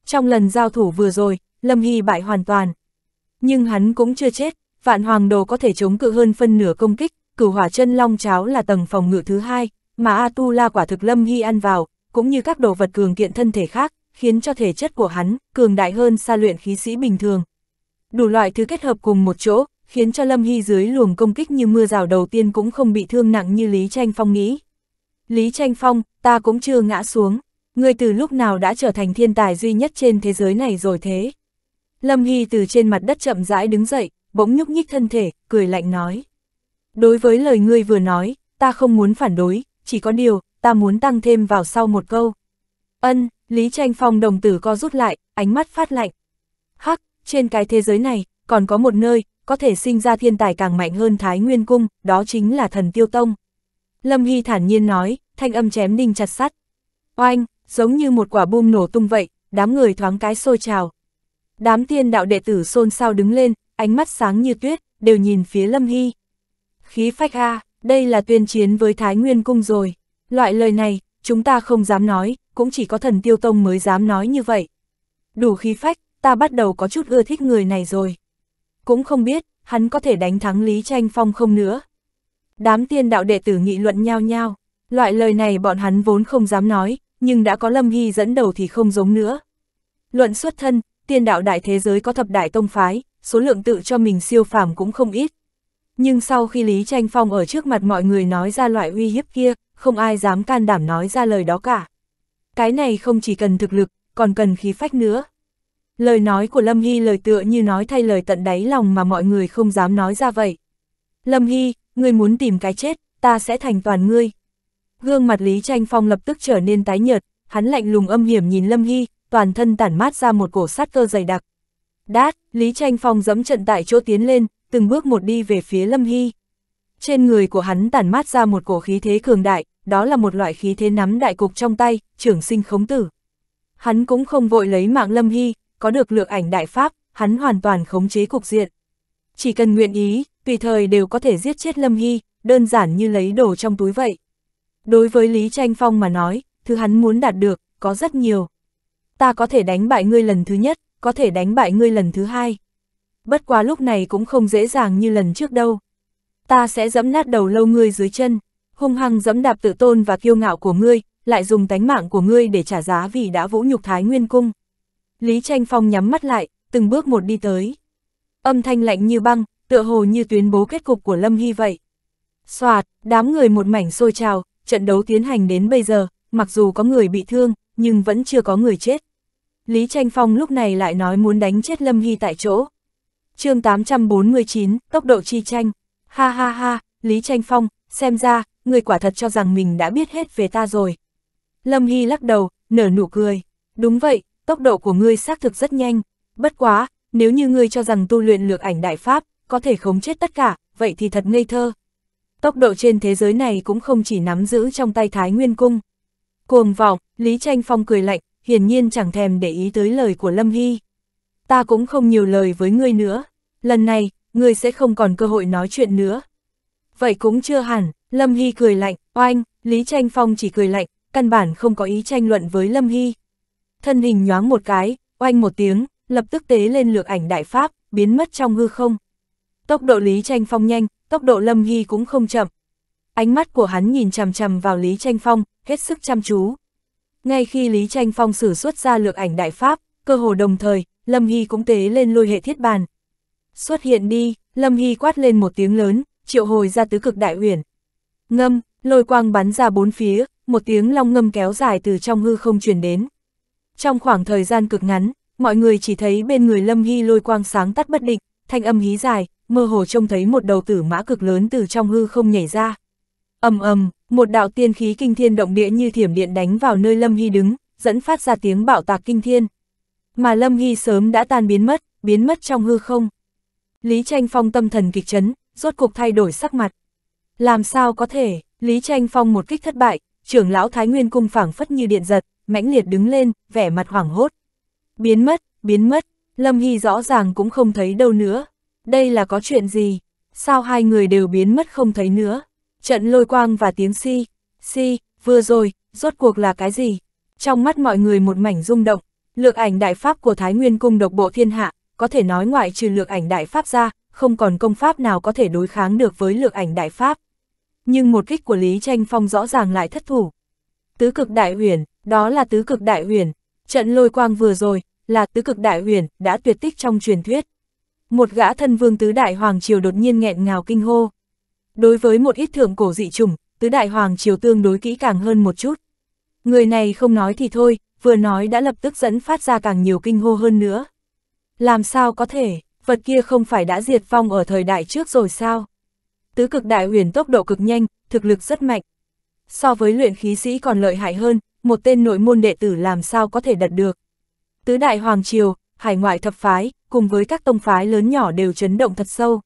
Trong lần giao thủ vừa rồi, Lâm Hy bại hoàn toàn. Nhưng hắn cũng chưa chết, vạn hoàng đồ có thể chống cự hơn phân nửa công kích, cửu hỏa chân long cháo là tầng phòng ngự thứ hai, mà Atula quả thực Lâm Hy ăn vào, cũng như các đồ vật cường kiện thân thể khác, khiến cho thể chất của hắn cường đại hơn xa luyện khí sĩ bình thường. Đủ loại thứ kết hợp cùng một chỗ, khiến cho Lâm Hy dưới luồng công kích như mưa rào đầu tiên cũng không bị thương nặng như Lý Tranh Phong nghĩ. Lý Tranh Phong, ta cũng chưa ngã xuống, người từ lúc nào đã trở thành thiên tài duy nhất trên thế giới này rồi thế. Lâm Hy từ trên mặt đất chậm rãi đứng dậy, bỗng nhúc nhích thân thể, cười lạnh nói. Đối với lời ngươi vừa nói, ta không muốn phản đối, chỉ có điều, ta muốn tăng thêm vào sau một câu. Ân, Lý Tranh Phong đồng tử co rút lại, ánh mắt phát lạnh. Hắc, trên cái thế giới này, còn có một nơi, có thể sinh ra thiên tài càng mạnh hơn Thái Nguyên Cung, đó chính là thần Tiêu Tông. Lâm Hy thản nhiên nói, thanh âm chém đinh chặt sắt. Oanh, giống như một quả bom nổ tung vậy, đám người thoáng cái sôi trào. Đám tiên đạo đệ tử xôn xao đứng lên, ánh mắt sáng như tuyết, đều nhìn phía Lâm Hy. Khí phách A, đây là tuyên chiến với Thái Nguyên Cung rồi. Loại lời này, chúng ta không dám nói, cũng chỉ có thần tiêu tông mới dám nói như vậy. Đủ khí phách, ta bắt đầu có chút ưa thích người này rồi. Cũng không biết, hắn có thể đánh thắng Lý Tranh Phong không nữa. Đám tiên đạo đệ tử nghị luận nhau nhau, loại lời này bọn hắn vốn không dám nói, nhưng đã có Lâm Hy dẫn đầu thì không giống nữa. Luận xuất thân, tiên đạo đại thế giới có thập đại tông phái, số lượng tự cho mình siêu phàm cũng không ít, nhưng sau khi Lý Tranh Phong ở trước mặt mọi người nói ra loại uy hiếp kia, không ai dám can đảm nói ra lời đó cả. Cái này không chỉ cần thực lực, còn cần khí phách nữa. Lời nói của Lâm Hy lời tựa như nói thay lời tận đáy lòng mà mọi người không dám nói ra vậy. Lâm Hy, ngươi muốn tìm cái chết, ta sẽ thành toàn ngươi. Gương mặt Lý Tranh Phong lập tức trở nên tái nhợt, hắn lạnh lùng âm hiểm nhìn Lâm Hy, toàn thân tản mát ra một cổ sát cơ dày đặc. Đát, Lý Tranh Phong dẫm trận tại chỗ tiến lên, từng bước một đi về phía Lâm Hy. Trên người của hắn tản mát ra một cổ khí thế cường đại, đó là một loại khí thế nắm đại cục trong tay, trưởng sinh khống tử. Hắn cũng không vội lấy mạng Lâm Hy, có được lược ảnh đại pháp, hắn hoàn toàn khống chế cục diện. Chỉ cần nguyện ý, tùy thời đều có thể giết chết Lâm Hy, đơn giản như lấy đồ trong túi vậy. Đối với Lý Tranh Phong mà nói, thứ hắn muốn đạt được, có rất nhiều. Ta có thể đánh bại ngươi lần thứ nhất, có thể đánh bại ngươi lần thứ hai bất quá lúc này cũng không dễ dàng như lần trước đâu. Ta sẽ dẫm nát đầu lâu ngươi dưới chân, hung hăng dẫm đạp tự tôn và kiêu ngạo của ngươi, lại dùng tánh mạng của ngươi để trả giá vì đã vũ nhục Thái Nguyên Cung. Lý Tranh Phong nhắm mắt lại, từng bước một đi tới. Âm thanh lạnh như băng, tựa hồ như tuyên bố kết cục của Lâm Hy vậy. Xoạt, đám người một mảnh sôi trào, trận đấu tiến hành đến bây giờ, mặc dù có người bị thương, nhưng vẫn chưa có người chết. Lý Tranh Phong lúc này lại nói muốn đánh chết Lâm Hy tại chỗ chương 849, tốc độ chi tranh. Ha ha ha, Lý Tranh Phong, xem ra, người quả thật cho rằng mình đã biết hết về ta rồi. Lâm Hy lắc đầu, nở nụ cười. Đúng vậy, tốc độ của ngươi xác thực rất nhanh. Bất quá, nếu như ngươi cho rằng tu luyện lược ảnh đại pháp, có thể khống chết tất cả, vậy thì thật ngây thơ. Tốc độ trên thế giới này cũng không chỉ nắm giữ trong tay Thái Nguyên Cung. Cuồng vọng, Lý Tranh Phong cười lạnh, hiển nhiên chẳng thèm để ý tới lời của Lâm Hy ta cũng không nhiều lời với ngươi nữa, lần này, ngươi sẽ không còn cơ hội nói chuyện nữa. Vậy cũng chưa hẳn, Lâm Hy cười lạnh, oanh, Lý Tranh Phong chỉ cười lạnh, căn bản không có ý tranh luận với Lâm Hy. Thân hình nhoáng một cái, oanh một tiếng, lập tức tế lên lược ảnh đại pháp, biến mất trong hư không. Tốc độ Lý Tranh Phong nhanh, tốc độ Lâm Hy cũng không chậm. Ánh mắt của hắn nhìn chằm chằm vào Lý Tranh Phong, hết sức chăm chú. Ngay khi Lý Tranh Phong sử xuất ra lược ảnh đại pháp, cơ hồ đồng thời, Lâm Hy cũng tế lên lôi hệ thiết bàn. Xuất hiện đi, Lâm Hy quát lên một tiếng lớn, triệu hồi ra tứ cực đại huyền. Ngâm, lôi quang bắn ra bốn phía, một tiếng long ngâm kéo dài từ trong hư không truyền đến. Trong khoảng thời gian cực ngắn, mọi người chỉ thấy bên người Lâm Hy lôi quang sáng tắt bất định, thanh âm hí dài, mơ hồ trông thấy một đầu tử mã cực lớn từ trong hư không nhảy ra. ầm ầm, một đạo tiên khí kinh thiên động địa như thiểm điện đánh vào nơi Lâm Hy đứng, dẫn phát ra tiếng bạo tạc kinh thiên mà Lâm Hy sớm đã tan biến mất, biến mất trong hư không. Lý Tranh Phong tâm thần kịch chấn, rốt cuộc thay đổi sắc mặt. Làm sao có thể, Lý Tranh Phong một kích thất bại, trưởng lão Thái Nguyên cung phảng phất như điện giật, mãnh liệt đứng lên, vẻ mặt hoảng hốt. Biến mất, biến mất, Lâm Hy rõ ràng cũng không thấy đâu nữa. Đây là có chuyện gì? Sao hai người đều biến mất không thấy nữa? Trận lôi quang và tiếng si, si, vừa rồi, rốt cuộc là cái gì? Trong mắt mọi người một mảnh rung động, Lược ảnh đại pháp của Thái Nguyên cung độc bộ thiên hạ, có thể nói ngoại trừ lược ảnh đại pháp ra, không còn công pháp nào có thể đối kháng được với lược ảnh đại pháp. Nhưng một kích của Lý Tranh Phong rõ ràng lại thất thủ. Tứ cực đại huyền, đó là tứ cực đại huyền, trận lôi quang vừa rồi, là tứ cực đại huyền, đã tuyệt tích trong truyền thuyết. Một gã thân vương tứ đại hoàng triều đột nhiên nghẹn ngào kinh hô. Đối với một ít thượng cổ dị trùng, tứ đại hoàng triều tương đối kỹ càng hơn một chút. Người này không nói thì thôi, vừa nói đã lập tức dẫn phát ra càng nhiều kinh hô hơn nữa. Làm sao có thể, vật kia không phải đã diệt phong ở thời đại trước rồi sao? Tứ cực đại huyền tốc độ cực nhanh, thực lực rất mạnh. So với luyện khí sĩ còn lợi hại hơn, một tên nội môn đệ tử làm sao có thể đặt được. Tứ đại hoàng triều, hải ngoại thập phái, cùng với các tông phái lớn nhỏ đều chấn động thật sâu.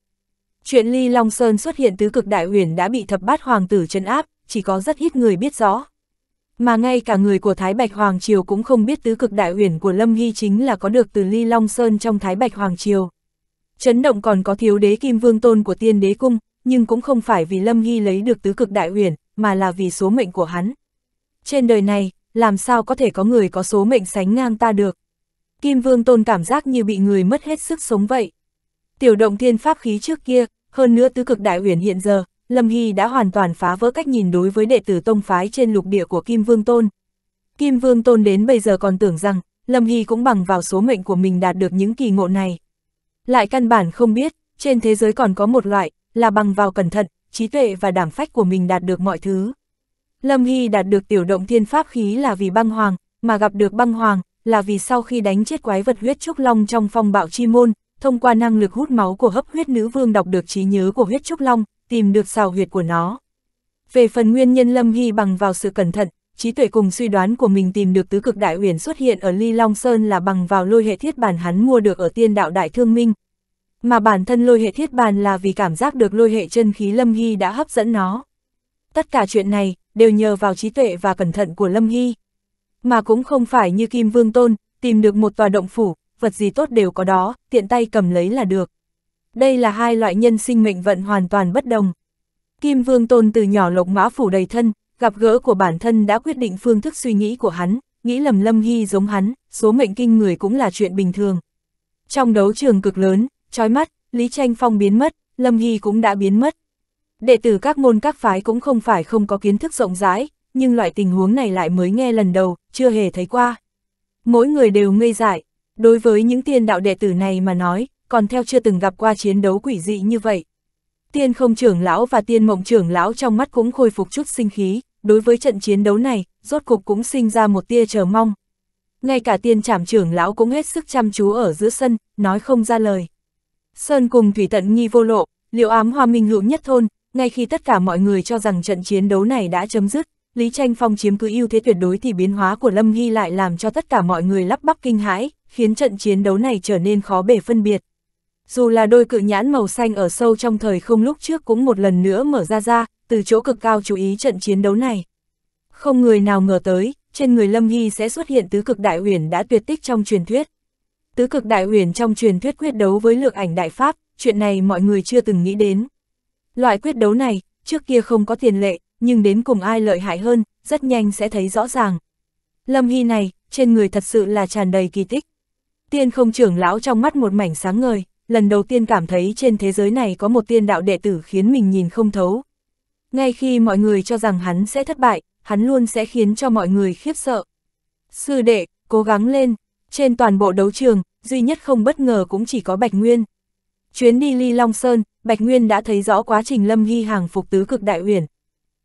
Chuyện Ly Long Sơn xuất hiện tứ cực đại huyền đã bị thập bát hoàng tử chấn áp, chỉ có rất ít người biết rõ. Mà ngay cả người của Thái Bạch Hoàng Triều cũng không biết tứ cực đại huyền của Lâm Hy chính là có được từ Ly Long Sơn trong Thái Bạch Hoàng Triều. Chấn động còn có thiếu đế Kim Vương Tôn của tiên đế cung, nhưng cũng không phải vì Lâm Hy lấy được tứ cực đại huyền, mà là vì số mệnh của hắn. Trên đời này, làm sao có thể có người có số mệnh sánh ngang ta được? Kim Vương Tôn cảm giác như bị người mất hết sức sống vậy. Tiểu động thiên pháp khí trước kia, hơn nữa tứ cực đại huyền hiện giờ, Lâm Hy đã hoàn toàn phá vỡ cách nhìn đối với đệ tử tông phái trên lục địa của Kim Vương Tôn. Kim Vương Tôn đến bây giờ còn tưởng rằng, Lâm Hy cũng bằng vào số mệnh của mình đạt được những kỳ ngộ này. Lại căn bản không biết, trên thế giới còn có một loại, là bằng vào cẩn thận, trí tuệ và đảm phách của mình đạt được mọi thứ. Lâm Hy đạt được tiểu động thiên pháp khí là vì băng hoàng, mà gặp được băng hoàng, là vì sau khi đánh chết quái vật huyết trúc long trong phong bạo chi môn, thông qua năng lực hút máu của hấp huyết nữ vương đọc được trí nhớ của huyết trúc long, tìm được xào huyệt của nó. Về phần nguyên nhân Lâm Hy bằng vào sự cẩn thận, trí tuệ cùng suy đoán của mình tìm được tứ cực đại huyền xuất hiện ở Ly Long Sơn là bằng vào lôi hệ thiết bàn hắn mua được ở tiên đạo đại thương minh. Mà bản thân lôi hệ thiết bàn là vì cảm giác được lôi hệ chân khí Lâm Hy đã hấp dẫn nó. Tất cả chuyện này đều nhờ vào trí tuệ và cẩn thận của Lâm Hy. Mà cũng không phải như Kim Vương Tôn, tìm được một tòa động phủ, vật gì tốt đều có đó, tiện tay cầm lấy là được. Đây là hai loại nhân sinh mệnh vận hoàn toàn bất đồng. Kim Vương Tôn từ nhỏ lộc mã phủ đầy thân, gặp gỡ của bản thân đã quyết định phương thức suy nghĩ của hắn, nghĩ lầm Lâm Hy giống hắn, số mệnh kinh người cũng là chuyện bình thường. Trong đấu trường cực lớn, trói mắt, Lý Tranh Phong biến mất, Lâm Hy cũng đã biến mất. Đệ tử các môn các phái cũng không phải không có kiến thức rộng rãi, nhưng loại tình huống này lại mới nghe lần đầu, chưa hề thấy qua. Mỗi người đều ngây dại, đối với những tiên đạo đệ tử này mà nói, còn theo chưa từng gặp qua chiến đấu quỷ dị như vậy. Tiên không trưởng lão và tiên mộng trưởng lão trong mắt cũng khôi phục chút sinh khí, đối với trận chiến đấu này, rốt cục cũng sinh ra một tia chờ mong. Ngay cả tiên trảm trưởng lão cũng hết sức chăm chú ở giữa sân, nói không ra lời. Sơn cùng thủy tận nghi vô lộ, liệu ám hoa minh hữu nhất thôn, ngay khi tất cả mọi người cho rằng trận chiến đấu này đã chấm dứt, Lý Tranh Phong chiếm cứ ưu thế tuyệt đối thì biến hóa của Lâm Hy lại làm cho tất cả mọi người lắp bắp kinh hãi, khiến trận chiến đấu này trở nên khó bể phân biệt dù là đôi cự nhãn màu xanh ở sâu trong thời không lúc trước cũng một lần nữa mở ra ra, từ chỗ cực cao chú ý trận chiến đấu này. Không người nào ngờ tới, trên người Lâm Hy sẽ xuất hiện tứ cực đại huyền đã tuyệt tích trong truyền thuyết. Tứ cực đại huyền trong truyền thuyết quyết đấu với lược ảnh đại pháp, chuyện này mọi người chưa từng nghĩ đến. Loại quyết đấu này, trước kia không có tiền lệ, nhưng đến cùng ai lợi hại hơn, rất nhanh sẽ thấy rõ ràng. Lâm Hy này, trên người thật sự là tràn đầy kỳ tích. Tiên không trưởng lão trong mắt một mảnh sáng ngời lần đầu tiên cảm thấy trên thế giới này có một tiên đạo đệ tử khiến mình nhìn không thấu. Ngay khi mọi người cho rằng hắn sẽ thất bại, hắn luôn sẽ khiến cho mọi người khiếp sợ. Sư đệ, cố gắng lên, trên toàn bộ đấu trường, duy nhất không bất ngờ cũng chỉ có Bạch Nguyên. Chuyến đi Ly Long Sơn, Bạch Nguyên đã thấy rõ quá trình Lâm ghi hàng phục tứ cực đại uyển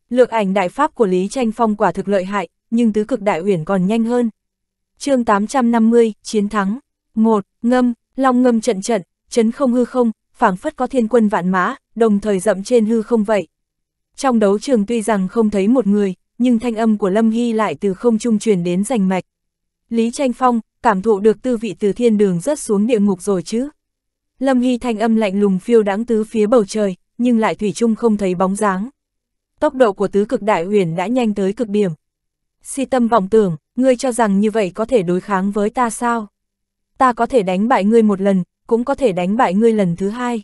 Lược ảnh đại pháp của Lý Tranh Phong quả thực lợi hại, nhưng tứ cực đại uyển còn nhanh hơn. chương 850, chiến thắng. 1. Ngâm, Long ngâm trận trận, chấn không hư không, phảng phất có thiên quân vạn mã, đồng thời dậm trên hư không vậy. Trong đấu trường tuy rằng không thấy một người, nhưng thanh âm của Lâm Hy lại từ không trung truyền đến rành mạch. Lý Tranh Phong, cảm thụ được tư vị từ thiên đường rớt xuống địa ngục rồi chứ. Lâm Hy thanh âm lạnh lùng phiêu đáng tứ phía bầu trời, nhưng lại thủy chung không thấy bóng dáng. Tốc độ của tứ cực đại huyền đã nhanh tới cực điểm. Si tâm vọng tưởng, ngươi cho rằng như vậy có thể đối kháng với ta sao? Ta có thể đánh bại ngươi một lần, cũng có thể đánh bại ngươi lần thứ hai.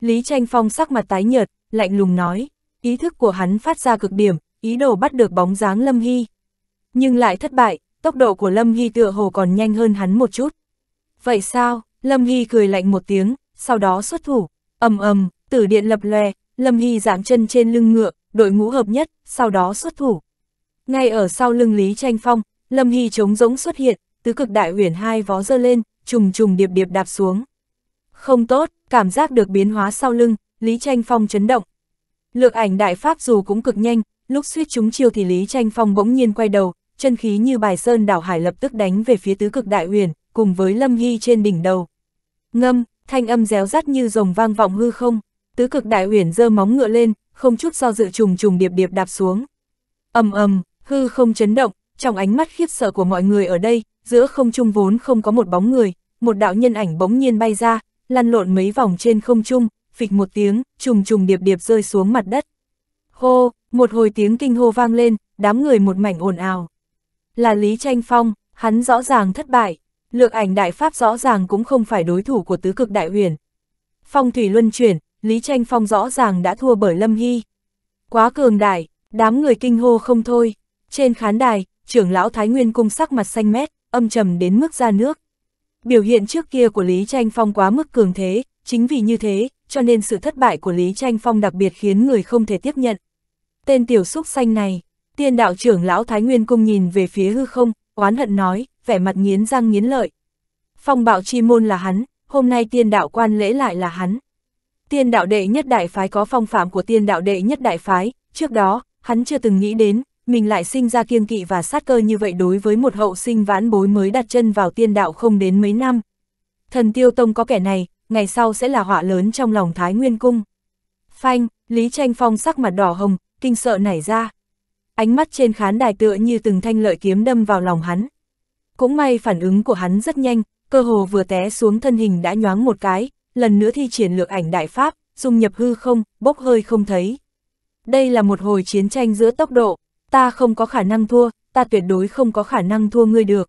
Lý Tranh Phong sắc mặt tái nhợt, lạnh lùng nói, ý thức của hắn phát ra cực điểm, ý đồ bắt được bóng dáng Lâm Hy. Nhưng lại thất bại, tốc độ của Lâm Hy tựa hồ còn nhanh hơn hắn một chút. Vậy sao, Lâm Hy cười lạnh một tiếng, sau đó xuất thủ, ầm ầm, tử điện lập lè, Lâm Hy dạng chân trên lưng ngựa, đội ngũ hợp nhất, sau đó xuất thủ. Ngay ở sau lưng Lý Tranh Phong, Lâm Hy trống rỗng xuất hiện, tứ cực đại huyền hai vó dơ lên, trùng trùng điệp điệp đạp xuống. Không tốt, cảm giác được biến hóa sau lưng, Lý Tranh Phong chấn động. Lược ảnh đại pháp dù cũng cực nhanh, lúc suýt chúng chiêu thì Lý Tranh Phong bỗng nhiên quay đầu, chân khí như bài sơn đảo hải lập tức đánh về phía tứ cực đại huyền, cùng với Lâm Hy trên đỉnh đầu. Ngâm, thanh âm réo rắt như rồng vang vọng hư không, tứ cực đại huyền giơ móng ngựa lên, không chút do dự trùng trùng điệp điệp đạp xuống. Ầm ầm, hư không chấn động, trong ánh mắt khiếp sợ của mọi người ở đây, giữa không trung vốn không có một bóng người, một đạo nhân ảnh bỗng nhiên bay ra, lăn lộn mấy vòng trên không trung, phịch một tiếng, trùng trùng điệp điệp rơi xuống mặt đất. Hô, một hồi tiếng kinh hô vang lên, đám người một mảnh ồn ào. Là Lý Tranh Phong, hắn rõ ràng thất bại, lược ảnh đại pháp rõ ràng cũng không phải đối thủ của tứ cực đại huyền. Phong thủy luân chuyển, Lý Tranh Phong rõ ràng đã thua bởi Lâm Hy. Quá cường đại, đám người kinh hô không thôi. Trên khán đài, trưởng lão Thái Nguyên cung sắc mặt xanh mét, âm trầm đến mức ra nước. Biểu hiện trước kia của Lý Tranh Phong quá mức cường thế, chính vì như thế, cho nên sự thất bại của Lý Tranh Phong đặc biệt khiến người không thể tiếp nhận. Tên tiểu xúc xanh này, tiên đạo trưởng lão Thái Nguyên Cung nhìn về phía hư không, oán hận nói, vẻ mặt nghiến răng nghiến lợi. Phong bạo chi môn là hắn, hôm nay tiên đạo quan lễ lại là hắn. Tiên đạo đệ nhất đại phái có phong phạm của tiên đạo đệ nhất đại phái, trước đó, hắn chưa từng nghĩ đến, mình lại sinh ra kiêng kỵ và sát cơ như vậy đối với một hậu sinh vãn bối mới đặt chân vào tiên đạo không đến mấy năm. Thần tiêu tông có kẻ này, ngày sau sẽ là họa lớn trong lòng Thái Nguyên Cung. Phanh, Lý Tranh Phong sắc mặt đỏ hồng, kinh sợ nảy ra. Ánh mắt trên khán đài tựa như từng thanh lợi kiếm đâm vào lòng hắn. Cũng may phản ứng của hắn rất nhanh, cơ hồ vừa té xuống thân hình đã nhoáng một cái, lần nữa thi triển lược ảnh đại pháp, dung nhập hư không, bốc hơi không thấy. Đây là một hồi chiến tranh giữa tốc độ, ta không có khả năng thua, ta tuyệt đối không có khả năng thua ngươi được.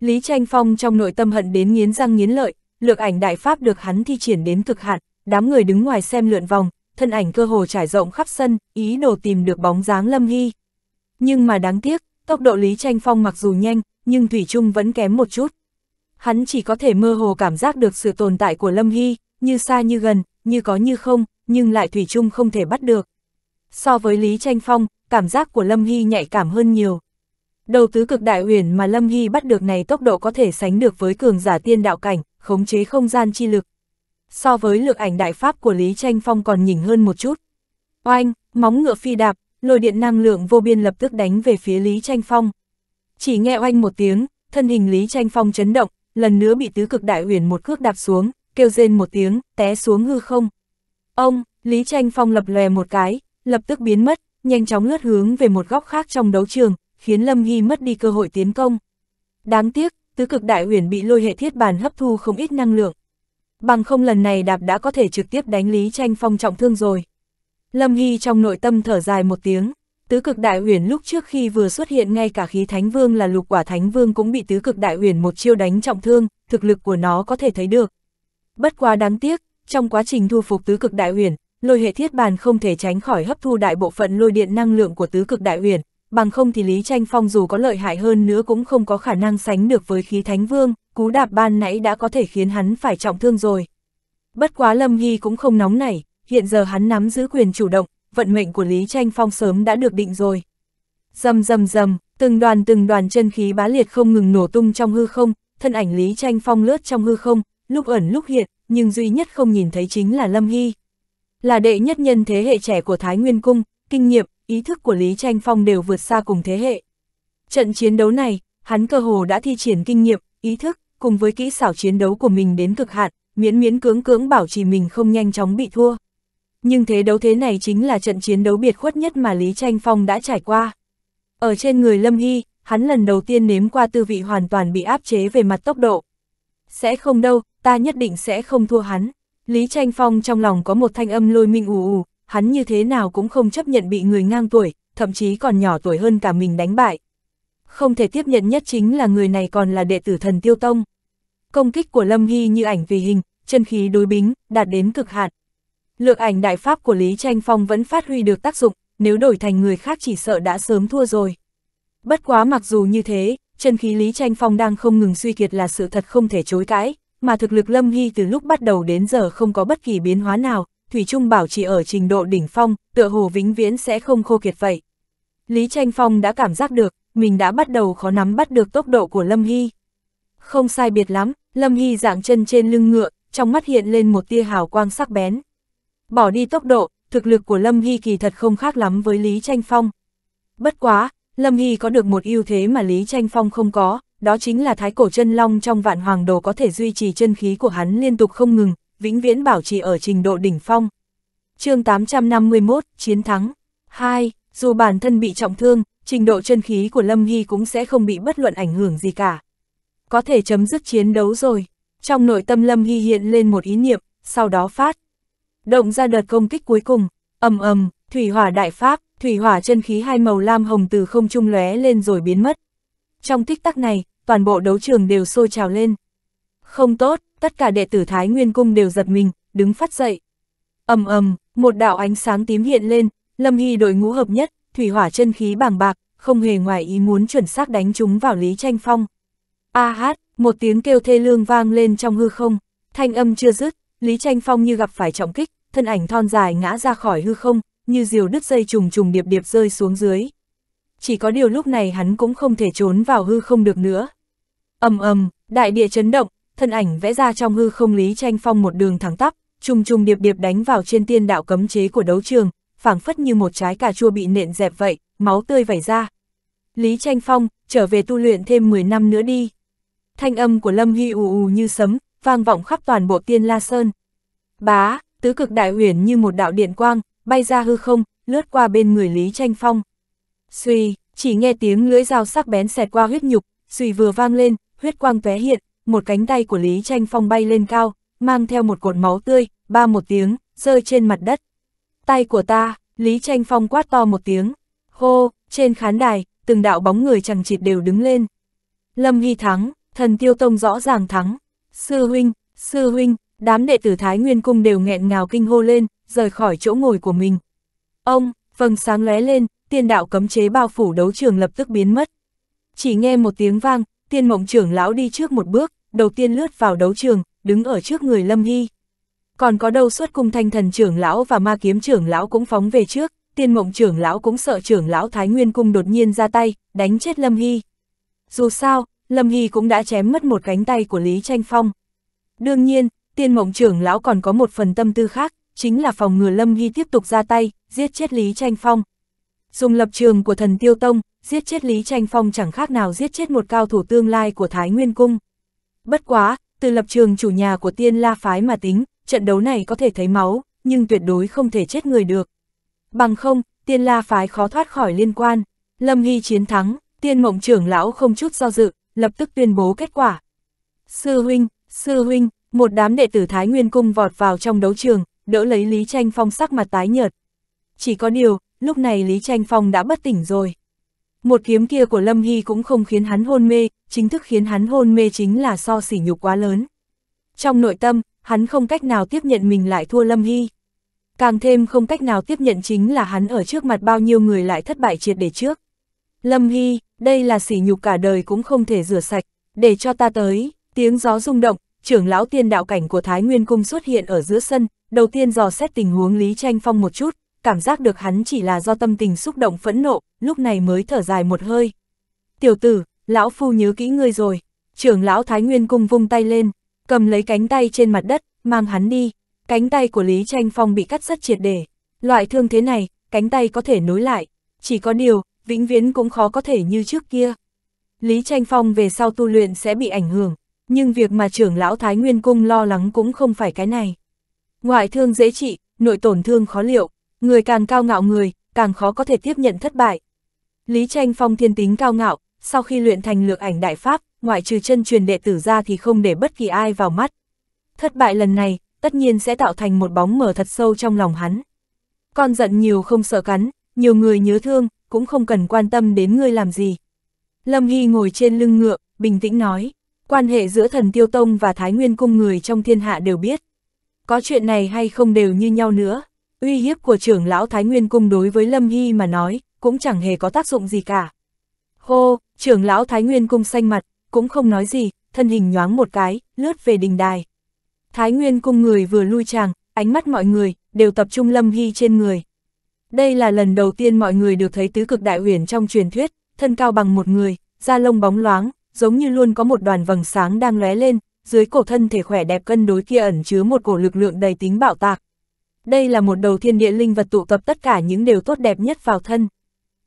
Lý Tranh Phong trong nội tâm hận đến nghiến răng nghiến lợi, lược ảnh đại pháp được hắn thi triển đến cực hạn, đám người đứng ngoài xem lượn vòng, thân ảnh cơ hồ trải rộng khắp sân, ý đồ tìm được bóng dáng Lâm Hy. Nhưng mà đáng tiếc, tốc độ Lý Tranh Phong mặc dù nhanh, nhưng Thủy Trung vẫn kém một chút. Hắn chỉ có thể mơ hồ cảm giác được sự tồn tại của Lâm Hy, như xa như gần, như có như không, nhưng lại Thủy Trung không thể bắt được so với Lý Tranh Phong, cảm giác của Lâm Hy nhạy cảm hơn nhiều. Đầu tứ cực đại huyền mà Lâm Hy bắt được này tốc độ có thể sánh được với cường giả tiên đạo cảnh, khống chế không gian chi lực. So với lược ảnh đại pháp của Lý Tranh Phong còn nhỉnh hơn một chút. Oanh, móng ngựa phi đạp, lôi điện năng lượng vô biên lập tức đánh về phía Lý Tranh Phong. Chỉ nghe oanh một tiếng, thân hình Lý Tranh Phong chấn động, lần nữa bị tứ cực đại huyền một cước đạp xuống, kêu rên một tiếng, té xuống hư không. Ông, Lý Tranh Phong lập lòe một cái, lập tức biến mất, nhanh chóng lướt hướng về một góc khác trong đấu trường, khiến Lâm nghi mất đi cơ hội tiến công. Đáng tiếc, tứ cực đại huyền bị lôi hệ thiết bàn hấp thu không ít năng lượng. Bằng không lần này đạp đã có thể trực tiếp đánh Lý Tranh Phong trọng thương rồi. Lâm nghi trong nội tâm thở dài một tiếng, tứ cực đại huyền lúc trước khi vừa xuất hiện ngay cả khí thánh vương là lục quả thánh vương cũng bị tứ cực đại huyền một chiêu đánh trọng thương, thực lực của nó có thể thấy được. Bất quá đáng tiếc, trong quá trình thu phục tứ cực đại huyền, lôi hệ thiết bàn không thể tránh khỏi hấp thu đại bộ phận lôi điện năng lượng của tứ cực đại huyền, bằng không thì Lý Tranh Phong dù có lợi hại hơn nữa cũng không có khả năng sánh được với khí thánh vương, cú đạp ban nãy đã có thể khiến hắn phải trọng thương rồi. Bất quá Lâm nghi cũng không nóng nảy, hiện giờ hắn nắm giữ quyền chủ động, vận mệnh của Lý Tranh Phong sớm đã được định rồi. Dầm dầm dầm, từng đoàn từng đoàn chân khí bá liệt không ngừng nổ tung trong hư không, thân ảnh Lý Tranh Phong lướt trong hư không, lúc ẩn lúc hiện, nhưng duy nhất không nhìn thấy chính là Lâm nghi là đệ nhất nhân thế hệ trẻ của Thái Nguyên Cung, kinh nghiệm, ý thức của Lý Tranh Phong đều vượt xa cùng thế hệ. Trận chiến đấu này, hắn cơ hồ đã thi triển kinh nghiệm, ý thức, cùng với kỹ xảo chiến đấu của mình đến cực hạn, miễn miễn cưỡng cưỡng bảo trì mình không nhanh chóng bị thua. Nhưng thế đấu thế này chính là trận chiến đấu biệt khuất nhất mà Lý Tranh Phong đã trải qua. Ở trên người Lâm Hy, hắn lần đầu tiên nếm qua tư vị hoàn toàn bị áp chế về mặt tốc độ. Sẽ không đâu, ta nhất định sẽ không thua hắn. Lý Tranh Phong trong lòng có một thanh âm lôi minh ù ù, hắn như thế nào cũng không chấp nhận bị người ngang tuổi, thậm chí còn nhỏ tuổi hơn cả mình đánh bại. Không thể tiếp nhận nhất chính là người này còn là đệ tử thần Tiêu Tông. Công kích của Lâm Hy như ảnh vì hình, chân khí đối bính, đạt đến cực hạn. Lược ảnh đại pháp của Lý Tranh Phong vẫn phát huy được tác dụng, nếu đổi thành người khác chỉ sợ đã sớm thua rồi. Bất quá mặc dù như thế, chân khí Lý Tranh Phong đang không ngừng suy kiệt là sự thật không thể chối cãi mà thực lực Lâm Hy từ lúc bắt đầu đến giờ không có bất kỳ biến hóa nào, Thủy Trung bảo chỉ ở trình độ đỉnh phong, tựa hồ vĩnh viễn sẽ không khô kiệt vậy. Lý Tranh Phong đã cảm giác được, mình đã bắt đầu khó nắm bắt được tốc độ của Lâm Hy. Không sai biệt lắm, Lâm Hy dạng chân trên lưng ngựa, trong mắt hiện lên một tia hào quang sắc bén. Bỏ đi tốc độ, thực lực của Lâm Hy kỳ thật không khác lắm với Lý Tranh Phong. Bất quá, Lâm Hy có được một ưu thế mà Lý Tranh Phong không có, đó chính là thái cổ chân long trong vạn hoàng đồ có thể duy trì chân khí của hắn liên tục không ngừng, vĩnh viễn bảo trì ở trình độ đỉnh phong. chương 851, Chiến thắng 2. Dù bản thân bị trọng thương, trình độ chân khí của Lâm Hy cũng sẽ không bị bất luận ảnh hưởng gì cả. Có thể chấm dứt chiến đấu rồi. Trong nội tâm Lâm Hy hiện lên một ý niệm, sau đó phát. Động ra đợt công kích cuối cùng, ầm ầm, thủy hỏa đại pháp, thủy hỏa chân khí hai màu lam hồng từ không trung lóe lên rồi biến mất trong tích tắc này, toàn bộ đấu trường đều sôi trào lên. Không tốt, tất cả đệ tử Thái Nguyên Cung đều giật mình, đứng phát dậy. ầm ầm, một đạo ánh sáng tím hiện lên, Lâm Hy đội ngũ hợp nhất, thủy hỏa chân khí bàng bạc, không hề ngoài ý muốn chuẩn xác đánh chúng vào Lý Tranh Phong. A à hát, một tiếng kêu thê lương vang lên trong hư không, thanh âm chưa dứt, Lý Tranh Phong như gặp phải trọng kích, thân ảnh thon dài ngã ra khỏi hư không, như diều đứt dây trùng trùng điệp điệp rơi xuống dưới chỉ có điều lúc này hắn cũng không thể trốn vào hư không được nữa. ầm ầm, đại địa chấn động, thân ảnh vẽ ra trong hư không lý tranh phong một đường thẳng tắp, trùng trùng điệp điệp đánh vào trên tiên đạo cấm chế của đấu trường, phảng phất như một trái cà chua bị nện dẹp vậy, máu tươi vẩy ra. Lý Tranh Phong, trở về tu luyện thêm 10 năm nữa đi. Thanh âm của Lâm huy ù ù như sấm, vang vọng khắp toàn bộ tiên La Sơn. Bá, tứ cực đại huyền như một đạo điện quang, bay ra hư không, lướt qua bên người Lý Tranh Phong. Xùy, chỉ nghe tiếng lưỡi dao sắc bén xẹt qua huyết nhục, xùy vừa vang lên, huyết quang tóe hiện, một cánh tay của Lý Tranh Phong bay lên cao, mang theo một cột máu tươi, ba một tiếng, rơi trên mặt đất. Tay của ta, Lý Tranh Phong quát to một tiếng, hô, trên khán đài, từng đạo bóng người chẳng chịt đều đứng lên. Lâm Hy thắng, thần tiêu tông rõ ràng thắng, sư huynh, sư huynh, đám đệ tử Thái Nguyên Cung đều nghẹn ngào kinh hô lên, rời khỏi chỗ ngồi của mình. Ông, vầng sáng lóe lên, tiên đạo cấm chế bao phủ đấu trường lập tức biến mất. Chỉ nghe một tiếng vang, tiên mộng trưởng lão đi trước một bước, đầu tiên lướt vào đấu trường, đứng ở trước người Lâm Hy. Còn có đâu xuất cung thanh thần trưởng lão và ma kiếm trưởng lão cũng phóng về trước, tiên mộng trưởng lão cũng sợ trưởng lão Thái Nguyên Cung đột nhiên ra tay, đánh chết Lâm Hy. Dù sao, Lâm Hy cũng đã chém mất một cánh tay của Lý Tranh Phong. Đương nhiên, tiên mộng trưởng lão còn có một phần tâm tư khác, chính là phòng ngừa Lâm Hy tiếp tục ra tay, giết chết Lý Tranh Phong. Dùng lập trường của thần Tiêu Tông, giết chết Lý Tranh Phong chẳng khác nào giết chết một cao thủ tương lai của Thái Nguyên Cung. Bất quá, từ lập trường chủ nhà của Tiên La Phái mà tính, trận đấu này có thể thấy máu, nhưng tuyệt đối không thể chết người được. Bằng không, Tiên La Phái khó thoát khỏi liên quan. Lâm Hy chiến thắng, Tiên Mộng trưởng lão không chút do dự, lập tức tuyên bố kết quả. Sư huynh, sư huynh, một đám đệ tử Thái Nguyên Cung vọt vào trong đấu trường, đỡ lấy Lý Tranh Phong sắc mặt tái nhợt. Chỉ có điều, lúc này Lý Tranh Phong đã bất tỉnh rồi. Một kiếm kia của Lâm Hy cũng không khiến hắn hôn mê, chính thức khiến hắn hôn mê chính là so sỉ nhục quá lớn. Trong nội tâm, hắn không cách nào tiếp nhận mình lại thua Lâm Hy. Càng thêm không cách nào tiếp nhận chính là hắn ở trước mặt bao nhiêu người lại thất bại triệt để trước. Lâm Hy, đây là sỉ nhục cả đời cũng không thể rửa sạch, để cho ta tới, tiếng gió rung động, trưởng lão tiên đạo cảnh của Thái Nguyên Cung xuất hiện ở giữa sân, đầu tiên dò xét tình huống Lý Tranh Phong một chút, cảm giác được hắn chỉ là do tâm tình xúc động phẫn nộ, lúc này mới thở dài một hơi. Tiểu tử, lão phu nhớ kỹ ngươi rồi, trưởng lão Thái Nguyên cung vung tay lên, cầm lấy cánh tay trên mặt đất, mang hắn đi, cánh tay của Lý Tranh Phong bị cắt rất triệt để, loại thương thế này, cánh tay có thể nối lại, chỉ có điều, vĩnh viễn cũng khó có thể như trước kia. Lý Tranh Phong về sau tu luyện sẽ bị ảnh hưởng, nhưng việc mà trưởng lão Thái Nguyên Cung lo lắng cũng không phải cái này. Ngoại thương dễ trị, nội tổn thương khó liệu, Người càng cao ngạo người, càng khó có thể tiếp nhận thất bại. Lý Tranh Phong thiên tính cao ngạo, sau khi luyện thành lược ảnh đại pháp, ngoại trừ chân truyền đệ tử ra thì không để bất kỳ ai vào mắt. Thất bại lần này, tất nhiên sẽ tạo thành một bóng mờ thật sâu trong lòng hắn. Con giận nhiều không sợ cắn, nhiều người nhớ thương, cũng không cần quan tâm đến ngươi làm gì. Lâm Hy ngồi trên lưng ngựa, bình tĩnh nói, quan hệ giữa thần Tiêu Tông và Thái Nguyên Cung người trong thiên hạ đều biết. Có chuyện này hay không đều như nhau nữa uy hiếp của trưởng lão Thái Nguyên Cung đối với Lâm Hy mà nói, cũng chẳng hề có tác dụng gì cả. Hô, trưởng lão Thái Nguyên Cung xanh mặt, cũng không nói gì, thân hình nhoáng một cái, lướt về đình đài. Thái Nguyên Cung người vừa lui chàng, ánh mắt mọi người, đều tập trung Lâm Hy trên người. Đây là lần đầu tiên mọi người được thấy tứ cực đại huyền trong truyền thuyết, thân cao bằng một người, da lông bóng loáng, giống như luôn có một đoàn vầng sáng đang lóe lên, dưới cổ thân thể khỏe đẹp cân đối kia ẩn chứa một cổ lực lượng đầy tính bạo tạc, đây là một đầu thiên địa linh vật tụ tập tất cả những điều tốt đẹp nhất vào thân.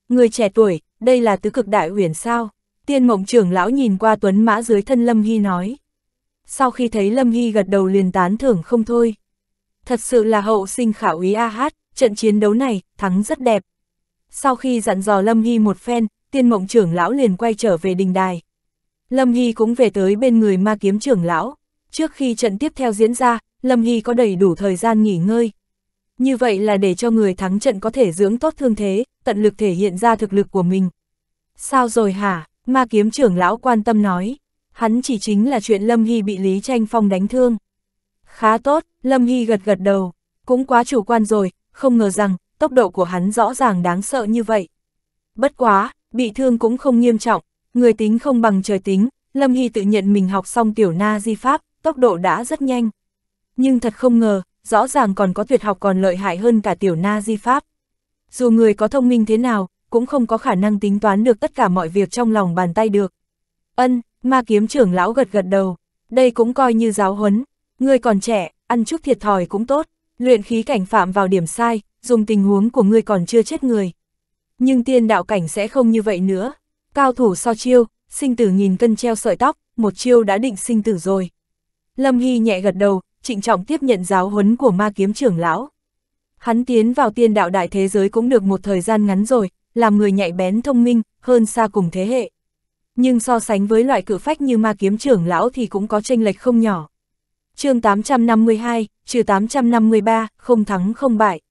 Người trẻ tuổi, đây là tứ cực đại huyền sao. Tiên mộng trưởng lão nhìn qua tuấn mã dưới thân Lâm Hy nói. Sau khi thấy Lâm Hy gật đầu liền tán thưởng không thôi. Thật sự là hậu sinh khảo ý A Hát, trận chiến đấu này, thắng rất đẹp. Sau khi dặn dò Lâm Hy một phen, tiên mộng trưởng lão liền quay trở về đình đài. Lâm Hy cũng về tới bên người ma kiếm trưởng lão. Trước khi trận tiếp theo diễn ra, Lâm Hy có đầy đủ thời gian nghỉ ngơi, như vậy là để cho người thắng trận có thể dưỡng tốt thương thế, tận lực thể hiện ra thực lực của mình. Sao rồi hả? Ma kiếm trưởng lão quan tâm nói. Hắn chỉ chính là chuyện Lâm Hy bị Lý Tranh Phong đánh thương. Khá tốt, Lâm Hy gật gật đầu. Cũng quá chủ quan rồi, không ngờ rằng, tốc độ của hắn rõ ràng đáng sợ như vậy. Bất quá, bị thương cũng không nghiêm trọng, người tính không bằng trời tính, Lâm Hy tự nhận mình học xong tiểu na di pháp, tốc độ đã rất nhanh. Nhưng thật không ngờ, rõ ràng còn có tuyệt học còn lợi hại hơn cả tiểu na di pháp. Dù người có thông minh thế nào, cũng không có khả năng tính toán được tất cả mọi việc trong lòng bàn tay được. Ân, ma kiếm trưởng lão gật gật đầu, đây cũng coi như giáo huấn, ngươi còn trẻ, ăn chút thiệt thòi cũng tốt, luyện khí cảnh phạm vào điểm sai, dùng tình huống của ngươi còn chưa chết người. Nhưng tiên đạo cảnh sẽ không như vậy nữa, cao thủ so chiêu, sinh tử nghìn cân treo sợi tóc, một chiêu đã định sinh tử rồi. Lâm Hy nhẹ gật đầu, trịnh trọng tiếp nhận giáo huấn của ma kiếm trưởng lão. Hắn tiến vào tiên đạo đại thế giới cũng được một thời gian ngắn rồi, làm người nhạy bén thông minh, hơn xa cùng thế hệ. Nhưng so sánh với loại cử phách như ma kiếm trưởng lão thì cũng có tranh lệch không nhỏ. chương 852, trừ 853, không thắng không bại.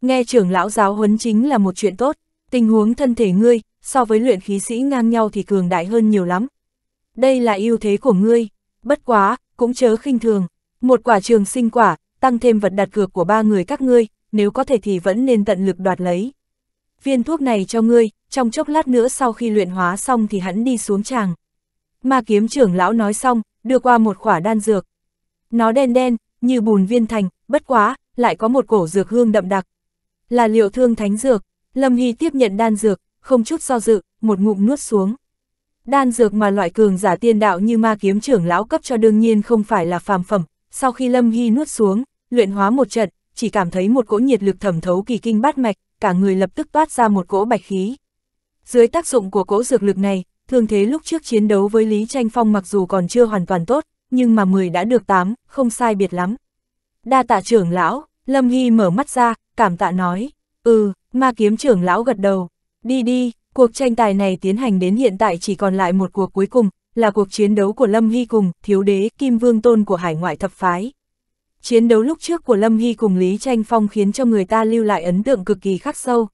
Nghe trưởng lão giáo huấn chính là một chuyện tốt, tình huống thân thể ngươi, so với luyện khí sĩ ngang nhau thì cường đại hơn nhiều lắm. Đây là ưu thế của ngươi, bất quá, cũng chớ khinh thường, một quả trường sinh quả, tăng thêm vật đặt cược của ba người các ngươi, nếu có thể thì vẫn nên tận lực đoạt lấy. Viên thuốc này cho ngươi, trong chốc lát nữa sau khi luyện hóa xong thì hắn đi xuống tràng. Ma kiếm trưởng lão nói xong, đưa qua một quả đan dược. Nó đen đen, như bùn viên thành, bất quá, lại có một cổ dược hương đậm đặc. Là liệu thương thánh dược, Lâm Hy tiếp nhận đan dược, không chút do dự, một ngụm nuốt xuống. Đan dược mà loại cường giả tiên đạo như ma kiếm trưởng lão cấp cho đương nhiên không phải là phàm phẩm, sau khi Lâm Hy nuốt xuống, luyện hóa một trận, chỉ cảm thấy một cỗ nhiệt lực thẩm thấu kỳ kinh bát mạch, cả người lập tức toát ra một cỗ bạch khí. Dưới tác dụng của cỗ dược lực này, thường thế lúc trước chiến đấu với Lý Tranh Phong mặc dù còn chưa hoàn toàn tốt, nhưng mà 10 đã được 8, không sai biệt lắm. Đa tạ trưởng lão, Lâm Hy mở mắt ra, cảm tạ nói, ừ, ma kiếm trưởng lão gật đầu, đi đi, cuộc tranh tài này tiến hành đến hiện tại chỉ còn lại một cuộc cuối cùng, là cuộc chiến đấu của Lâm Hy cùng thiếu đế Kim Vương Tôn của hải ngoại thập phái. Chiến đấu lúc trước của Lâm Hy cùng Lý Tranh Phong khiến cho người ta lưu lại ấn tượng cực kỳ khắc sâu.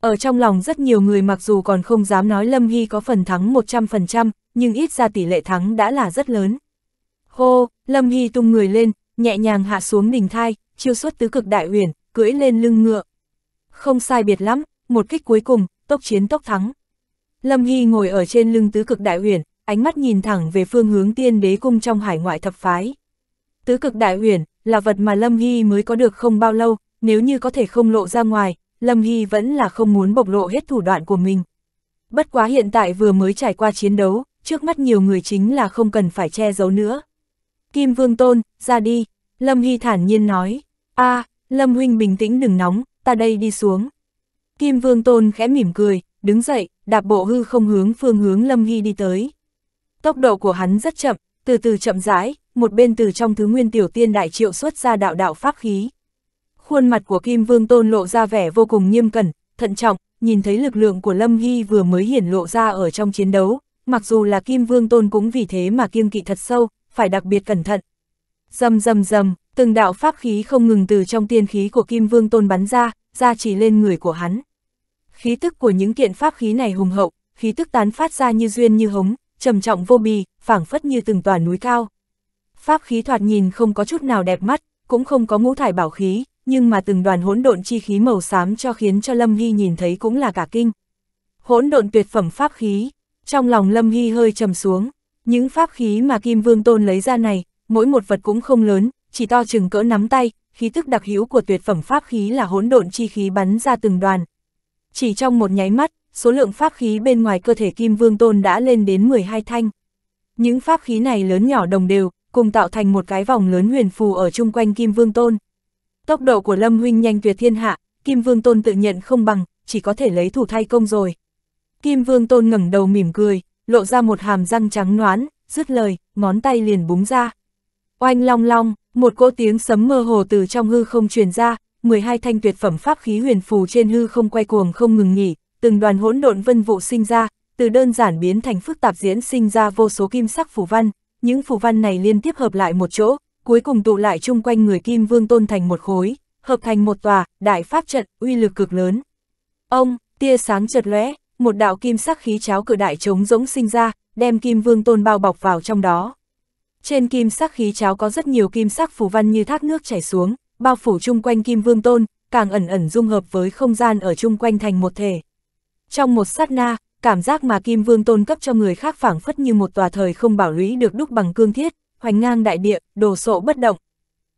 Ở trong lòng rất nhiều người mặc dù còn không dám nói Lâm Hy có phần thắng 100%, nhưng ít ra tỷ lệ thắng đã là rất lớn. Hô, Lâm Hy tung người lên, nhẹ nhàng hạ xuống đỉnh thai, chiêu xuất tứ cực đại huyền, cưỡi lên lưng ngựa. Không sai biệt lắm, một kích cuối cùng, tốc chiến tốc thắng. Lâm Hy ngồi ở trên lưng tứ cực đại huyền, ánh mắt nhìn thẳng về phương hướng tiên đế cung trong hải ngoại thập phái. Tứ cực đại huyền là vật mà Lâm Hy mới có được không bao lâu, nếu như có thể không lộ ra ngoài, Lâm Hy vẫn là không muốn bộc lộ hết thủ đoạn của mình. Bất quá hiện tại vừa mới trải qua chiến đấu, trước mắt nhiều người chính là không cần phải che giấu nữa. Kim Vương Tôn, ra đi, Lâm Hy thản nhiên nói, a à, Lâm Huynh bình tĩnh đừng nóng, ta đây đi xuống. Kim Vương Tôn khẽ mỉm cười, đứng dậy, đạp bộ hư không hướng phương hướng Lâm Hy đi tới. Tốc độ của hắn rất chậm, từ từ chậm rãi, một bên từ trong thứ nguyên tiểu tiên đại triệu xuất ra đạo đạo pháp khí. Khuôn mặt của Kim Vương Tôn lộ ra vẻ vô cùng nghiêm cẩn, thận trọng, nhìn thấy lực lượng của Lâm Hy vừa mới hiển lộ ra ở trong chiến đấu, mặc dù là Kim Vương Tôn cũng vì thế mà kiêng kỵ thật sâu, phải đặc biệt cẩn thận. Dầm dầm dầm, từng đạo pháp khí không ngừng từ trong tiên khí của Kim Vương Tôn bắn ra, ra chỉ lên người của hắn. Khí tức của những kiện pháp khí này hùng hậu, khí tức tán phát ra như duyên như hống, trầm trọng vô bì, phảng phất như từng tòa núi cao. Pháp khí thoạt nhìn không có chút nào đẹp mắt, cũng không có ngũ thải bảo khí, nhưng mà từng đoàn hỗn độn chi khí màu xám cho khiến cho Lâm Hy nhìn thấy cũng là cả kinh. Hỗn độn tuyệt phẩm pháp khí, trong lòng Lâm Hy hơi trầm xuống, những pháp khí mà Kim Vương Tôn lấy ra này, mỗi một vật cũng không lớn, chỉ to chừng cỡ nắm tay, khí tức đặc hữu của tuyệt phẩm pháp khí là hỗn độn chi khí bắn ra từng đoàn. Chỉ trong một nháy mắt, số lượng pháp khí bên ngoài cơ thể Kim Vương Tôn đã lên đến 12 thanh. Những pháp khí này lớn nhỏ đồng đều, cùng tạo thành một cái vòng lớn huyền phù ở chung quanh Kim Vương Tôn. Tốc độ của Lâm Huynh nhanh tuyệt thiên hạ, Kim Vương Tôn tự nhận không bằng, chỉ có thể lấy thủ thay công rồi. Kim Vương Tôn ngẩng đầu mỉm cười, lộ ra một hàm răng trắng noán, dứt lời, ngón tay liền búng ra. Oanh long long, một cỗ tiếng sấm mơ hồ từ trong hư không truyền ra, 12 thanh tuyệt phẩm pháp khí huyền phù trên hư không quay cuồng không ngừng nghỉ, từng đoàn hỗn độn vân vụ sinh ra, từ đơn giản biến thành phức tạp diễn sinh ra vô số kim sắc phù văn, những phù văn này liên tiếp hợp lại một chỗ, cuối cùng tụ lại chung quanh người Kim Vương Tôn thành một khối, hợp thành một tòa đại pháp trận uy lực cực lớn. Ông, tia sáng chợt lóe, một đạo kim sắc khí cháo cự đại trống rỗng sinh ra, đem Kim Vương Tôn bao bọc vào trong đó. Trên kim sắc khí cháo có rất nhiều kim sắc phù văn như thác nước chảy xuống, bao phủ chung quanh Kim Vương Tôn, càng ẩn ẩn dung hợp với không gian ở chung quanh thành một thể. Trong một sát na, cảm giác mà Kim Vương Tôn cấp cho người khác phảng phất như một tòa thời không bảo lũy được đúc bằng cương thiết, hoành ngang đại địa, đồ sộ bất động.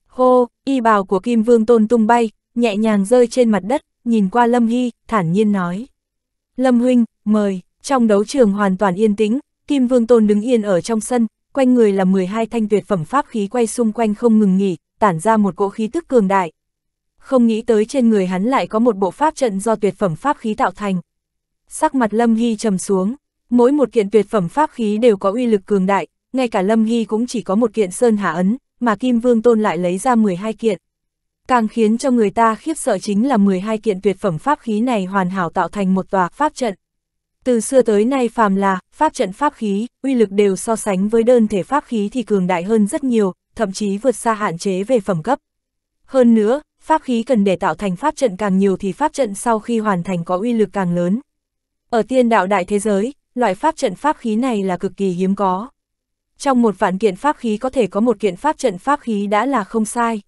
Hô, y bào của Kim Vương Tôn tung bay, nhẹ nhàng rơi trên mặt đất, nhìn qua Lâm Hy, thản nhiên nói. Lâm Huynh, mời, trong đấu trường hoàn toàn yên tĩnh, Kim Vương Tôn đứng yên ở trong sân, quanh người là 12 thanh tuyệt phẩm pháp khí quay xung quanh không ngừng nghỉ, tản ra một cỗ khí tức cường đại. Không nghĩ tới trên người hắn lại có một bộ pháp trận do tuyệt phẩm pháp khí tạo thành sắc mặt Lâm Hy trầm xuống, mỗi một kiện tuyệt phẩm pháp khí đều có uy lực cường đại, ngay cả Lâm Hy cũng chỉ có một kiện sơn hạ ấn, mà Kim Vương Tôn lại lấy ra 12 kiện. Càng khiến cho người ta khiếp sợ chính là 12 kiện tuyệt phẩm pháp khí này hoàn hảo tạo thành một tòa pháp trận. Từ xưa tới nay phàm là, pháp trận pháp khí, uy lực đều so sánh với đơn thể pháp khí thì cường đại hơn rất nhiều, thậm chí vượt xa hạn chế về phẩm cấp. Hơn nữa, pháp khí cần để tạo thành pháp trận càng nhiều thì pháp trận sau khi hoàn thành có uy lực càng lớn. Ở tiên đạo đại thế giới, loại pháp trận pháp khí này là cực kỳ hiếm có. Trong một vạn kiện pháp khí có thể có một kiện pháp trận pháp khí đã là không sai.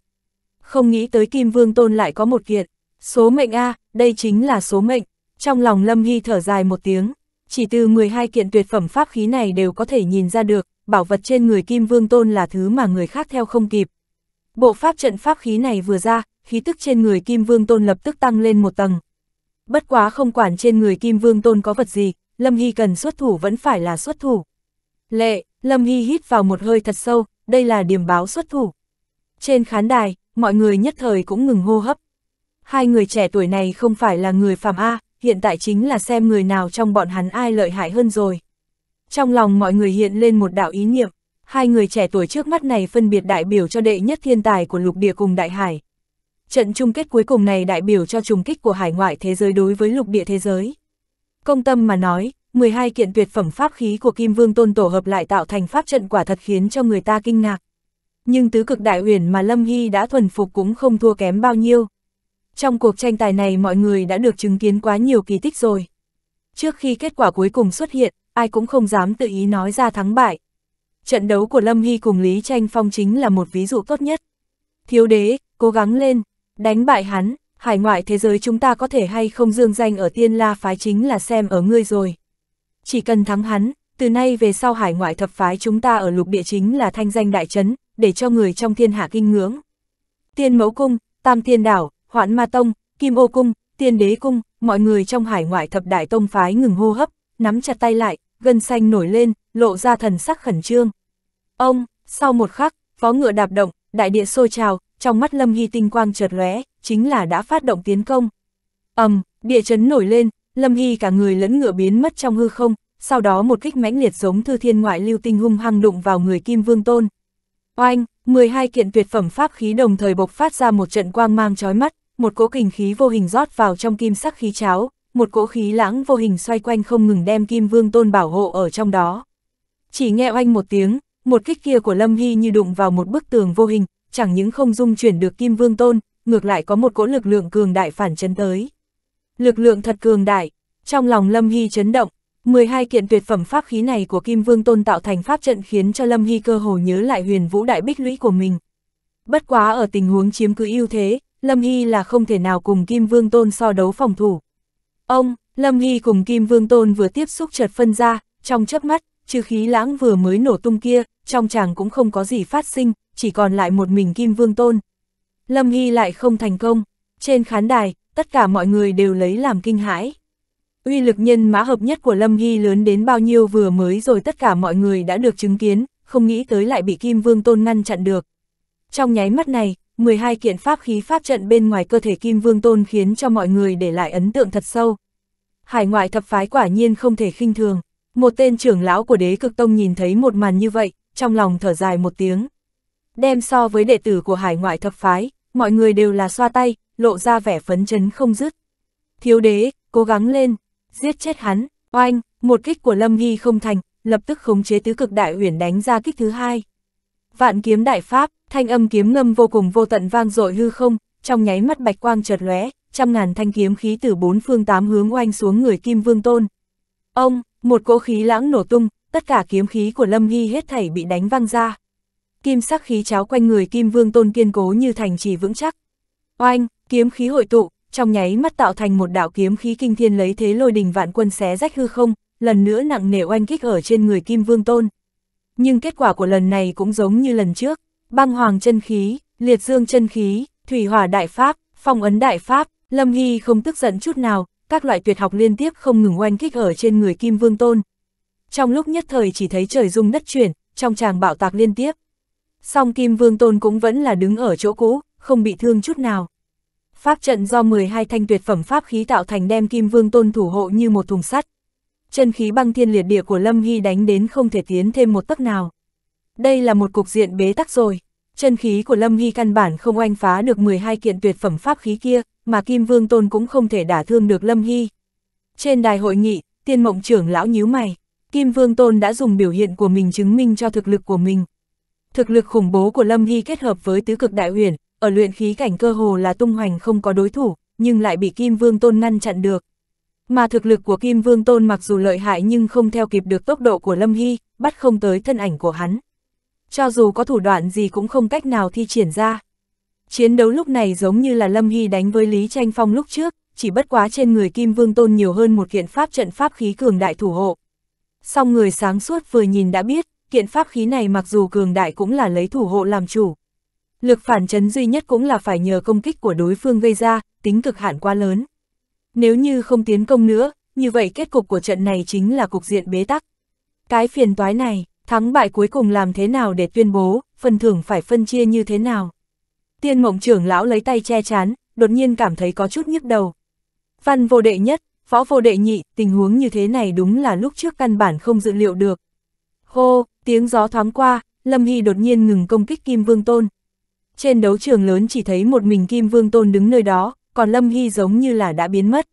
Không nghĩ tới Kim Vương Tôn lại có một kiện. Số mệnh A, đây chính là số mệnh. Trong lòng Lâm Hy thở dài một tiếng, chỉ từ 12 kiện tuyệt phẩm pháp khí này đều có thể nhìn ra được, bảo vật trên người Kim Vương Tôn là thứ mà người khác theo không kịp. Bộ pháp trận pháp khí này vừa ra, khí tức trên người Kim Vương Tôn lập tức tăng lên một tầng, bất quá không quản trên người Kim Vương Tôn có vật gì, Lâm Hy cần xuất thủ vẫn phải là xuất thủ. Lệ, Lâm Hy hít vào một hơi thật sâu, đây là điểm báo xuất thủ. Trên khán đài, mọi người nhất thời cũng ngừng hô hấp. Hai người trẻ tuổi này không phải là người phàm A, hiện tại chính là xem người nào trong bọn hắn ai lợi hại hơn rồi. Trong lòng mọi người hiện lên một đạo ý niệm, hai người trẻ tuổi trước mắt này phân biệt đại biểu cho đệ nhất thiên tài của lục địa cùng đại hải. Trận chung kết cuối cùng này đại biểu cho trùng kích của hải ngoại thế giới đối với lục địa thế giới. Công tâm mà nói, 12 kiện tuyệt phẩm pháp khí của Kim Vương Tôn tổ hợp lại tạo thành pháp trận quả thật khiến cho người ta kinh ngạc. Nhưng tứ cực đại huyền mà Lâm Hy đã thuần phục cũng không thua kém bao nhiêu. Trong cuộc tranh tài này mọi người đã được chứng kiến quá nhiều kỳ tích rồi. Trước khi kết quả cuối cùng xuất hiện, ai cũng không dám tự ý nói ra thắng bại. Trận đấu của Lâm Hy cùng Lý Tranh Phong chính là một ví dụ tốt nhất. Thiếu đế, cố gắng lên, Đánh bại hắn, hải ngoại thế giới chúng ta có thể hay không dương danh ở tiên la phái chính là xem ở ngươi rồi. Chỉ cần thắng hắn, từ nay về sau hải ngoại thập phái chúng ta ở lục địa chính là thanh danh đại chấn, để cho người trong thiên hạ kinh ngưỡng. Tiên mẫu cung, tam thiên đảo, hoạn ma tông, kim ô cung, tiên đế cung, mọi người trong hải ngoại thập đại tông phái ngừng hô hấp, nắm chặt tay lại, gân xanh nổi lên, lộ ra thần sắc khẩn trương. Ông, sau một khắc, phó ngựa đạp động, đại địa sôi trào, trong mắt Lâm Hy tinh quang chợt lóe, chính là đã phát động tiến công. ầm, um, địa chấn nổi lên, Lâm Hy cả người lẫn ngựa biến mất trong hư không, sau đó một kích mãnh liệt giống thư thiên ngoại lưu tinh hung hăng đụng vào người Kim Vương Tôn. Oanh, 12 kiện tuyệt phẩm pháp khí đồng thời bộc phát ra một trận quang mang chói mắt, một cỗ kình khí vô hình rót vào trong kim sắc khí cháo, một cỗ khí lãng vô hình xoay quanh không ngừng đem Kim Vương Tôn bảo hộ ở trong đó. Chỉ nghe oanh một tiếng, một kích kia của Lâm Hy như đụng vào một bức tường vô hình, chẳng những không dung chuyển được Kim Vương Tôn, ngược lại có một cỗ lực lượng cường đại phản chấn tới. Lực lượng thật cường đại, trong lòng Lâm Hy chấn động, 12 kiện tuyệt phẩm pháp khí này của Kim Vương Tôn tạo thành pháp trận khiến cho Lâm Hy cơ hồ nhớ lại huyền vũ đại bích lũy của mình. Bất quá ở tình huống chiếm cứ ưu thế, Lâm Hy là không thể nào cùng Kim Vương Tôn so đấu phòng thủ. Ông, Lâm Hy cùng Kim Vương Tôn vừa tiếp xúc chợt phân ra, trong chớp mắt, trừ khí lãng vừa mới nổ tung kia, trong chàng cũng không có gì phát sinh, chỉ còn lại một mình Kim Vương Tôn. Lâm Hy lại không thành công, trên khán đài, tất cả mọi người đều lấy làm kinh hãi. Uy lực nhân mã hợp nhất của Lâm Hy lớn đến bao nhiêu vừa mới rồi tất cả mọi người đã được chứng kiến, không nghĩ tới lại bị Kim Vương Tôn ngăn chặn được. Trong nháy mắt này, 12 kiện pháp khí pháp trận bên ngoài cơ thể Kim Vương Tôn khiến cho mọi người để lại ấn tượng thật sâu. Hải ngoại thập phái quả nhiên không thể khinh thường. Một tên trưởng lão của đế cực tông nhìn thấy một màn như vậy, trong lòng thở dài một tiếng đem so với đệ tử của hải ngoại thập phái, mọi người đều là xoa tay, lộ ra vẻ phấn chấn không dứt. Thiếu đế, cố gắng lên, giết chết hắn, oanh, một kích của Lâm nghi không thành, lập tức khống chế tứ cực đại huyền đánh ra kích thứ hai. Vạn kiếm đại pháp, thanh âm kiếm ngâm vô cùng vô tận vang dội hư không, trong nháy mắt bạch quang chợt lóe, trăm ngàn thanh kiếm khí từ bốn phương tám hướng oanh xuống người Kim Vương Tôn. Ông, một cỗ khí lãng nổ tung, tất cả kiếm khí của Lâm nghi hết thảy bị đánh văng ra kim sắc khí cháo quanh người Kim Vương Tôn kiên cố như thành trì vững chắc. Oanh, kiếm khí hội tụ, trong nháy mắt tạo thành một đạo kiếm khí kinh thiên lấy thế lôi đình vạn quân xé rách hư không, lần nữa nặng nề oanh kích ở trên người Kim Vương Tôn. Nhưng kết quả của lần này cũng giống như lần trước, băng hoàng chân khí, liệt dương chân khí, thủy hỏa đại pháp, phong ấn đại pháp, Lâm nghi không tức giận chút nào, các loại tuyệt học liên tiếp không ngừng oanh kích ở trên người Kim Vương Tôn. Trong lúc nhất thời chỉ thấy trời rung đất chuyển, trong tràng bạo tạc liên tiếp, song Kim Vương Tôn cũng vẫn là đứng ở chỗ cũ, không bị thương chút nào. Pháp trận do 12 thanh tuyệt phẩm pháp khí tạo thành đem Kim Vương Tôn thủ hộ như một thùng sắt. Chân khí băng thiên liệt địa của Lâm Hy đánh đến không thể tiến thêm một tấc nào. Đây là một cục diện bế tắc rồi. Chân khí của Lâm Hy căn bản không oanh phá được 12 kiện tuyệt phẩm pháp khí kia, mà Kim Vương Tôn cũng không thể đả thương được Lâm Hy. Trên đài hội nghị, tiên mộng trưởng lão nhíu mày. Kim Vương Tôn đã dùng biểu hiện của mình chứng minh cho thực lực của mình, Thực lực khủng bố của Lâm Hy kết hợp với tứ cực đại huyền, ở luyện khí cảnh cơ hồ là tung hoành không có đối thủ, nhưng lại bị Kim Vương Tôn ngăn chặn được. Mà thực lực của Kim Vương Tôn mặc dù lợi hại nhưng không theo kịp được tốc độ của Lâm Hy, bắt không tới thân ảnh của hắn. Cho dù có thủ đoạn gì cũng không cách nào thi triển ra. Chiến đấu lúc này giống như là Lâm Hy đánh với Lý Tranh Phong lúc trước, chỉ bất quá trên người Kim Vương Tôn nhiều hơn một kiện pháp trận pháp khí cường đại thủ hộ. Song người sáng suốt vừa nhìn đã biết, kiện pháp khí này mặc dù cường đại cũng là lấy thủ hộ làm chủ. Lực phản chấn duy nhất cũng là phải nhờ công kích của đối phương gây ra, tính cực hạn quá lớn. Nếu như không tiến công nữa, như vậy kết cục của trận này chính là cục diện bế tắc. Cái phiền toái này, thắng bại cuối cùng làm thế nào để tuyên bố, phần thưởng phải phân chia như thế nào. Tiên mộng trưởng lão lấy tay che chán, đột nhiên cảm thấy có chút nhức đầu. Văn vô đệ nhất, võ vô đệ nhị, tình huống như thế này đúng là lúc trước căn bản không dự liệu được. Hô, Tiếng gió thoáng qua, Lâm Hy đột nhiên ngừng công kích Kim Vương Tôn. Trên đấu trường lớn chỉ thấy một mình Kim Vương Tôn đứng nơi đó, còn Lâm Hy giống như là đã biến mất.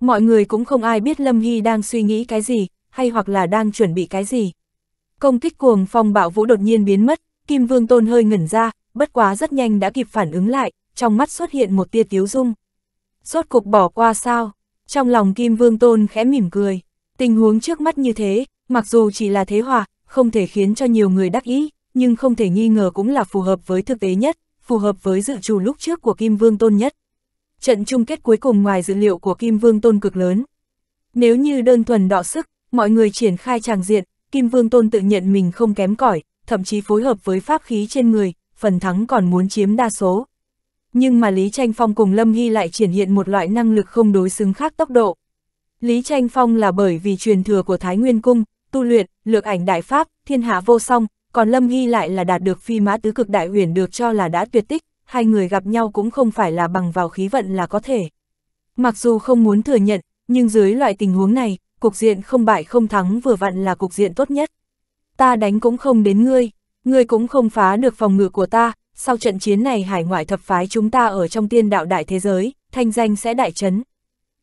Mọi người cũng không ai biết Lâm Hy đang suy nghĩ cái gì, hay hoặc là đang chuẩn bị cái gì. Công kích cuồng phong bạo vũ đột nhiên biến mất, Kim Vương Tôn hơi ngẩn ra, bất quá rất nhanh đã kịp phản ứng lại, trong mắt xuất hiện một tia tiếu dung. Rốt cục bỏ qua sao? Trong lòng Kim Vương Tôn khẽ mỉm cười. Tình huống trước mắt như thế, mặc dù chỉ là thế hòa, không thể khiến cho nhiều người đắc ý, nhưng không thể nghi ngờ cũng là phù hợp với thực tế nhất, phù hợp với dự trù lúc trước của Kim Vương Tôn nhất. Trận chung kết cuối cùng ngoài dữ liệu của Kim Vương Tôn cực lớn. Nếu như đơn thuần đọ sức, mọi người triển khai tràng diện, Kim Vương Tôn tự nhận mình không kém cỏi, thậm chí phối hợp với pháp khí trên người, phần thắng còn muốn chiếm đa số. Nhưng mà Lý Tranh Phong cùng Lâm Hy lại triển hiện một loại năng lực không đối xứng khác tốc độ. Lý Tranh Phong là bởi vì truyền thừa của Thái Nguyên Cung, tu luyện, lược ảnh đại pháp, thiên hạ vô song, còn Lâm Hy lại là đạt được phi mã tứ cực đại huyền được cho là đã tuyệt tích, hai người gặp nhau cũng không phải là bằng vào khí vận là có thể. Mặc dù không muốn thừa nhận, nhưng dưới loại tình huống này, cục diện không bại không thắng vừa vặn là cục diện tốt nhất. Ta đánh cũng không đến ngươi, ngươi cũng không phá được phòng ngự của ta, sau trận chiến này hải ngoại thập phái chúng ta ở trong tiên đạo đại thế giới, thanh danh sẽ đại chấn.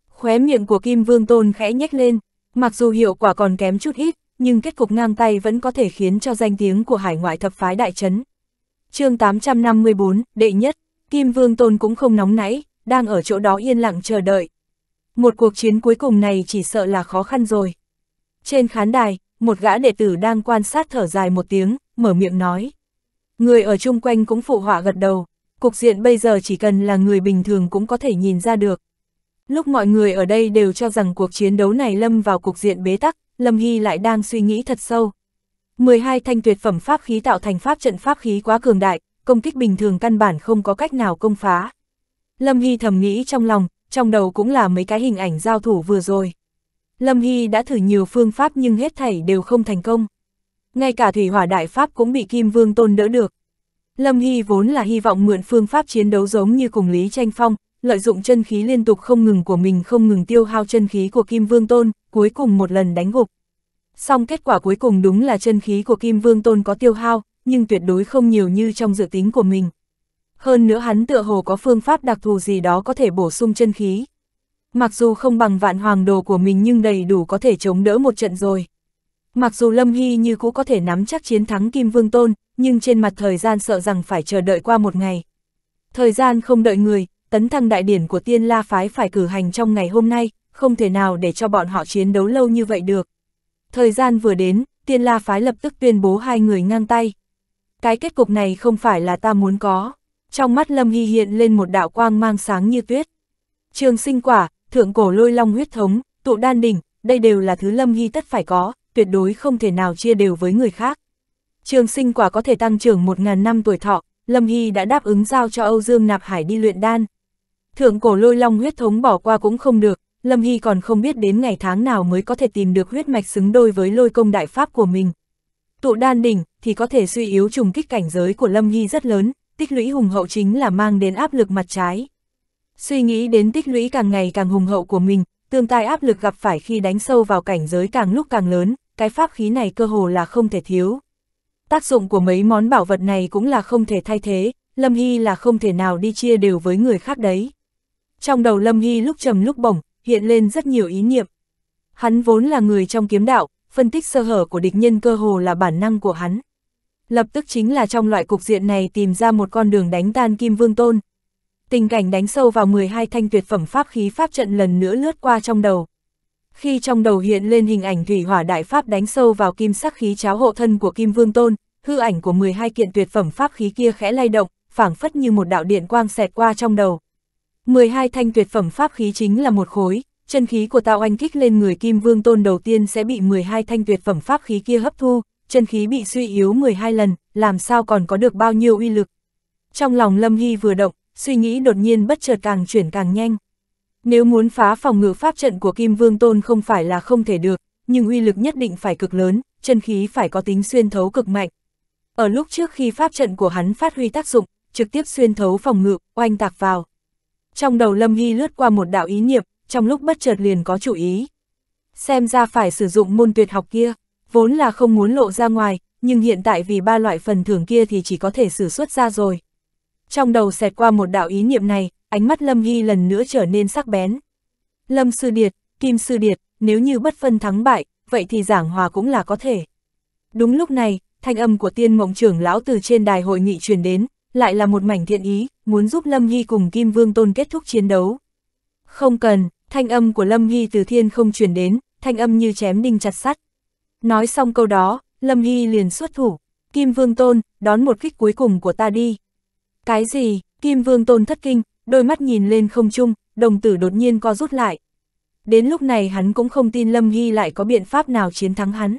Khóe miệng của Kim Vương Tôn khẽ nhếch lên, Mặc dù hiệu quả còn kém chút ít, nhưng kết cục ngang tay vẫn có thể khiến cho danh tiếng của hải ngoại thập phái đại chấn. chương 854, đệ nhất, Kim Vương Tôn cũng không nóng nãy, đang ở chỗ đó yên lặng chờ đợi. Một cuộc chiến cuối cùng này chỉ sợ là khó khăn rồi. Trên khán đài, một gã đệ tử đang quan sát thở dài một tiếng, mở miệng nói. Người ở chung quanh cũng phụ họa gật đầu, cục diện bây giờ chỉ cần là người bình thường cũng có thể nhìn ra được, Lúc mọi người ở đây đều cho rằng cuộc chiến đấu này lâm vào cục diện bế tắc, Lâm Hy lại đang suy nghĩ thật sâu. 12 thanh tuyệt phẩm pháp khí tạo thành pháp trận pháp khí quá cường đại, công kích bình thường căn bản không có cách nào công phá. Lâm Hy thầm nghĩ trong lòng, trong đầu cũng là mấy cái hình ảnh giao thủ vừa rồi. Lâm Hy đã thử nhiều phương pháp nhưng hết thảy đều không thành công. Ngay cả thủy hỏa đại pháp cũng bị Kim Vương Tôn đỡ được. Lâm Hy vốn là hy vọng mượn phương pháp chiến đấu giống như cùng Lý Tranh Phong, lợi dụng chân khí liên tục không ngừng của mình không ngừng tiêu hao chân khí của Kim Vương Tôn, cuối cùng một lần đánh gục. Song kết quả cuối cùng đúng là chân khí của Kim Vương Tôn có tiêu hao, nhưng tuyệt đối không nhiều như trong dự tính của mình. Hơn nữa hắn tựa hồ có phương pháp đặc thù gì đó có thể bổ sung chân khí. Mặc dù không bằng vạn hoàng đồ của mình nhưng đầy đủ có thể chống đỡ một trận rồi. Mặc dù Lâm Hy như cũ có thể nắm chắc chiến thắng Kim Vương Tôn, nhưng trên mặt thời gian sợ rằng phải chờ đợi qua một ngày. Thời gian không đợi người, tấn thăng đại điển của tiên la phái phải cử hành trong ngày hôm nay, không thể nào để cho bọn họ chiến đấu lâu như vậy được. Thời gian vừa đến, tiên la phái lập tức tuyên bố hai người ngang tay. Cái kết cục này không phải là ta muốn có. Trong mắt Lâm Hy hiện lên một đạo quang mang sáng như tuyết. Trường sinh quả, thượng cổ lôi long huyết thống, tụ đan đỉnh, đây đều là thứ Lâm Hy tất phải có, tuyệt đối không thể nào chia đều với người khác. Trường sinh quả có thể tăng trưởng 1.000 năm tuổi thọ, Lâm Hy đã đáp ứng giao cho Âu Dương Nạp Hải đi luyện đan. Thượng cổ lôi long huyết thống bỏ qua cũng không được, Lâm Hy còn không biết đến ngày tháng nào mới có thể tìm được huyết mạch xứng đôi với lôi công đại pháp của mình. Tụ đan đỉnh thì có thể suy yếu trùng kích cảnh giới của Lâm Hy rất lớn, tích lũy hùng hậu chính là mang đến áp lực mặt trái. Suy nghĩ đến tích lũy càng ngày càng hùng hậu của mình, tương tai áp lực gặp phải khi đánh sâu vào cảnh giới càng lúc càng lớn, cái pháp khí này cơ hồ là không thể thiếu. Tác dụng của mấy món bảo vật này cũng là không thể thay thế, Lâm Hy là không thể nào đi chia đều với người khác đấy. Trong đầu Lâm Hy lúc trầm lúc bổng, hiện lên rất nhiều ý niệm. Hắn vốn là người trong kiếm đạo, phân tích sơ hở của địch nhân cơ hồ là bản năng của hắn. Lập tức chính là trong loại cục diện này tìm ra một con đường đánh tan Kim Vương Tôn. Tình cảnh đánh sâu vào 12 thanh tuyệt phẩm pháp khí pháp trận lần nữa lướt qua trong đầu. Khi trong đầu hiện lên hình ảnh thủy hỏa đại pháp đánh sâu vào kim sắc khí cháo hộ thân của Kim Vương Tôn, hư ảnh của 12 kiện tuyệt phẩm pháp khí kia khẽ lay động, phảng phất như một đạo điện quang xẹt qua trong đầu. 12 thanh tuyệt phẩm pháp khí chính là một khối, chân khí của tạo anh kích lên người Kim Vương Tôn đầu tiên sẽ bị 12 thanh tuyệt phẩm pháp khí kia hấp thu, chân khí bị suy yếu 12 lần, làm sao còn có được bao nhiêu uy lực. Trong lòng Lâm Hy vừa động, suy nghĩ đột nhiên bất chợt càng chuyển càng nhanh. Nếu muốn phá phòng ngự pháp trận của Kim Vương Tôn không phải là không thể được, nhưng uy lực nhất định phải cực lớn, chân khí phải có tính xuyên thấu cực mạnh. Ở lúc trước khi pháp trận của hắn phát huy tác dụng, trực tiếp xuyên thấu phòng ngự, oanh tạc vào. Trong đầu Lâm Hy lướt qua một đạo ý niệm, trong lúc bất chợt liền có chủ ý. Xem ra phải sử dụng môn tuyệt học kia, vốn là không muốn lộ ra ngoài, nhưng hiện tại vì ba loại phần thưởng kia thì chỉ có thể sử xuất ra rồi. Trong đầu xẹt qua một đạo ý niệm này, ánh mắt Lâm Hy lần nữa trở nên sắc bén. Lâm Sư Điệt, Kim Sư Điệt, nếu như bất phân thắng bại, vậy thì giảng hòa cũng là có thể. Đúng lúc này, thanh âm của tiên mộng trưởng lão từ trên đài hội nghị truyền đến, lại là một mảnh thiện ý, muốn giúp Lâm nhi cùng Kim Vương Tôn kết thúc chiến đấu. Không cần, thanh âm của Lâm nhi từ thiên không chuyển đến, thanh âm như chém đinh chặt sắt. Nói xong câu đó, Lâm nhi liền xuất thủ, Kim Vương Tôn, đón một kích cuối cùng của ta đi. Cái gì, Kim Vương Tôn thất kinh, đôi mắt nhìn lên không chung, đồng tử đột nhiên co rút lại. Đến lúc này hắn cũng không tin Lâm nhi lại có biện pháp nào chiến thắng hắn.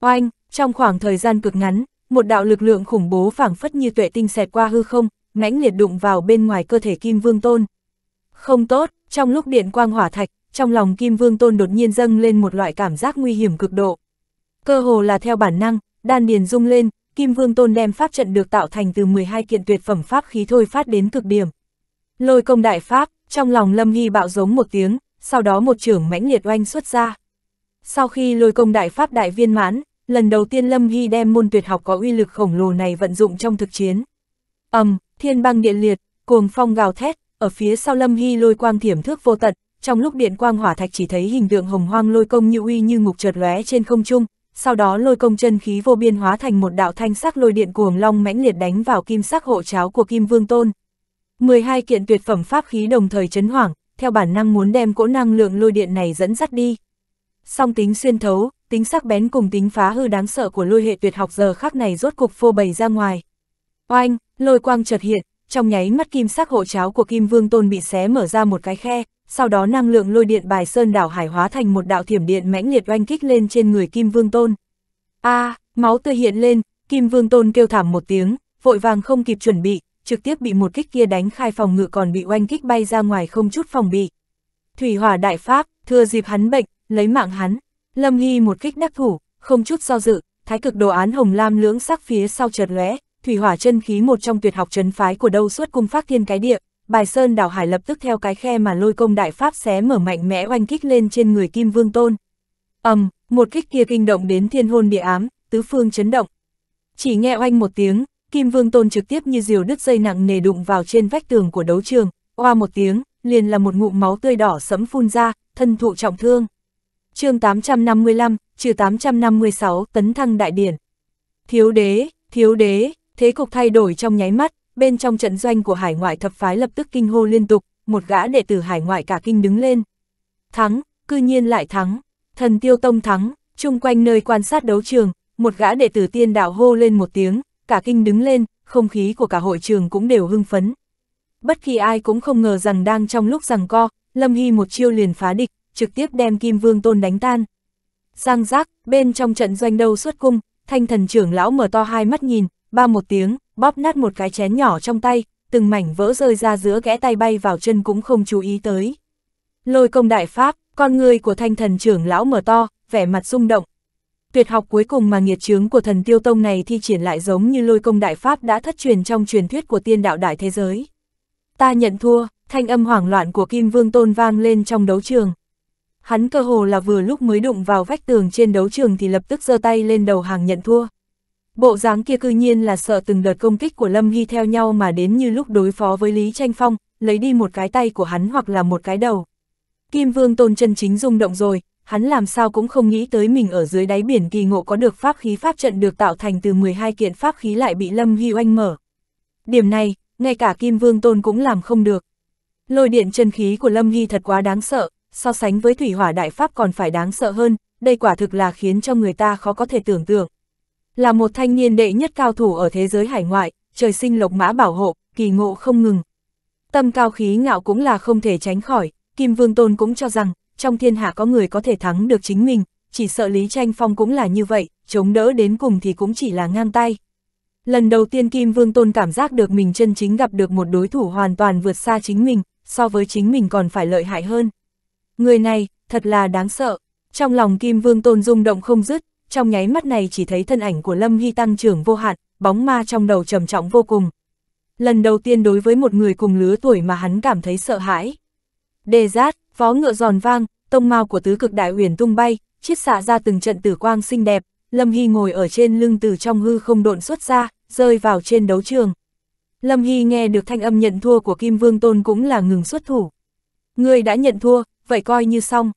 Oanh, trong khoảng thời gian cực ngắn, một đạo lực lượng khủng bố phảng phất như tuệ tinh xẹt qua hư không, mãnh liệt đụng vào bên ngoài cơ thể Kim Vương Tôn. Không tốt, trong lúc điện quang hỏa thạch, trong lòng Kim Vương Tôn đột nhiên dâng lên một loại cảm giác nguy hiểm cực độ. Cơ hồ là theo bản năng, đan điền rung lên, Kim Vương Tôn đem pháp trận được tạo thành từ 12 kiện tuyệt phẩm pháp khí thôi phát đến cực điểm. Lôi công đại pháp, trong lòng Lâm nghi bạo giống một tiếng, sau đó một trưởng mãnh liệt oanh xuất ra. Sau khi lôi công đại pháp đại viên mãn, lần đầu tiên Lâm Hy đem môn tuyệt học có uy lực khổng lồ này vận dụng trong thực chiến. ầm, um, thiên băng điện liệt, cuồng phong gào thét, ở phía sau Lâm Hy lôi quang thiểm thước vô tận, trong lúc điện quang hỏa thạch chỉ thấy hình tượng hồng hoang lôi công như uy như ngục chợt lóe trên không trung, sau đó lôi công chân khí vô biên hóa thành một đạo thanh sắc lôi điện cuồng long mãnh liệt đánh vào kim sắc hộ cháo của Kim Vương Tôn. 12 kiện tuyệt phẩm pháp khí đồng thời chấn hoảng, theo bản năng muốn đem cỗ năng lượng lôi điện này dẫn dắt đi. Song tính xuyên thấu, tính sắc bén cùng tính phá hư đáng sợ của lôi hệ tuyệt học giờ khắc này rốt cục phô bày ra ngoài. Oanh, lôi quang chợt hiện, trong nháy mắt kim sắc hộ cháo của Kim Vương Tôn bị xé mở ra một cái khe, sau đó năng lượng lôi điện bài sơn đảo hải hóa thành một đạo thiểm điện mãnh liệt oanh kích lên trên người Kim Vương Tôn. A, à, máu tươi hiện lên, Kim Vương Tôn kêu thảm một tiếng, vội vàng không kịp chuẩn bị, trực tiếp bị một kích kia đánh khai phòng ngự còn bị oanh kích bay ra ngoài không chút phòng bị. Thủy Hỏa Đại Pháp, thừa dịp hắn bệnh, lấy mạng hắn, Lâm Hy một kích đắc thủ, không chút do dự, thái cực đồ án hồng lam lưỡng sắc phía sau chợt lóe, thủy hỏa chân khí một trong tuyệt học trấn phái của đâu suốt cung phát thiên cái địa, bài sơn đảo hải lập tức theo cái khe mà lôi công đại pháp xé mở mạnh mẽ oanh kích lên trên người Kim Vương Tôn. ầm, um, một kích kia kinh động đến thiên hôn địa ám, tứ phương chấn động. Chỉ nghe oanh một tiếng, Kim Vương Tôn trực tiếp như diều đứt dây nặng nề đụng vào trên vách tường của đấu trường, oa một tiếng, liền là một ngụm máu tươi đỏ sẫm phun ra, thân thụ trọng thương chương 855, trừ 856, tấn thăng đại điển. Thiếu đế, thiếu đế, thế cục thay đổi trong nháy mắt, bên trong trận doanh của hải ngoại thập phái lập tức kinh hô liên tục, một gã đệ tử hải ngoại cả kinh đứng lên. Thắng, cư nhiên lại thắng, thần tiêu tông thắng, chung quanh nơi quan sát đấu trường, một gã đệ tử tiên đạo hô lên một tiếng, cả kinh đứng lên, không khí của cả hội trường cũng đều hưng phấn. Bất kỳ ai cũng không ngờ rằng đang trong lúc rằng co, Lâm Hy một chiêu liền phá địch, trực tiếp đem Kim Vương Tôn đánh tan. Giang giác, bên trong trận doanh đầu xuất cung, thanh thần trưởng lão mở to hai mắt nhìn, ba một tiếng, bóp nát một cái chén nhỏ trong tay, từng mảnh vỡ rơi ra giữa kẽ tay bay vào chân cũng không chú ý tới. Lôi công đại pháp, con người của thanh thần trưởng lão mở to, vẻ mặt rung động. Tuyệt học cuối cùng mà nghiệt chướng của thần tiêu tông này thi triển lại giống như lôi công đại pháp đã thất truyền trong truyền thuyết của tiên đạo đại thế giới. Ta nhận thua, thanh âm hoảng loạn của Kim Vương Tôn vang lên trong đấu trường hắn cơ hồ là vừa lúc mới đụng vào vách tường trên đấu trường thì lập tức giơ tay lên đầu hàng nhận thua. Bộ dáng kia cư nhiên là sợ từng đợt công kích của Lâm Hy theo nhau mà đến như lúc đối phó với Lý Tranh Phong, lấy đi một cái tay của hắn hoặc là một cái đầu. Kim Vương Tôn chân chính rung động rồi, hắn làm sao cũng không nghĩ tới mình ở dưới đáy biển kỳ ngộ có được pháp khí pháp trận được tạo thành từ 12 kiện pháp khí lại bị Lâm Hy oanh mở. Điểm này, ngay cả Kim Vương Tôn cũng làm không được. Lôi điện chân khí của Lâm Hy thật quá đáng sợ, so sánh với thủy hỏa đại pháp còn phải đáng sợ hơn, đây quả thực là khiến cho người ta khó có thể tưởng tượng. Là một thanh niên đệ nhất cao thủ ở thế giới hải ngoại, trời sinh lộc mã bảo hộ, kỳ ngộ không ngừng. Tâm cao khí ngạo cũng là không thể tránh khỏi, Kim Vương Tôn cũng cho rằng, trong thiên hạ có người có thể thắng được chính mình, chỉ sợ Lý Tranh Phong cũng là như vậy, chống đỡ đến cùng thì cũng chỉ là ngang tay. Lần đầu tiên Kim Vương Tôn cảm giác được mình chân chính gặp được một đối thủ hoàn toàn vượt xa chính mình, so với chính mình còn phải lợi hại hơn. Người này, thật là đáng sợ. Trong lòng Kim Vương Tôn rung động không dứt, trong nháy mắt này chỉ thấy thân ảnh của Lâm Hy tăng trưởng vô hạn, bóng ma trong đầu trầm trọng vô cùng. Lần đầu tiên đối với một người cùng lứa tuổi mà hắn cảm thấy sợ hãi. Đề rát, vó ngựa giòn vang, tông mao của tứ cực đại huyền tung bay, chiết xạ ra từng trận tử quang xinh đẹp, Lâm Hy ngồi ở trên lưng từ trong hư không độn xuất ra, rơi vào trên đấu trường. Lâm Hy nghe được thanh âm nhận thua của Kim Vương Tôn cũng là ngừng xuất thủ. Người đã nhận thua, vậy coi như xong,